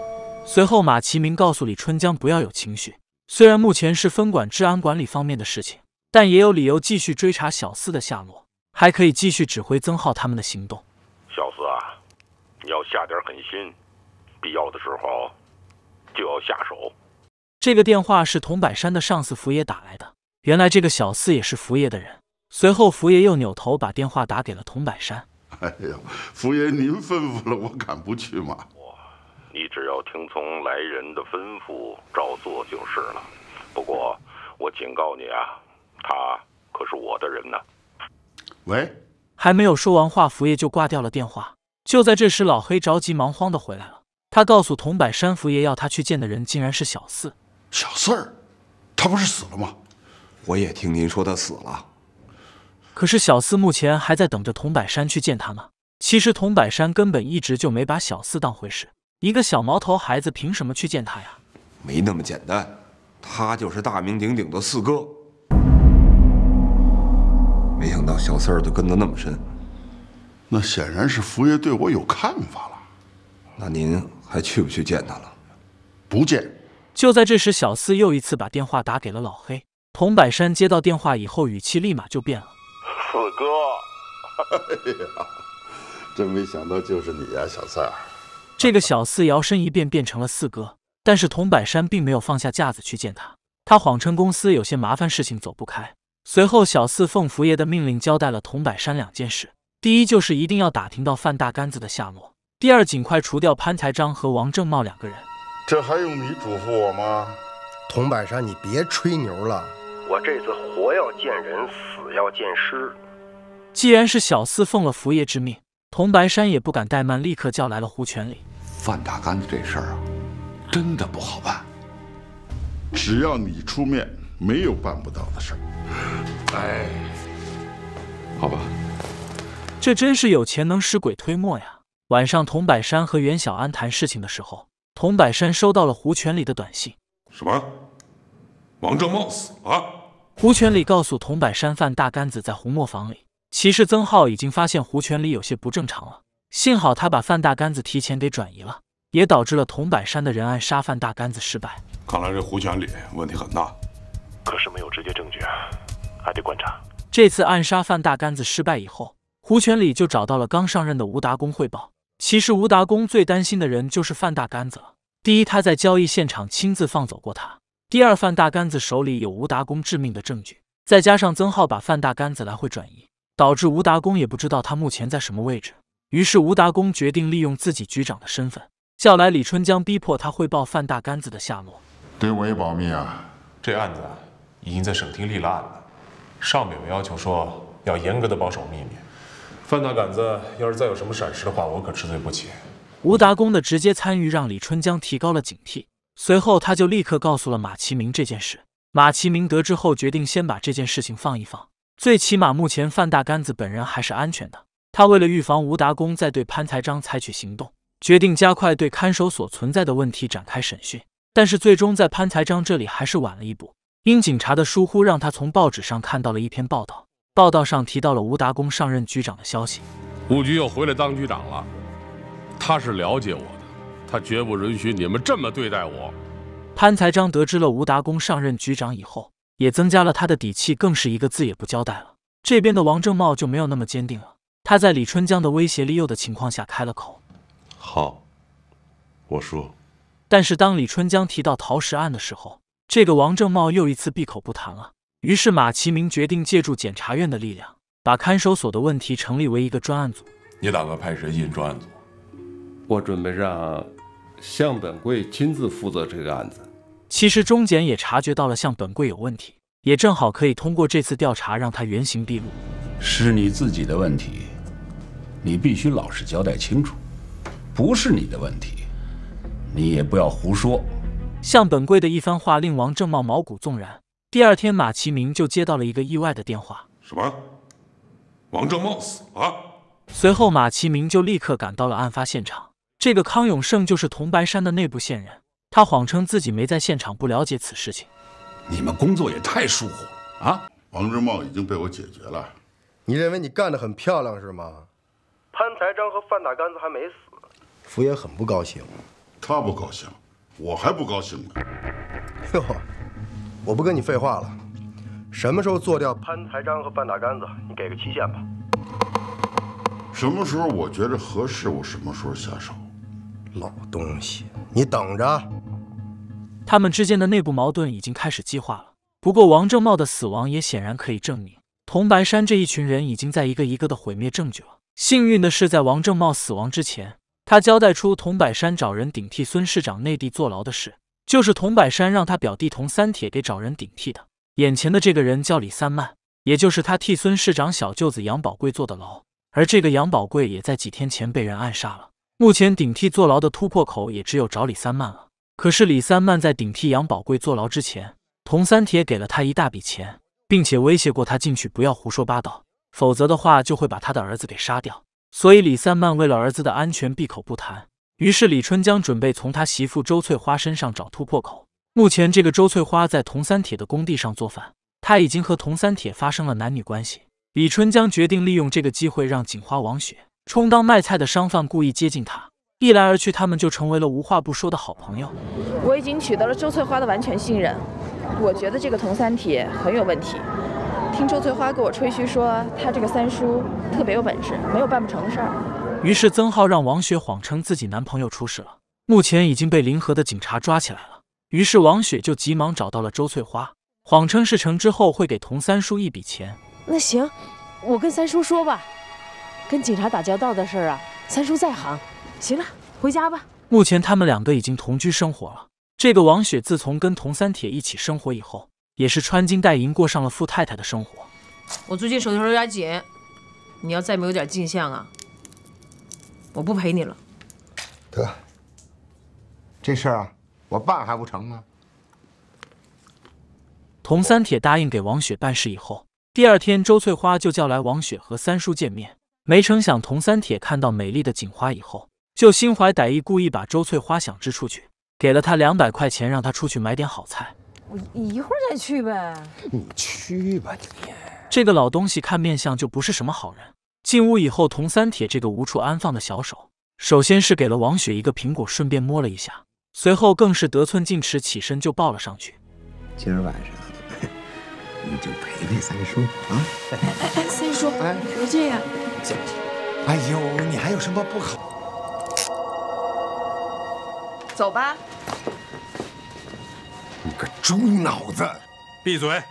随后，马其明告诉李春江不要有情绪，虽然目前是分管治安管理方面的事情，但也有理由继续追查小四的下落，还可以继续指挥曾浩他们的行动。小四啊！你要下点狠心，必要的时候就要下手。这个电话是童百山的上司福爷打来的。原来这个小四也是福爷的人。随后，福爷又扭头把电话打给了童百山。哎呀，福爷您吩咐了，我敢不去吗？你只要听从来人的吩咐，照做就是了。不过，我警告你啊，他可是我的人呢。喂，还没有说完话，福爷就挂掉了电话。就在这时，老黑着急忙慌的回来了。他告诉铜柏山，福爷要他去见的人，竟然是小四。小四儿，他不是死了吗？我也听您说他死了。可是小四目前还在等着铜柏山去见他呢。其实铜柏山根本一直就没把小四当回事，一个小毛头孩子凭什么去见他呀？没那么简单，他就是大名鼎鼎的四哥。没想到小四儿都跟得那么深。那显然是福爷对我有看法了，那您还去不去见他了？不见。就在这时，小四又一次把电话打给了老黑。童百山接到电话以后，语气立马就变了。四哥，哈哈，真没想到就是你呀，小四。这个小四摇身一变变成了四哥，但是童百山并没有放下架子去见他。他谎称公司有些麻烦事情，走不开。随后，小四奉福爷的命令，交代了童百山两件事。第一就是一定要打听到范大杆子的下落。第二，尽快除掉潘财章和王正茂两个人。这还用你嘱咐我吗？铜白山，你别吹牛了。我这次活要见人，死要见尸。既然是小四奉了佛爷之命，铜白山也不敢怠慢，立刻叫来了胡全礼。范大杆子这事儿啊，真的不好办。只要你出面，没有办不到的事儿。哎，好吧。这真是有钱能使鬼推磨呀！晚上，童柏山和袁小安谈事情的时候，童柏山收到了胡全礼的短信。什么？王正茂死了？胡全礼告诉童柏山，范大杆子在红磨坊里。其实，曾浩已经发现胡全礼有些不正常了。幸好他把范大杆子提前给转移了，也导致了童柏山的人暗杀范大杆子失败。看来这胡全礼问题很大，可是没有直接证据，还得观察。这次暗杀范大杆子失败以后。胡全礼就找到了刚上任的吴达公汇报。其实吴达公最担心的人就是范大杆子了。第一，他在交易现场亲自放走过他；第二，范大杆子手里有吴达公致命的证据。再加上曾浩把范大杆子来回转移，导致吴达公也不知道他目前在什么位置。于是吴达公决定利用自己局长的身份，叫来李春江，逼迫他汇报范大杆子的下落。对我也保密啊！这案子已经在省厅立了案了，上面有要求说要严格的保守秘密。范大杆子要是再有什么闪失的话，我可吃罪不起。吴达公的直接参与让李春江提高了警惕，随后他就立刻告诉了马其明这件事。马其明得知后，决定先把这件事情放一放，最起码目前范大杆子本人还是安全的。他为了预防吴达公再对潘财章采取行动，决定加快对看守所存在的问题展开审讯。但是最终在潘财章这里还是晚了一步，因警察的疏忽，让他从报纸上看到了一篇报道。报道上提到了吴达功上任局长的消息，吴局又回来当局长了。他是了解我的，他绝不允许你们这么对待我。潘才章得知了吴达功上任局长以后，也增加了他的底气，更是一个字也不交代了。这边的王正茂就没有那么坚定了，他在李春江的威胁利诱的情况下开了口：“好，我说。”但是当李春江提到陶石案的时候，这个王正茂又一次闭口不谈了。于是马其明决定借助检察院的力量，把看守所的问题成立为一个专案组。你打算派谁进专案组？我准备让向本贵亲自负责这个案子。其实中检也察觉到了向本贵有问题，也正好可以通过这次调查让他原形毕露。是你自己的问题，你必须老实交代清楚。不是你的问题，你也不要胡说。向本贵的一番话令王正茂毛骨悚然。第二天，马其明就接到了一个意外的电话。什么？王正茂死了。随后，马其明就立刻赶到了案发现场。这个康永胜就是铜白山的内部线人，他谎称自己没在现场，不了解此事情。你们工作也太疏忽了啊！王正茂已经被我解决了。你认为你干得很漂亮是吗？潘财章和范大杆子还没死，福爷很不高兴。他不高兴，我还不高兴呢。哟。我不跟你废话了，什么时候做掉潘财章和范大杆子，你给个期限吧。什么时候我觉着合适，我什么时候下手。老东西，你等着。他们之间的内部矛盾已经开始激化了。不过王正茂的死亡也显然可以证明，桐柏山这一群人已经在一个一个的毁灭证据了。幸运的是，在王正茂死亡之前，他交代出桐柏山找人顶替孙市长内地坐牢的事。就是童百山让他表弟童三铁给找人顶替的，眼前的这个人叫李三曼，也就是他替孙市长小舅子杨宝贵坐的牢，而这个杨宝贵也在几天前被人暗杀了。目前顶替坐牢的突破口也只有找李三曼了。可是李三曼在顶替杨宝贵坐牢之前，童三铁给了他一大笔钱，并且威胁过他进去不要胡说八道，否则的话就会把他的儿子给杀掉。所以李三曼为了儿子的安全，闭口不谈。于是李春江准备从他媳妇周翠花身上找突破口。目前这个周翠花在铜三铁的工地上做饭，他已经和铜三铁发生了男女关系。李春江决定利用这个机会，让警花王雪充当卖菜的商贩，故意接近他，一来而去，他们就成为了无话不说的好朋友。我已经取得了周翠花的完全信任，我觉得这个铜三铁很有问题。听周翠花给我吹嘘说，他这个三叔特别有本事，没有办不成的事儿。于是曾浩让王雪谎称自己男朋友出事了，目前已经被临河的警察抓起来了。于是王雪就急忙找到了周翠花，谎称事成之后会给童三叔一笔钱。那行，我跟三叔说吧。跟警察打交道的事啊，三叔在行。行了，回家吧。目前他们两个已经同居生活了。这个王雪自从跟童三铁一起生活以后，也是穿金戴银，过上了富太太的生活。我最近手头有点紧，你要再没有点进项啊？我不陪你了，得。这事儿啊，我办还不成吗？童三铁答应给王雪办事以后，第二天周翠花就叫来王雪和三叔见面。没成想，童三铁看到美丽的锦花以后，就心怀歹意，故意把周翠花想支出去，给了他两百块钱，让他出去买点好菜。我一会儿再去呗。你去吧，你这个老东西，看面相就不是什么好人。进屋以后，童三铁这个无处安放的小手，首先是给了王雪一个苹果，顺便摸了一下，随后更是得寸进尺，起身就抱了上去。今儿晚上 (laughs) 你就陪陪三叔啊！哎哎，三叔，别这样。哎呦，你还有什么不好？走吧。你个猪脑子，闭嘴！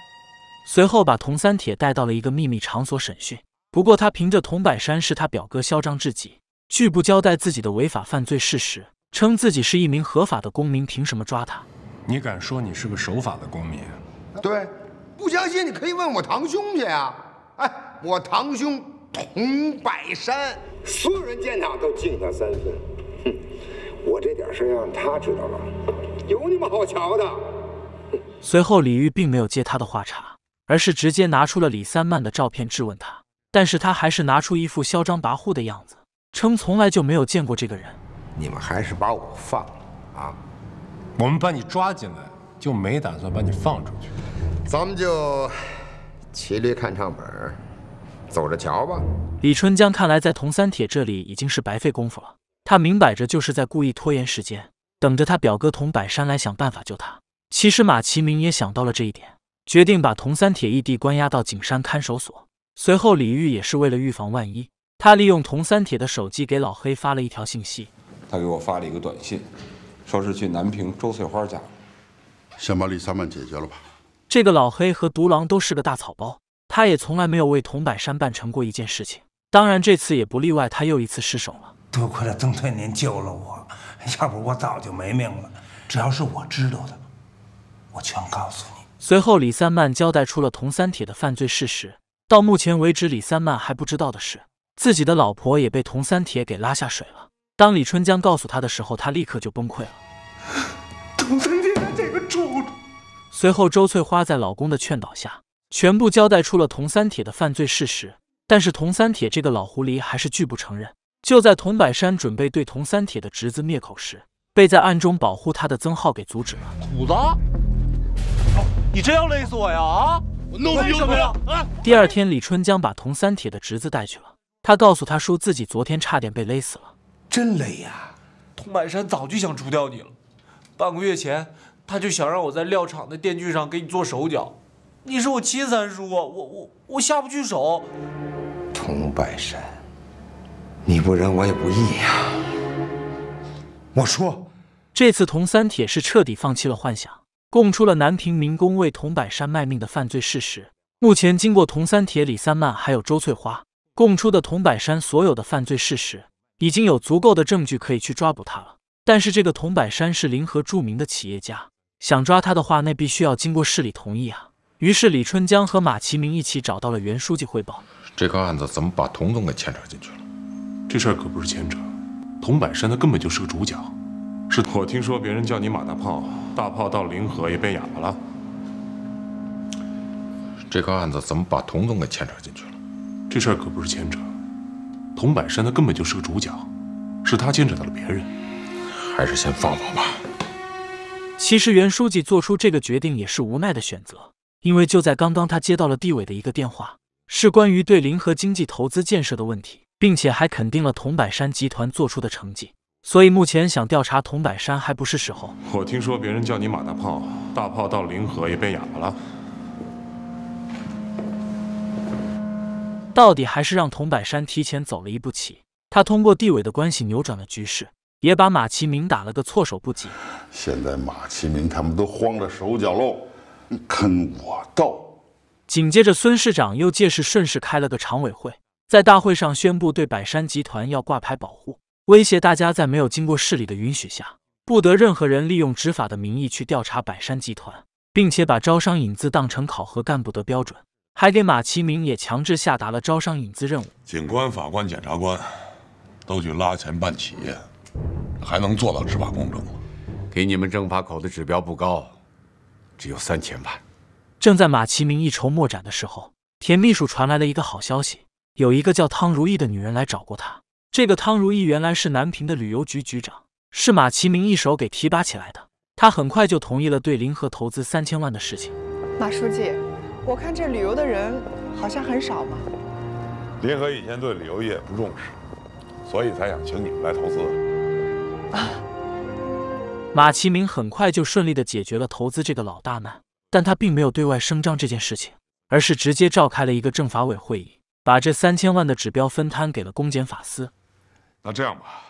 随后把童三铁带到了一个秘密场所审讯。不过他凭着童柏山是他表哥，嚣张至极，拒不交代自己的违法犯罪事实，称自己是一名合法的公民，凭什么抓他？你敢说你是个守法的公民？对，不相信你可以问我堂兄去啊！哎，我堂兄童柏山，所有人见他都敬他三分。哼，我这点事让他知道了，有你们好瞧的。随后，李玉并没有接他的话茬，而是直接拿出了李三曼的照片质问他。但是他还是拿出一副嚣张跋扈的样子，称从来就没有见过这个人。你们还是把我放了啊！我们把你抓进来，就没打算把你放出去。咱们就骑驴看唱本，走着瞧吧。李春江看来在铜三铁这里已经是白费功夫了，他明摆着就是在故意拖延时间，等着他表哥佟百山来想办法救他。其实马其明也想到了这一点，决定把童三铁异地关押到景山看守所。随后，李玉也是为了预防万一，他利用童三铁的手机给老黑发了一条信息。他给我发了一个短信，说是去南平周翠花家，先把李三曼解决了吧。这个老黑和独狼都是个大草包，他也从来没有为童百山办成过一件事情，当然这次也不例外，他又一次失手了。多亏了曾翠年救了我，要不我早就没命了。只要是我知道的，我全告诉你。随后，李三曼交代出了童三铁的犯罪事实。到目前为止，李三曼还不知道的是，自己的老婆也被童三铁给拉下水了。当李春江告诉他的时候，他立刻就崩溃了。童三铁这个畜随后，周翠花在老公的劝导下，全部交代出了童三铁的犯罪事实。但是，童三铁这个老狐狸还是拒不承认。就在童百山准备对童三铁的侄子灭口时，被在暗中保护他的曾浩给阻止了。虎子，你真要勒死我呀！啊！弄啊！第二天，李春江把童三铁的侄子带去了。他告诉他说，自己昨天差点被勒死了，真勒呀！童百山早就想除掉你了，半个月前他就想让我在料场的电锯上给你做手脚。你是我亲三叔，我我我下不去手。童百山，你不仁，我也不义呀！我说，这次童三铁是彻底放弃了幻想。供出了南平民工为童柏山卖命的犯罪事实。目前，经过童三铁、李三曼还有周翠花供出的童柏山所有的犯罪事实，已经有足够的证据可以去抓捕他了。但是，这个童柏山是临河著名的企业家，想抓他的话，那必须要经过市里同意啊。于是，李春江和马其明一起找到了袁书记汇报：“这个案子怎么把童总给牵扯进去了？这事儿可不是牵扯，童柏山他根本就是个主角。”我听说别人叫你马大炮，大炮到临河也变哑巴了。这个案子怎么把童总给牵扯进去了？这事儿可不是牵扯，童百山他根本就是个主角，是他牵扯到了别人。还是先放放吧。其实袁书记做出这个决定也是无奈的选择，因为就在刚刚，他接到了地委的一个电话，是关于对临河经济投资建设的问题，并且还肯定了童百山集团做出的成绩。所以目前想调查童柏山还不是时候。我听说别人叫你马大炮，大炮到临河也变哑巴了。到底还是让童柏山提前走了一步棋。他通过地委的关系扭转了局势，也把马其明打了个措手不及。现在马其明他们都慌了手脚喽，跟我斗。紧接着，孙市长又借势顺势开了个常委会，在大会上宣布对百山集团要挂牌保护。威胁大家，在没有经过市里的允许下，不得任何人利用执法的名义去调查百山集团，并且把招商引资当成考核干部的标准，还给马其明也强制下达了招商引资任务。警官、法官、检察官都去拉钱办企业，还能做到执法公正吗？给你们政法口的指标不高，只有三千万。正在马其明一筹莫展的时候，田秘书传来了一个好消息：有一个叫汤如意的女人来找过他。这个汤如意原来是南平的旅游局局长，是马其明一手给提拔起来的。他很快就同意了对林河投资三千万的事情。马书记，我看这旅游的人好像很少嘛。林河以前对旅游业不重视，所以才想请你们来投资。啊！马其明很快就顺利的解决了投资这个老大难，但他并没有对外声张这件事情，而是直接召开了一个政法委会议，把这三千万的指标分摊给了公检法司。那这样吧，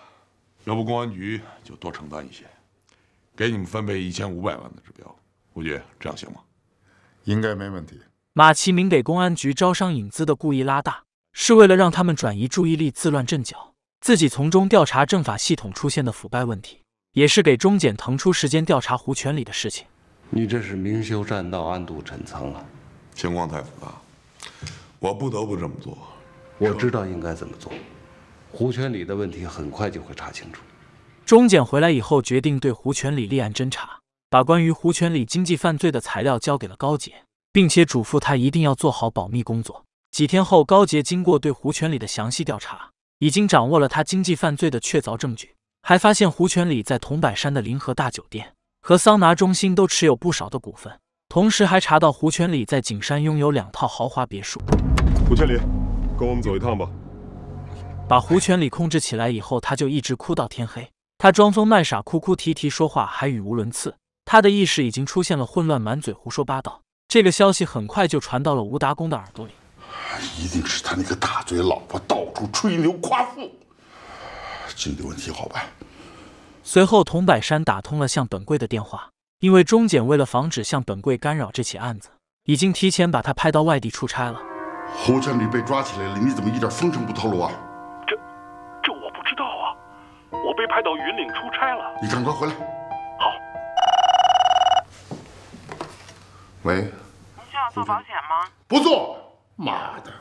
要不公安局就多承担一些，给你们分配一千五百万的指标，吴局这样行吗？应该没问题。马其明给公安局招商引资的故意拉大，是为了让他们转移注意力、自乱阵脚，自己从中调查政法系统出现的腐败问题，也是给中检腾出时间调查胡权礼的事情。你这是明修栈道，暗度陈仓了。情况太复杂，我不得不这么做。我知道应该怎么做。胡全礼的问题很快就会查清楚。钟检回来以后，决定对胡全礼立案侦查，把关于胡全礼经济犯罪的材料交给了高杰，并且嘱咐他一定要做好保密工作。几天后，高杰经过对胡全礼的详细调查，已经掌握了他经济犯罪的确凿证据，还发现胡全礼在桐柏山的临河大酒店和桑拿中心都持有不少的股份，同时还查到胡全礼在景山拥有两套豪华别墅。胡全礼，跟我们走一趟吧。把胡全礼控制起来以后，他就一直哭到天黑。他装疯卖傻，哭哭啼啼，说话还语无伦次。他的意识已经出现了混乱，满嘴胡说八道。这个消息很快就传到了吴达公的耳朵里，一定是他那个大嘴老婆到处吹牛夸富。这个问题好办。随后，童柏山打通了向本贵的电话，因为钟检为了防止向本贵干扰这起案子，已经提前把他派到外地出差了。胡全礼被抓起来了，你怎么一点风声不透露啊？我被派到云岭出差了，你赶快回来。好。喂，您需要做保险吗？不做。妈的！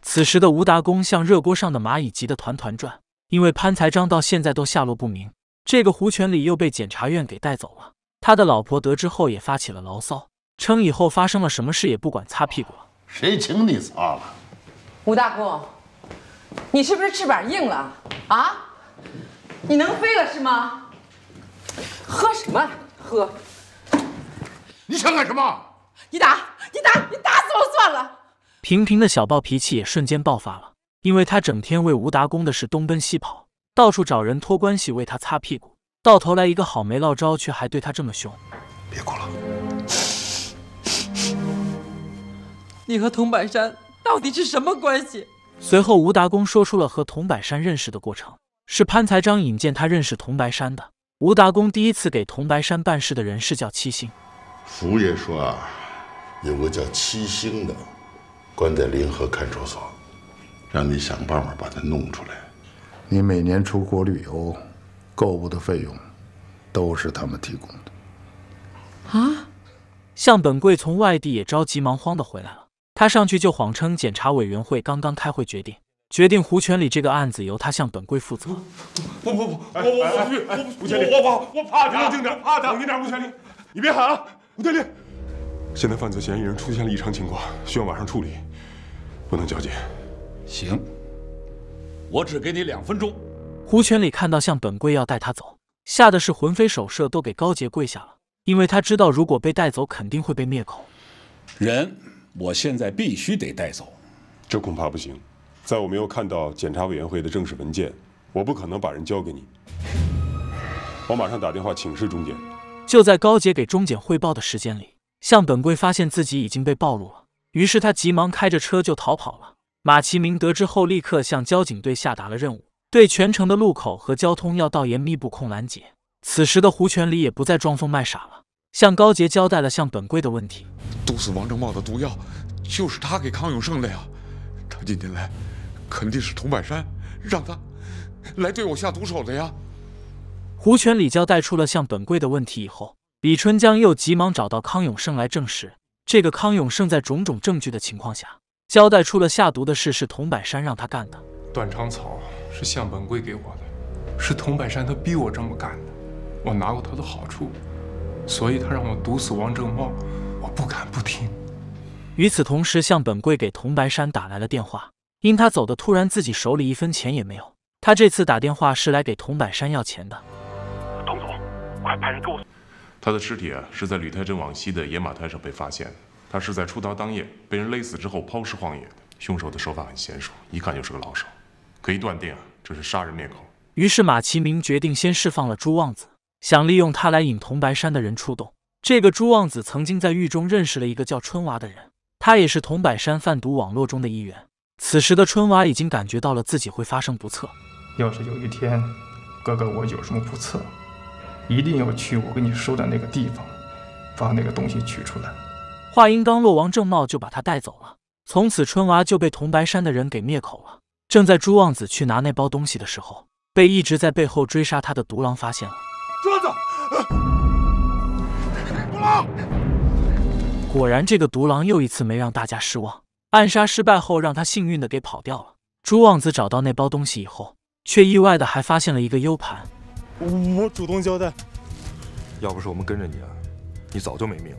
此时的吴达公像热锅上的蚂蚁，急得团团转。因为潘财章到现在都下落不明，这个胡全礼又被检察院给带走了。他的老婆得知后也发起了牢骚，称以后发生了什么事也不管擦屁股谁请你擦了？吴大公，你是不是翅膀硬了啊？你能飞了是吗？喝什么喝？你想干什么？你打，你打，你打死我算了！平平的小暴脾气也瞬间爆发了，因为他整天为吴达公的事东奔西跑，到处找人托关系为他擦屁股，到头来一个好没落招，却还对他这么凶。别哭了。你和童百山到底是什么关系？随后，吴达公说出了和童百山认识的过程。是潘财章引荐他认识童白山的。吴达公第一次给童白山办事的人是叫七星。福爷说啊，有个叫七星的，关在临河看守所，让你想办法把他弄出来。你每年出国旅游、购物的费用，都是他们提供的。啊！向本贵从外地也着急忙慌的回来了，他上去就谎称检查委员会刚刚开会决定。决定胡全礼这个案子由他向本贵负责。不不不，我我不去。胡全礼，我我我怕他。冷静点，怕他。冷静点，胡全礼，你别喊了。胡全礼，现在犯罪嫌疑人出现了异常情况，需要马上处理，不能交接。行，我只给你两分钟。胡全礼看到向本贵要带他走，吓得是魂飞手射，都给高杰跪下了，因为他知道如果被带走，肯定会被灭口。人，我现在必须得带走，这恐怕不行。在我没有看到检查委员会的正式文件，我不可能把人交给你。我马上打电话请示中检。就在高杰给中检汇报的时间里，向本贵发现自己已经被暴露了，于是他急忙开着车就逃跑了。马其明得知后，立刻向交警队下达了任务，对全城的路口和交通要道严密布控拦截。此时的胡全礼也不再装疯卖傻了，向高杰交代了向本贵的问题：毒死王正茂的毒药，就是他给康永胜的呀。他今天来。肯定是童百山，让他来对我下毒手的呀。胡全礼交代出了向本贵的问题以后，李春江又急忙找到康永胜来证实。这个康永胜在种种证据的情况下，交代出了下毒的事是童百山让他干的。断肠草是向本贵给我的，是童百山他逼我这么干的。我拿过他的好处，所以他让我毒死王正茂，我不敢不听。与此同时，向本贵给童白山打来了电话。因他走的突然，自己手里一分钱也没有。他这次打电话是来给童柏山要钱的。童总，快派人给我！他的尸体啊是在吕台镇往西的野马滩上被发现的。他是在出逃当夜被人勒死之后抛尸荒野的。凶手的手法很娴熟，一看就是个老手，可以断定啊，这是杀人灭口。于是马其明决定先释放了朱旺子，想利用他来引童柏山的人出动。这个朱旺子曾经在狱中认识了一个叫春娃的人，他也是童柏山贩毒网络中的一员。此时的春娃已经感觉到了自己会发生不测。要是有一天，哥哥我有什么不测，一定要去我给你说的那个地方，把那个东西取出来。话音刚落，王正茂就把他带走了。从此，春娃就被桐白山的人给灭口了。正在朱旺子去拿那包东西的时候，被一直在背后追杀他的独狼发现了。抓住！独狼。果然，这个独狼又一次没让大家失望。暗杀失败后，让他幸运的给跑掉了。朱旺子找到那包东西以后，却意外的还发现了一个 U 盘。我主动交代，要不是我们跟着你啊，你早就没命了。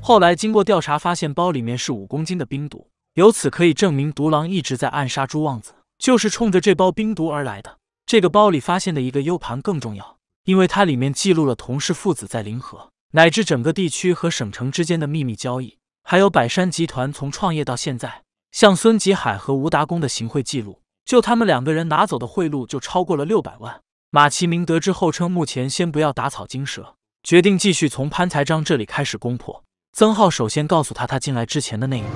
后来经过调查，发现包里面是五公斤的冰毒，由此可以证明独狼一直在暗杀朱旺子，就是冲着这包冰毒而来的。这个包里发现的一个 U 盘更重要，因为它里面记录了同事父子在临河乃至整个地区和省城之间的秘密交易。还有百山集团从创业到现在，像孙吉海和吴达功的行贿记录，就他们两个人拿走的贿赂就超过了六百万。马其明得知后称，目前先不要打草惊蛇，决定继续从潘财章这里开始攻破。曾浩首先告诉他，他进来之前的内容。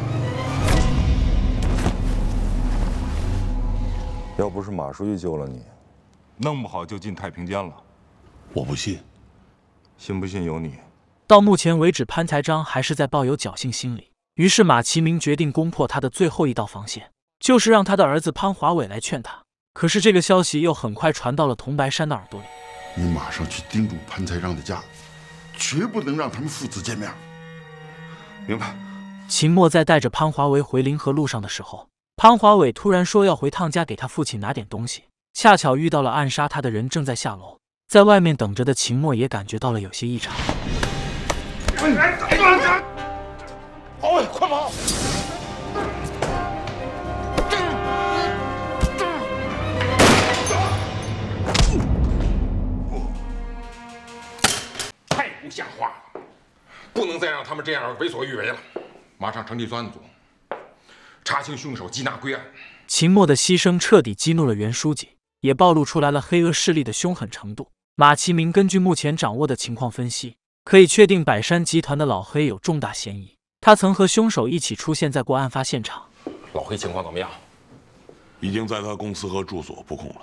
要不是马书记救了你，弄不好就进太平间了。我不信，信不信由你。到目前为止，潘才章还是在抱有侥幸心理。于是，马其明决定攻破他的最后一道防线，就是让他的儿子潘华伟来劝他。可是，这个消息又很快传到了童白山的耳朵里。你马上去叮嘱潘才章的家，绝不能让他们父子见面。明白。秦墨在带着潘华伟回临河路上的时候，潘华伟突然说要回趟家给他父亲拿点东西，恰巧遇到了暗杀他的人正在下楼，在外面等着的秦墨也感觉到了有些异常。哎！哎快跑！太不像话了！不能再让他们这样为所欲为了。马上成立专案组，查清凶手，缉拿归案。秦墨的牺牲彻底激怒了袁书记，也暴露出来了黑恶势力的凶狠程度。马其明根据目前掌握的情况分析。可以确定，百山集团的老黑有重大嫌疑。他曾和凶手一起出现在过案发现场。老黑情况怎么样？已经在他公司和住所布控了。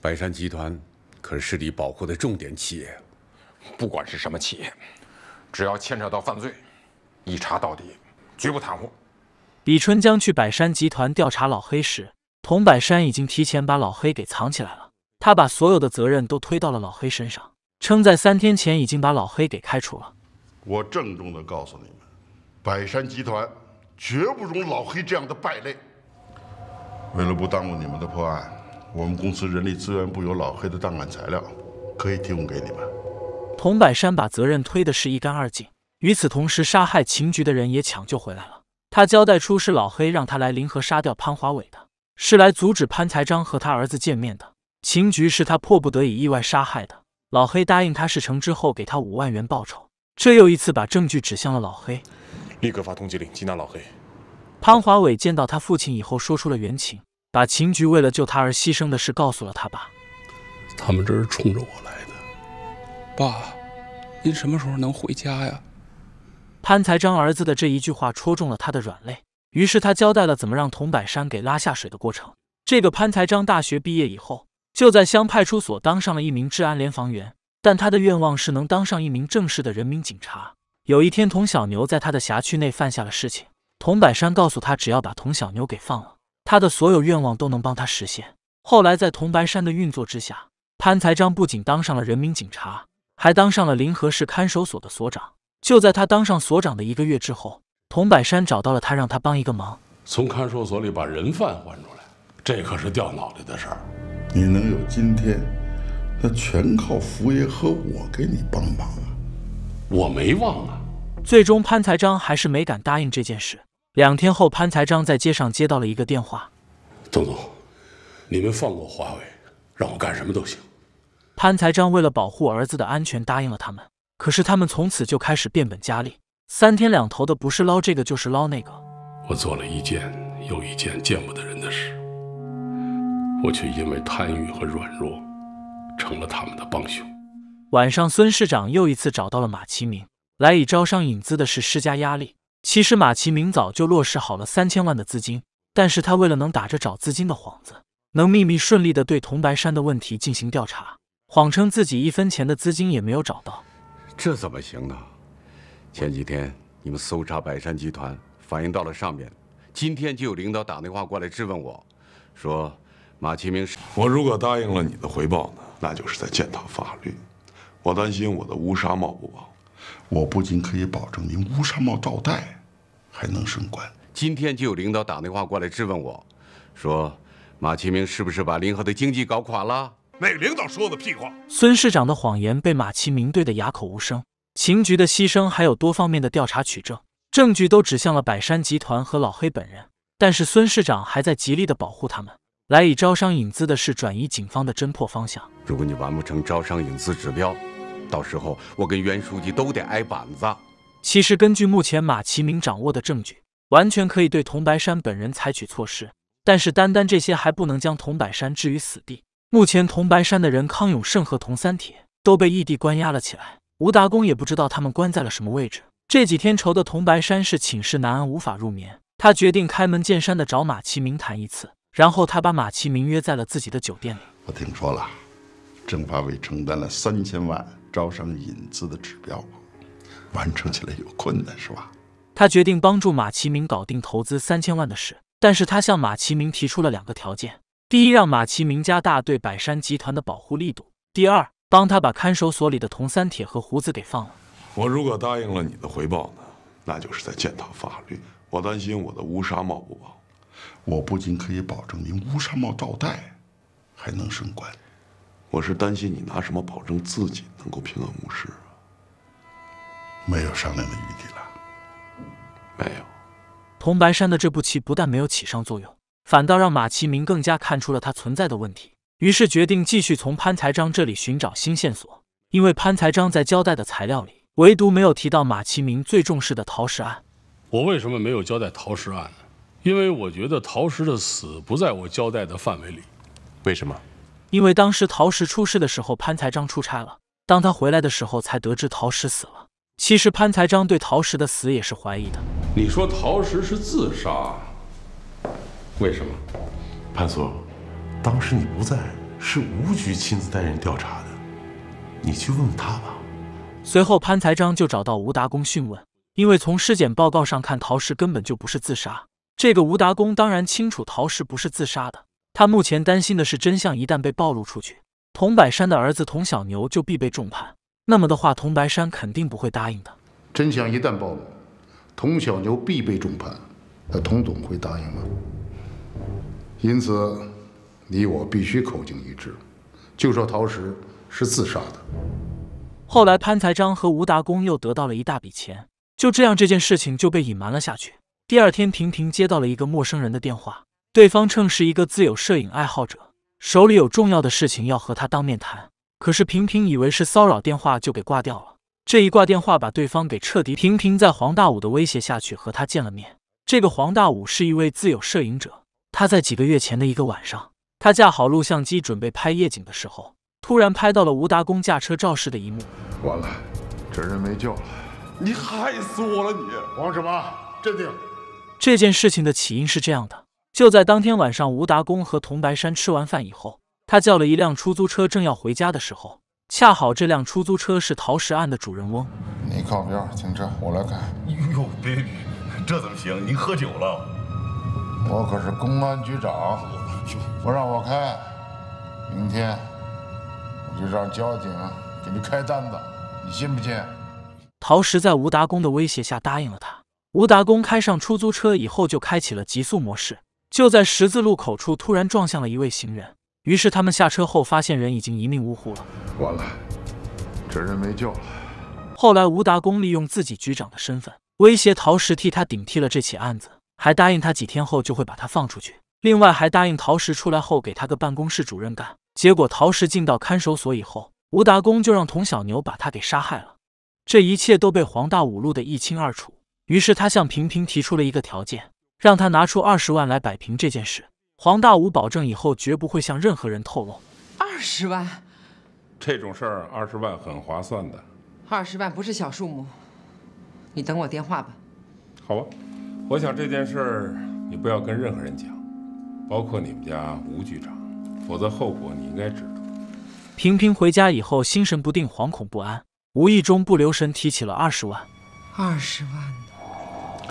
百山集团可是市里保护的重点企业。不管是什么企业，只要牵扯到犯罪，一查到底，绝不袒护。李春江去百山集团调查老黑时，童百山已经提前把老黑给藏起来了。他把所有的责任都推到了老黑身上。称在三天前已经把老黑给开除了。我郑重的告诉你们，百山集团绝不容老黑这样的败类。为了不耽误你们的破案，我们公司人力资源部有老黑的档案材料，可以提供给你们。童百山把责任推的是一干二净。与此同时，杀害秦局的人也抢救回来了。他交代出是老黑让他来临河杀掉潘华伟的，是来阻止潘财章和他儿子见面的。秦局是他迫不得已意外杀害的。老黑答应他事成之后给他五万元报酬，这又一次把证据指向了老黑。立刻发通缉令，缉拿老黑。潘华伟见到他父亲以后，说出了原情，把秦局为了救他而牺牲的事告诉了他爸。他们这是冲着我来的，爸，您什么时候能回家呀？潘才章儿子的这一句话戳中了他的软肋，于是他交代了怎么让童百山给拉下水的过程。这个潘才章大学毕业以后。就在乡派出所当上了一名治安联防员，但他的愿望是能当上一名正式的人民警察。有一天，童小牛在他的辖区内犯下了事情，童百山告诉他，只要把童小牛给放了，他的所有愿望都能帮他实现。后来，在童白山的运作之下，潘才章不仅当上了人民警察，还当上了临河市看守所的所长。就在他当上所长的一个月之后，童百山找到了他，让他帮一个忙：从看守所里把人犯换出来。这可是掉脑袋的事儿，你能有今天，那全靠福爷和我给你帮忙啊！我没忘啊。最终，潘财章还是没敢答应这件事。两天后，潘财章在街上接到了一个电话：“总总，你们放过华为，让我干什么都行。”潘财章为了保护儿子的安全，答应了他们。可是，他们从此就开始变本加厉，三天两头的不是捞这个就是捞那个。我做了一件又一件见不得人的事。我却因为贪欲和软弱，成了他们的帮凶。晚上，孙市长又一次找到了马其明，来以招商引资的是施加压力。其实，马其明早就落实好了三千万的资金，但是他为了能打着找资金的幌子，能秘密顺利地对桐白山的问题进行调查，谎称自己一分钱的资金也没有找到。这怎么行呢？前几天你们搜查百山集团，反映到了上面，今天就有领导打电话过来质问我，说。马其明，我如果答应了你的回报呢？那就是在践踏法律。我担心我的乌纱帽不保。我不仅可以保证您乌纱帽照戴，还能升官。今天就有领导打电话过来质问我，说马其明是不是把临河的经济搞垮了？哪领导说的屁话！孙市长的谎言被马其明怼得哑口无声。秦局的牺牲还有多方面的调查取证，证据都指向了百山集团和老黑本人。但是孙市长还在极力的保护他们。来以招商引资的事转移警方的侦破方向。如果你完不成招商引资指标，到时候我跟袁书记都得挨板子。其实根据目前马其明掌握的证据，完全可以对桐白山本人采取措施。但是单单这些还不能将桐白山置于死地。目前桐白山的人康永胜和童三铁都被异地关押了起来，吴达公也不知道他们关在了什么位置。这几天愁的桐白山是寝食难安，无法入眠。他决定开门见山的找马其明谈一次。然后他把马其明约在了自己的酒店里。我听说了，政法委承担了三千万招商引资的指标，完成起来有困难是吧？他决定帮助马其明搞定投资三千万的事，但是他向马其明提出了两个条件：第一，让马其明加大对百山集团的保护力度；第二，帮他把看守所里的铜三铁和胡子给放了。我如果答应了你的回报呢？那就是在践踏法律。我担心我的乌纱帽不保。我不仅可以保证您乌纱帽倒戴，还能升官。我是担心你拿什么保证自己能够平安无事。没有商量的余地了？没有。桐白山的这步棋不但没有起上作用，反倒让马其明更加看出了他存在的问题，于是决定继续从潘财章这里寻找新线索。因为潘财章在交代的材料里，唯独没有提到马其明最重视的陶石案。我为什么没有交代陶石案？因为我觉得陶石的死不在我交代的范围里，为什么？因为当时陶石出事的时候，潘财章出差了。当他回来的时候，才得知陶石死了。其实潘财章对陶石的死也是怀疑的。你说陶石是自杀？为什么？潘所，当时你不在，是吴局亲自带人调查的，你去问问他吧。随后，潘财章就找到吴达公讯问，因为从尸检报告上看，陶石根本就不是自杀。这个吴达公当然清楚陶石不是自杀的，他目前担心的是真相一旦被暴露出去，童百山的儿子童小牛就必被重判。那么的话，童白山肯定不会答应的。真相一旦暴露，童小牛必被重判，那童总会答应吗？因此，你我必须口径一致，就说陶石是自杀的。后来，潘财章和吴达公又得到了一大笔钱，就这样，这件事情就被隐瞒了下去。第二天，平平接到了一个陌生人的电话，对方称是一个自有摄影爱好者，手里有重要的事情要和他当面谈。可是平平以为是骚扰电话，就给挂掉了。这一挂电话，把对方给彻底平平在黄大武的威胁下去和他见了面。这个黄大武是一位自有摄影者，他在几个月前的一个晚上，他架好录像机准备拍夜景的时候，突然拍到了吴达公驾车肇事的一幕。完了，这人没救了！你害死我了！你王什么？镇定。这件事情的起因是这样的：就在当天晚上，吴达公和童白山吃完饭以后，他叫了一辆出租车，正要回家的时候，恰好这辆出租车是陶石案的主人翁。你靠边停车，我来开。b 呦，别别，这怎么行？您喝酒了，我可是公安局长，不让我开，明天我就让交警给你开单子，你信不信？陶石在吴达公的威胁下答应了他。吴达公开上出租车以后，就开启了极速模式，就在十字路口处突然撞向了一位行人。于是他们下车后发现人已经一命呜呼了。完了，这人没救了。后来吴达公利用自己局长的身份，威胁陶石替他顶替了这起案子，还答应他几天后就会把他放出去。另外还答应陶石出来后给他个办公室主任干。结果陶石进到看守所以后，吴达公就让童小牛把他给杀害了。这一切都被黄大五录得一清二楚。于是他向平平提出了一个条件，让他拿出二十万来摆平这件事。黄大武保证以后绝不会向任何人透露二十万。这种事儿二十万很划算的。二十万不是小数目，你等我电话吧。好吧，我想这件事儿你不要跟任何人讲，包括你们家吴局长，否则后果你应该知道。平平回家以后心神不定，惶恐不安，无意中不留神提起了二十万。二十万。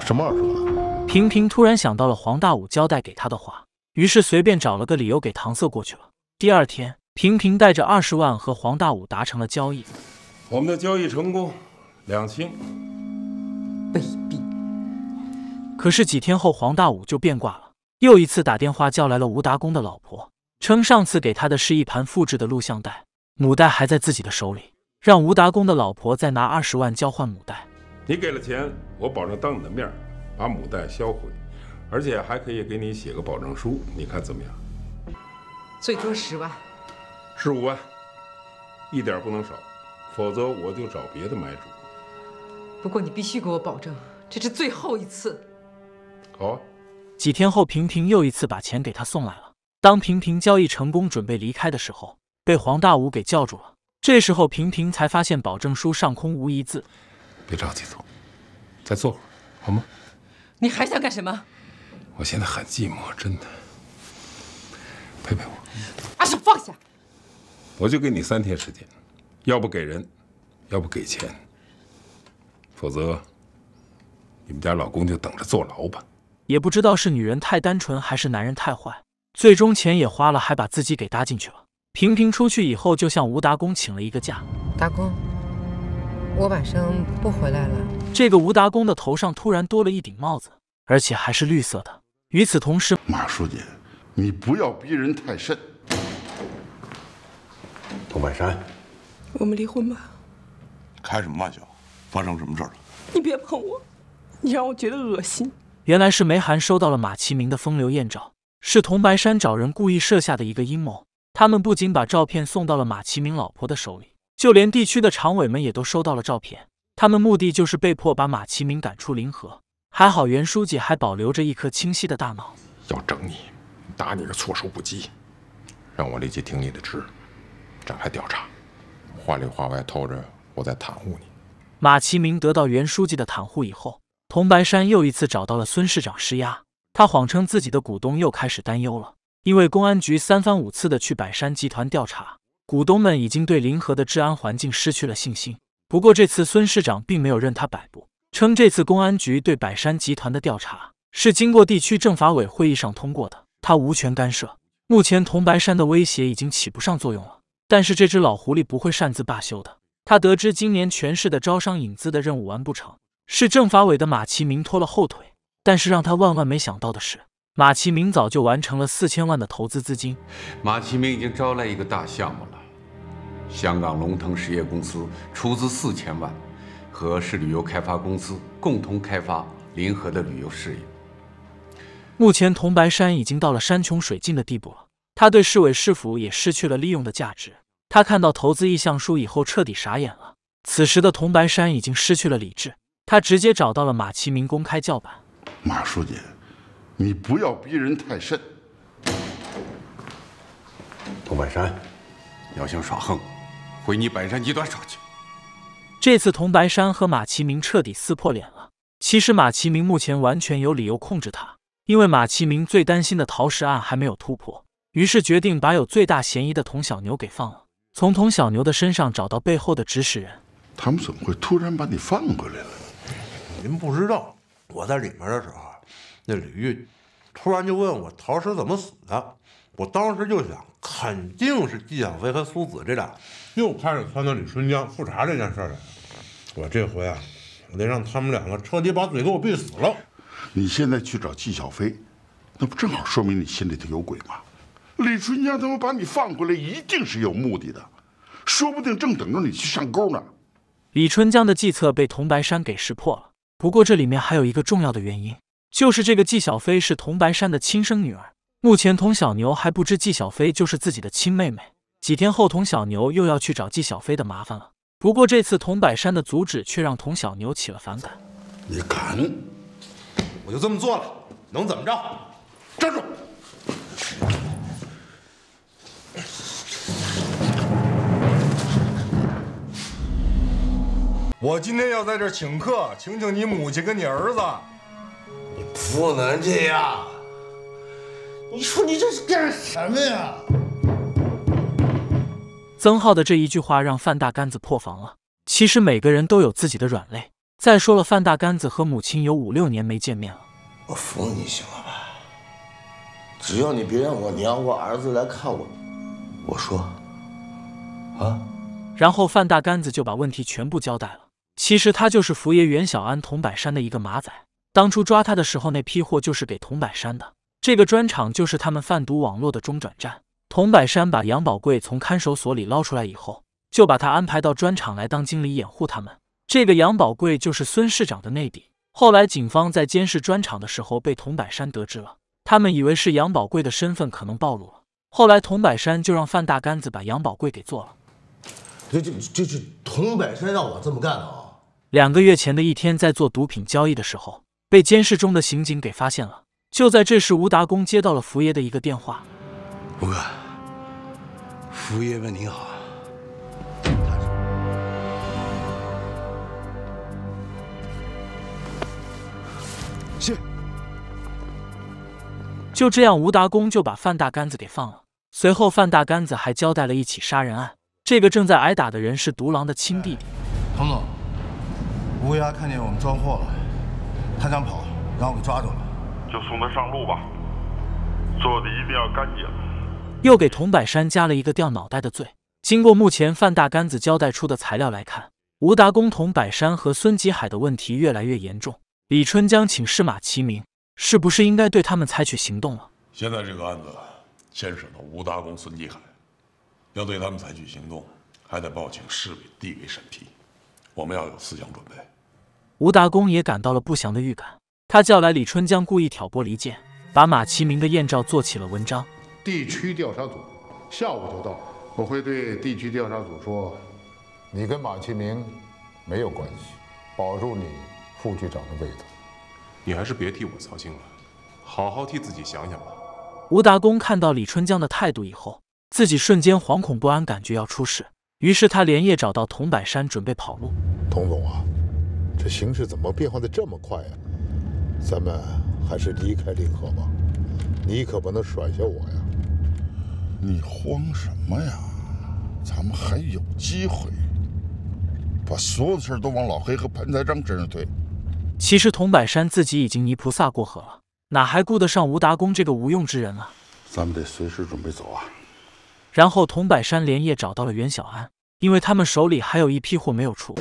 什么耳熟的？平平突然想到了黄大武交代给他的话，于是随便找了个理由给搪塞过去了。第二天，平平带着二十万和黄大武达成了交易。我们的交易成功，两清，完毕。可是几天后，黄大武就变卦了，又一次打电话叫来了吴达公的老婆，称上次给他的是一盘复制的录像带，母带还在自己的手里，让吴达公的老婆再拿二十万交换母带。你给了钱，我保证当你的面把母带销毁，而且还可以给你写个保证书，你看怎么样？最多十万，十五万，一点不能少，否则我就找别的买主。不过你必须给我保证，这是最后一次。啊。几天后，平平又一次把钱给他送来了。当平平交易成功准备离开的时候，被黄大武给叫住了。这时候，平平才发现保证书上空无一字。别着急走，再坐会儿好吗？你还想干什么？我现在很寂寞，真的。陪陪我。把手放下。我就给你三天时间，要不给人，要不给钱，否则你们家老公就等着坐牢吧。也不知道是女人太单纯，还是男人太坏，最终钱也花了，还把自己给搭进去了。萍萍出去以后，就向吴达公请了一个假。达公。我晚上不回来了。这个吴达公的头上突然多了一顶帽子，而且还是绿色的。与此同时，马书记，你不要逼人太甚。童白山，我们离婚吧。开什么玩笑？发生什么事了？你别碰我，你让我觉得恶心。原来是梅寒收到了马其明的风流艳照，是童白山找人故意设下的一个阴谋。他们不仅把照片送到了马其明老婆的手里。就连地区的常委们也都收到了照片，他们目的就是被迫把马其明赶出临河。还好袁书记还保留着一颗清晰的大脑，要整你，打你个措手不及，让我立即停你的职，展开调查。话里话外透着我在袒护你。马其明得到袁书记的袒护以后，童白山又一次找到了孙市长施压，他谎称自己的股东又开始担忧了，因为公安局三番五次的去百山集团调查。股东们已经对临河的治安环境失去了信心。不过这次孙市长并没有任他摆布，称这次公安局对百山集团的调查是经过地区政法委会议上通过的，他无权干涉。目前铜白山的威胁已经起不上作用了，但是这只老狐狸不会擅自罢休的。他得知今年全市的招商引资的任务完不成，是政法委的马其明拖了后腿。但是让他万万没想到的是，马其明早就完成了四千万的投资资金。马其明已经招来一个大项目了。香港龙腾实业公司出资四千万，和市旅游开发公司共同开发临河的旅游事业。目前，铜白山已经到了山穷水尽的地步了，他对市委市府也失去了利用的价值。他看到投资意向书以后，彻底傻眼了。此时的铜白山已经失去了理智，他直接找到了马其明，公开叫板：“马书记，你不要逼人太甚。”铜白山，要想耍横。回你百山集团去！这次童白山和马其明彻底撕破脸了。其实马其明目前完全有理由控制他，因为马其明最担心的陶石案还没有突破，于是决定把有最大嫌疑的童小牛给放了，从童小牛的身上找到背后的指使人。他们怎么会突然把你放回来了？您不知道，我在里面的时候，那李玉突然就问我陶石怎么死的，我当时就想，肯定是季晓飞和苏子这俩。又开始撺掇李春江复查这件事了。我这回啊，我得让他们两个彻底把嘴给我闭死了。你现在去找纪小飞，那不正好说明你心里头有鬼吗？李春江他们把你放回来，一定是有目的的，说不定正等着你去上钩呢。李春江的计策被童白山给识破了，不过这里面还有一个重要的原因，就是这个纪小飞是童白山的亲生女儿，目前童小牛还不知纪小飞就是自己的亲妹妹。几天后，童小牛又要去找纪小飞的麻烦了。不过这次童百山的阻止却让童小牛起了反感。你敢，我就这么做了，能怎么着？站住！我今天要在这儿请客，请请你母亲跟你儿子。你不能这样！你说你这是干什么呀？曾浩的这一句话让范大杆子破防了。其实每个人都有自己的软肋。再说了，范大杆子和母亲有五六年没见面了。我服你行了吧？只要你别让我娘或儿子来看我，我说。啊！然后范大杆子就把问题全部交代了。其实他就是福爷袁小安、童柏山的一个马仔。当初抓他的时候，那批货就是给童柏山的。这个砖厂就是他们贩毒网络的中转站。童百山把杨宝贵从看守所里捞出来以后，就把他安排到砖厂来当经理，掩护他们。这个杨宝贵就是孙市长的内弟。后来警方在监视砖厂的时候被童百山得知了，他们以为是杨宝贵的身份可能暴露了。后来童百山就让范大杆子把杨宝贵给做了。这这这这，童百山让我这么干啊？两个月前的一天，在做毒品交易的时候，被监视中的刑警给发现了。就在这时，吴达公接到了福爷的一个电话。吴哥。福爷问：“您好。”是。就这样，吴达公就把范大杆子给放了。随后，范大杆子还交代了一起杀人案。这个正在挨打的人是独狼的亲弟弟。彭总，乌鸦看见我们装货了，他想跑，让我们抓住了，就送他上路吧。做的一定要干净。又给童柏山加了一个掉脑袋的罪。经过目前范大杆子交代出的材料来看，吴达公、童柏山和孙吉海的问题越来越严重。李春江请示马其明，是不是应该对他们采取行动了？现在这个案子牵扯到吴达公、孙吉海，要对他们采取行动，还得报请市委、地委审批，我们要有思想准备。吴达公也感到了不祥的预感，他叫来李春江，故意挑拨离间，把马其明的艳照做起了文章。地区调查组下午就到，我会对地区调查组说，你跟马启明没有关系，保住你副局长的位子。你还是别替我操心了，好好替自己想想吧。吴达公看到李春江的态度以后，自己瞬间惶恐不安，感觉要出事，于是他连夜找到童柏山，准备跑路。童总啊，这形势怎么变化的这么快呀？咱们还是离开临河吧，你可不能甩下我呀。你慌什么呀？咱们还有机会，把所有的事都往老黑和潘才章身上推。其实童百山自己已经泥菩萨过河了，哪还顾得上吴达公这个无用之人啊？咱们得随时准备走啊！然后童百山连夜找到了袁小安，因为他们手里还有一批货没有出。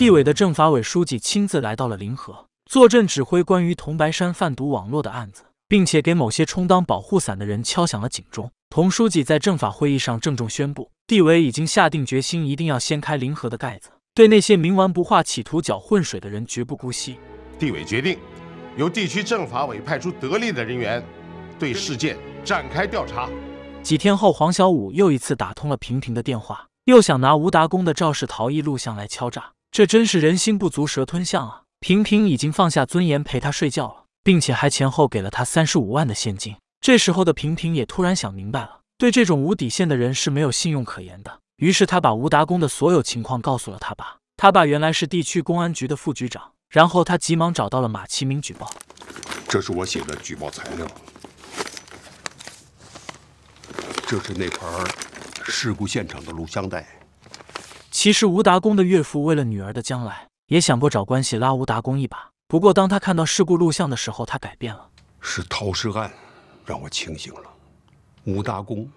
地委的政法委书记亲自来到了临河，坐镇指挥关于桐白山贩毒网络的案子，并且给某些充当保护伞的人敲响了警钟。童书记在政法会议上郑重宣布，地委已经下定决心，一定要掀开临河的盖子，对那些冥顽不化、企图搅浑水的人绝不姑息。地委决定，由地区政法委派出得力的人员，对事件展开调查。几天后，黄小五又一次打通了平平的电话，又想拿吴达功的肇事逃逸录像来敲诈。这真是人心不足蛇吞象啊！平平已经放下尊严陪他睡觉了，并且还前后给了他三十五万的现金。这时候的平平也突然想明白了，对这种无底线的人是没有信用可言的。于是他把吴达公的所有情况告诉了他爸，他爸原来是地区公安局的副局长。然后他急忙找到了马其明举报，这是我写的举报材料，这是那盘事故现场的录像带。其实吴达公的岳父为了女儿的将来，也想过找关系拉吴达公一把。不过当他看到事故录像的时候，他改变了。是陶石案让我清醒了，吴达公，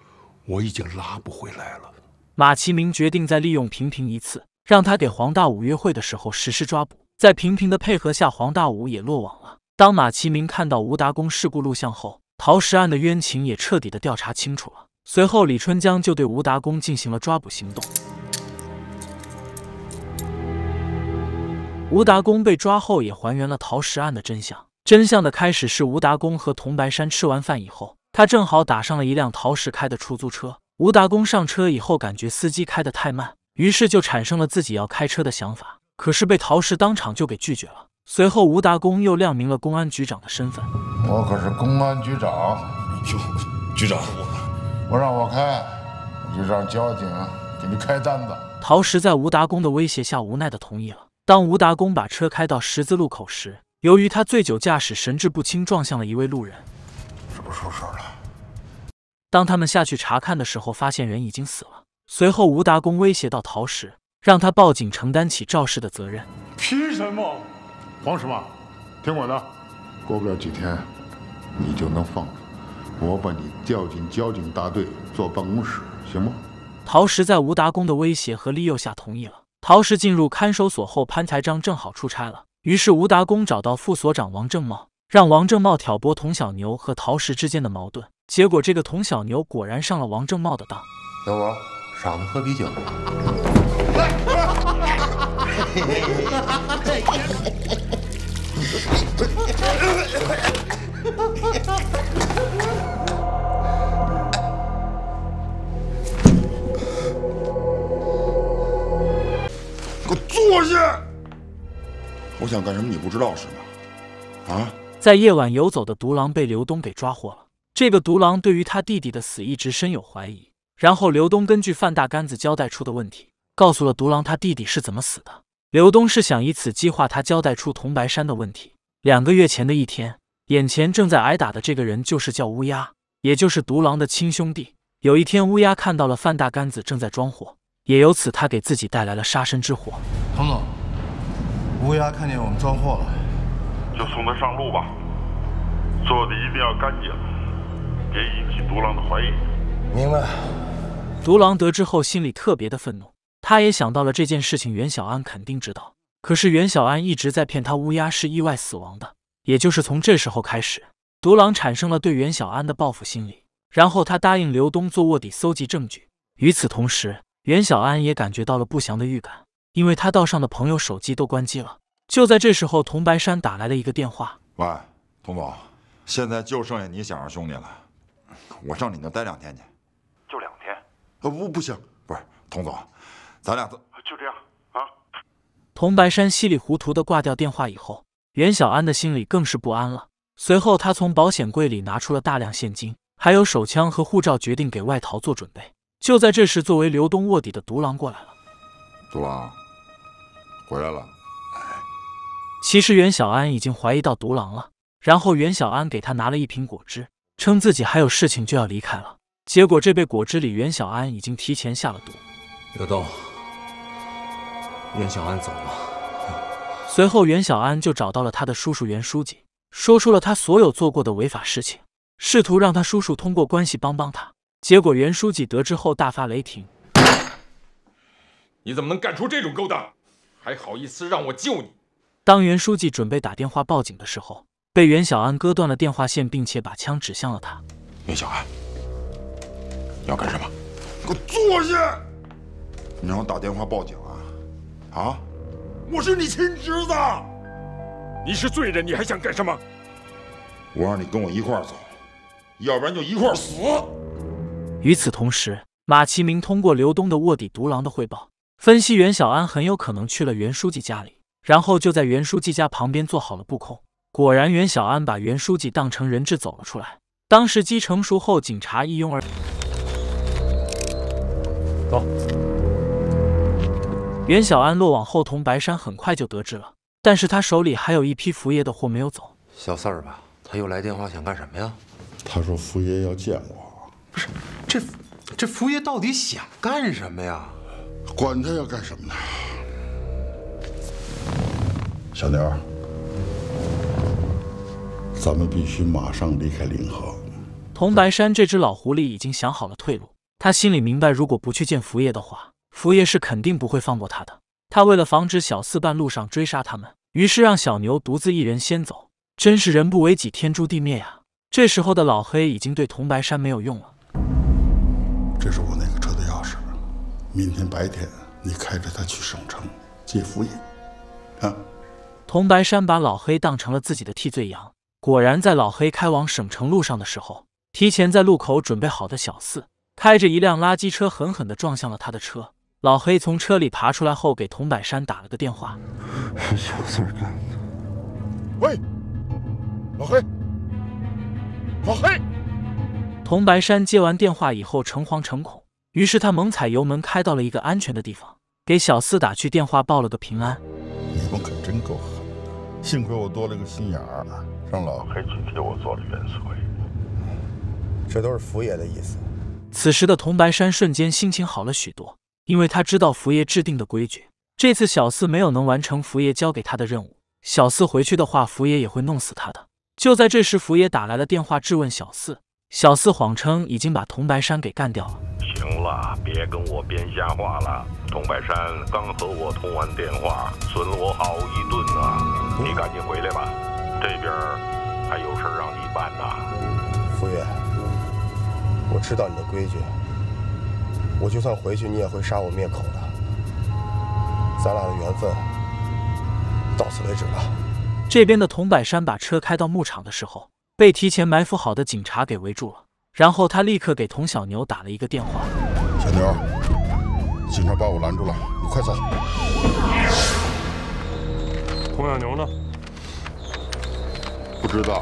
我已经拉不回来了。马其明决定再利用平平一次，让他给黄大武约会的时候实施抓捕。在平平的配合下，黄大武也落网了。当马其明看到吴达公事故录像后，陶石案的冤情也彻底的调查清楚了。随后李春江就对吴达公进行了抓捕行动。吴达公被抓后也还原了陶石案的真相。真相的开始是吴达公和铜白山吃完饭以后，他正好打上了一辆陶石开的出租车。吴达公上车以后，感觉司机开得太慢，于是就产生了自己要开车的想法。可是被陶石当场就给拒绝了。随后，吴达公又亮明了公安局长的身份：“我可是公安局长，哟，局长，我不让我开，我就让交警给你开单子。”陶石在吴达公的威胁下无奈的同意了。当吴达公把车开到十字路口时，由于他醉酒驾驶、神志不清，撞向了一位路人。这不出事了。当他们下去查看的时候，发现人已经死了。随后，吴达公威胁到陶石，让他报警承担起肇事的责任。凭什么？慌什么？听我的，过不了几天，你就能放了我，把你调进交警大队做办公室，行吗？陶石在吴达公的威胁和利诱下同意了。陶石进入看守所后，潘财章正好出差了，于是吴达公找到副所长王正茂，让王正茂挑拨童小牛和陶石之间的矛盾。结果这个童小牛果然上了王正茂的当。小五，嗓子喝啤酒。哈哈哈哈哈！坐下。我想干什么你不知道是吗？啊！在夜晚游走的独狼被刘东给抓获了。这个独狼对于他弟弟的死一直深有怀疑。然后刘东根据范大杆子交代出的问题，告诉了独狼他弟弟是怎么死的。刘东是想以此激化他交代出桐白山的问题。两个月前的一天，眼前正在挨打的这个人就是叫乌鸦，也就是独狼的亲兄弟。有一天，乌鸦看到了范大杆子正在装货。也由此，他给自己带来了杀身之祸。童总，乌鸦看见我们装货了，就送他上路吧。做的一定要干净，别引起独狼的怀疑。明白。独狼得知后，心里特别的愤怒。他也想到了这件事情，袁小安肯定知道。可是袁小安一直在骗他，乌鸦是意外死亡的。也就是从这时候开始，独狼产生了对袁小安的报复心理。然后他答应刘东做卧底，搜集证据。与此同时。袁小安也感觉到了不祥的预感，因为他道上的朋友手机都关机了。就在这时候，童白山打来了一个电话：“喂，童总，现在就剩下你想要兄弟了，我上你那待两天去，就两天。呃，不，不行，不是，童总，咱俩就就这样啊。”童白山稀里糊涂的挂掉电话以后，袁小安的心里更是不安了。随后，他从保险柜里拿出了大量现金，还有手枪和护照，决定给外逃做准备。就在这时，作为刘东卧底的独狼过来了。独狼，回来了。其实袁小安已经怀疑到独狼了。然后袁小安给他拿了一瓶果汁，称自己还有事情就要离开了。结果这杯果汁里，袁小安已经提前下了毒。刘东，袁小安走了。随后袁小安就找到了他的叔叔袁书记，说出了他所有做过的违法事情，试图让他叔叔通过关系帮帮他。结果袁书记得知后大发雷霆：“你怎么能干出这种勾当？还好意思让我救你？”当袁书记准备打电话报警的时候，被袁小安割断了电话线，并且把枪指向了他。袁小安，你要干什么？你给我坐下！你让我打电话报警啊？啊？我是你亲侄子，你是罪人，你还想干什么？我让你跟我一块走，要不然就一块死。与此同时，马其明通过刘东的卧底独狼的汇报分析，袁小安很有可能去了袁书记家里，然后就在袁书记家旁边做好了布控。果然，袁小安把袁书记当成人质走了出来。当时机成熟后，警察一拥而走。袁小安落网后，桐白山很快就得知了，但是他手里还有一批福爷的货没有走。小四儿吧，他又来电话，想干什么呀？他说福爷要见我。不是这，这福爷到底想干什么呀？管他要干什么呢？小牛，咱们必须马上离开临河。桐白山这只老狐狸已经想好了退路，他心里明白，如果不去见福爷的话，福爷是肯定不会放过他的。他为了防止小四半路上追杀他们，于是让小牛独自一人先走。真是人不为己，天诛地灭呀！这时候的老黑已经对桐白山没有用了。这是我那个车的钥匙，明天白天你开着它去省城接福爷。啊，童白山把老黑当成了自己的替罪羊。果然，在老黑开往省城路上的时候，提前在路口准备好的小四开着一辆垃圾车狠狠地撞向了他的车。老黑从车里爬出来后，给童百山打了个电话：(laughs) “是小四干的。”喂，老黑，老黑。铜白山接完电话以后诚惶诚恐，于是他猛踩油门开到了一个安全的地方，给小四打去电话报了个平安。你们可真够狠，幸亏我多了个心眼儿，让老黑去替我做了冤罪。这都是福爷的意思。此时的童白山瞬间心情好了许多，因为他知道福爷制定的规矩。这次小四没有能完成福爷交给他的任务，小四回去的话，福爷也会弄死他的。就在这时，福爷打来了电话质问小四。小四谎称已经把桐柏山给干掉了。行了，别跟我编瞎话了。桐柏山刚和我通完电话，损了我好一顿呢。你赶紧回来吧，这边还有事让你办呢。福爷，我知道你的规矩，我就算回去，你也会杀我灭口的。咱俩的缘分到此为止吧。这边的桐柏山把车开到牧场的时候。被提前埋伏好的警察给围住了，然后他立刻给童小牛打了一个电话：“小牛，警察把我拦住了，你快走。”童小牛呢？不知道。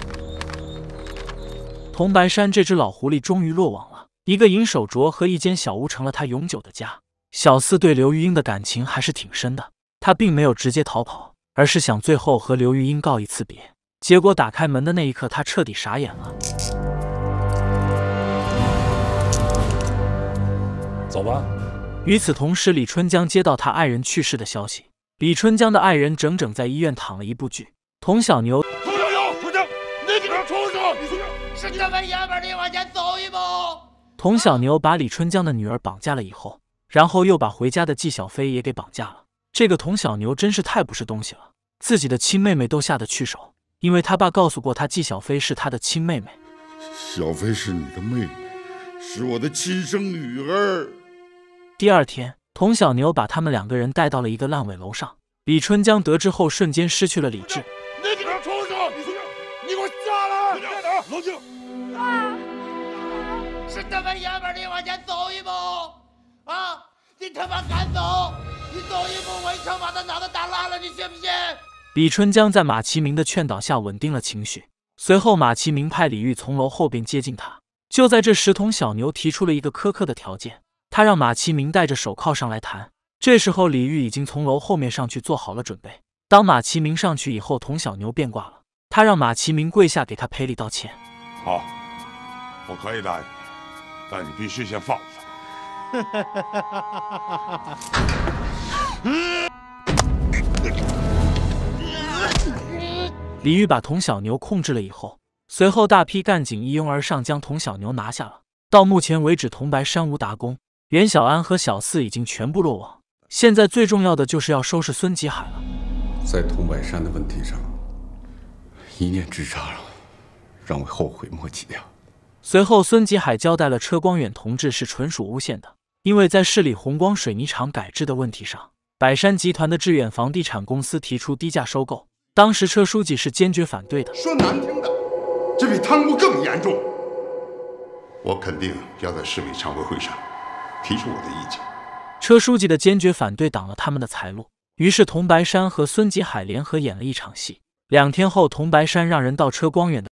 童白山这只老狐狸终于落网了，一个银手镯和一间小屋成了他永久的家。小四对刘玉英的感情还是挺深的，他并没有直接逃跑，而是想最后和刘玉英告一次别。结果打开门的那一刻，他彻底傻眼了。走吧。与此同时，李春江接到他爱人去世的消息。李春江的爱人整整在医院躺了一部剧。童小牛，春江，你给他冲上！是你们爷们你往前走一步。童小牛把李春江的女儿绑架了以后，然后又把回家的纪小飞也给绑架了。这个童小牛真是太不是东西了，自己的亲妹妹都下得去手。因为他爸告诉过他，纪小飞是他的亲妹妹。小飞是你的妹妹，是我的亲生女儿。第二天，童小牛把他们两个人带到了一个烂尾楼上。李春江得知后，瞬间失去了理智。你给他冲上！你给我下来！在哪？冷静。爸，是他妈爷们，你往前走一步。啊，你他妈敢走？你走一步，我一枪把他脑袋打烂了，你信不信？李春江在马其明的劝导下稳定了情绪，随后马其明派李玉从楼后边接近他。就在这时，童小牛提出了一个苛刻的条件，他让马其明戴着手铐上来谈。这时候，李玉已经从楼后面上去做好了准备。当马其明上去以后，童小牛变卦了，他让马其明跪下给他赔礼道歉。好，我可以答应你，但你必须先放我。(laughs) 李玉把童小牛控制了以后，随后大批干警一拥而上，将童小牛拿下了。到目前为止，童白山、无达工，袁小安和小四已经全部落网。现在最重要的就是要收拾孙吉海了。在童白山的问题上，一念之差，让我后悔莫及呀。随后，孙吉海交代了车光远同志是纯属诬陷的，因为在市里红光水泥厂改制的问题上，百山集团的致远房地产公司提出低价收购。当时车书记是坚决反对的，说难听的，这比贪污更严重。我肯定要在市委常委会上提出我的意见。车书记的坚决反对挡了他们的财路，于是童白山和孙吉海联合演了一场戏。两天后，童白山让人到车光远的。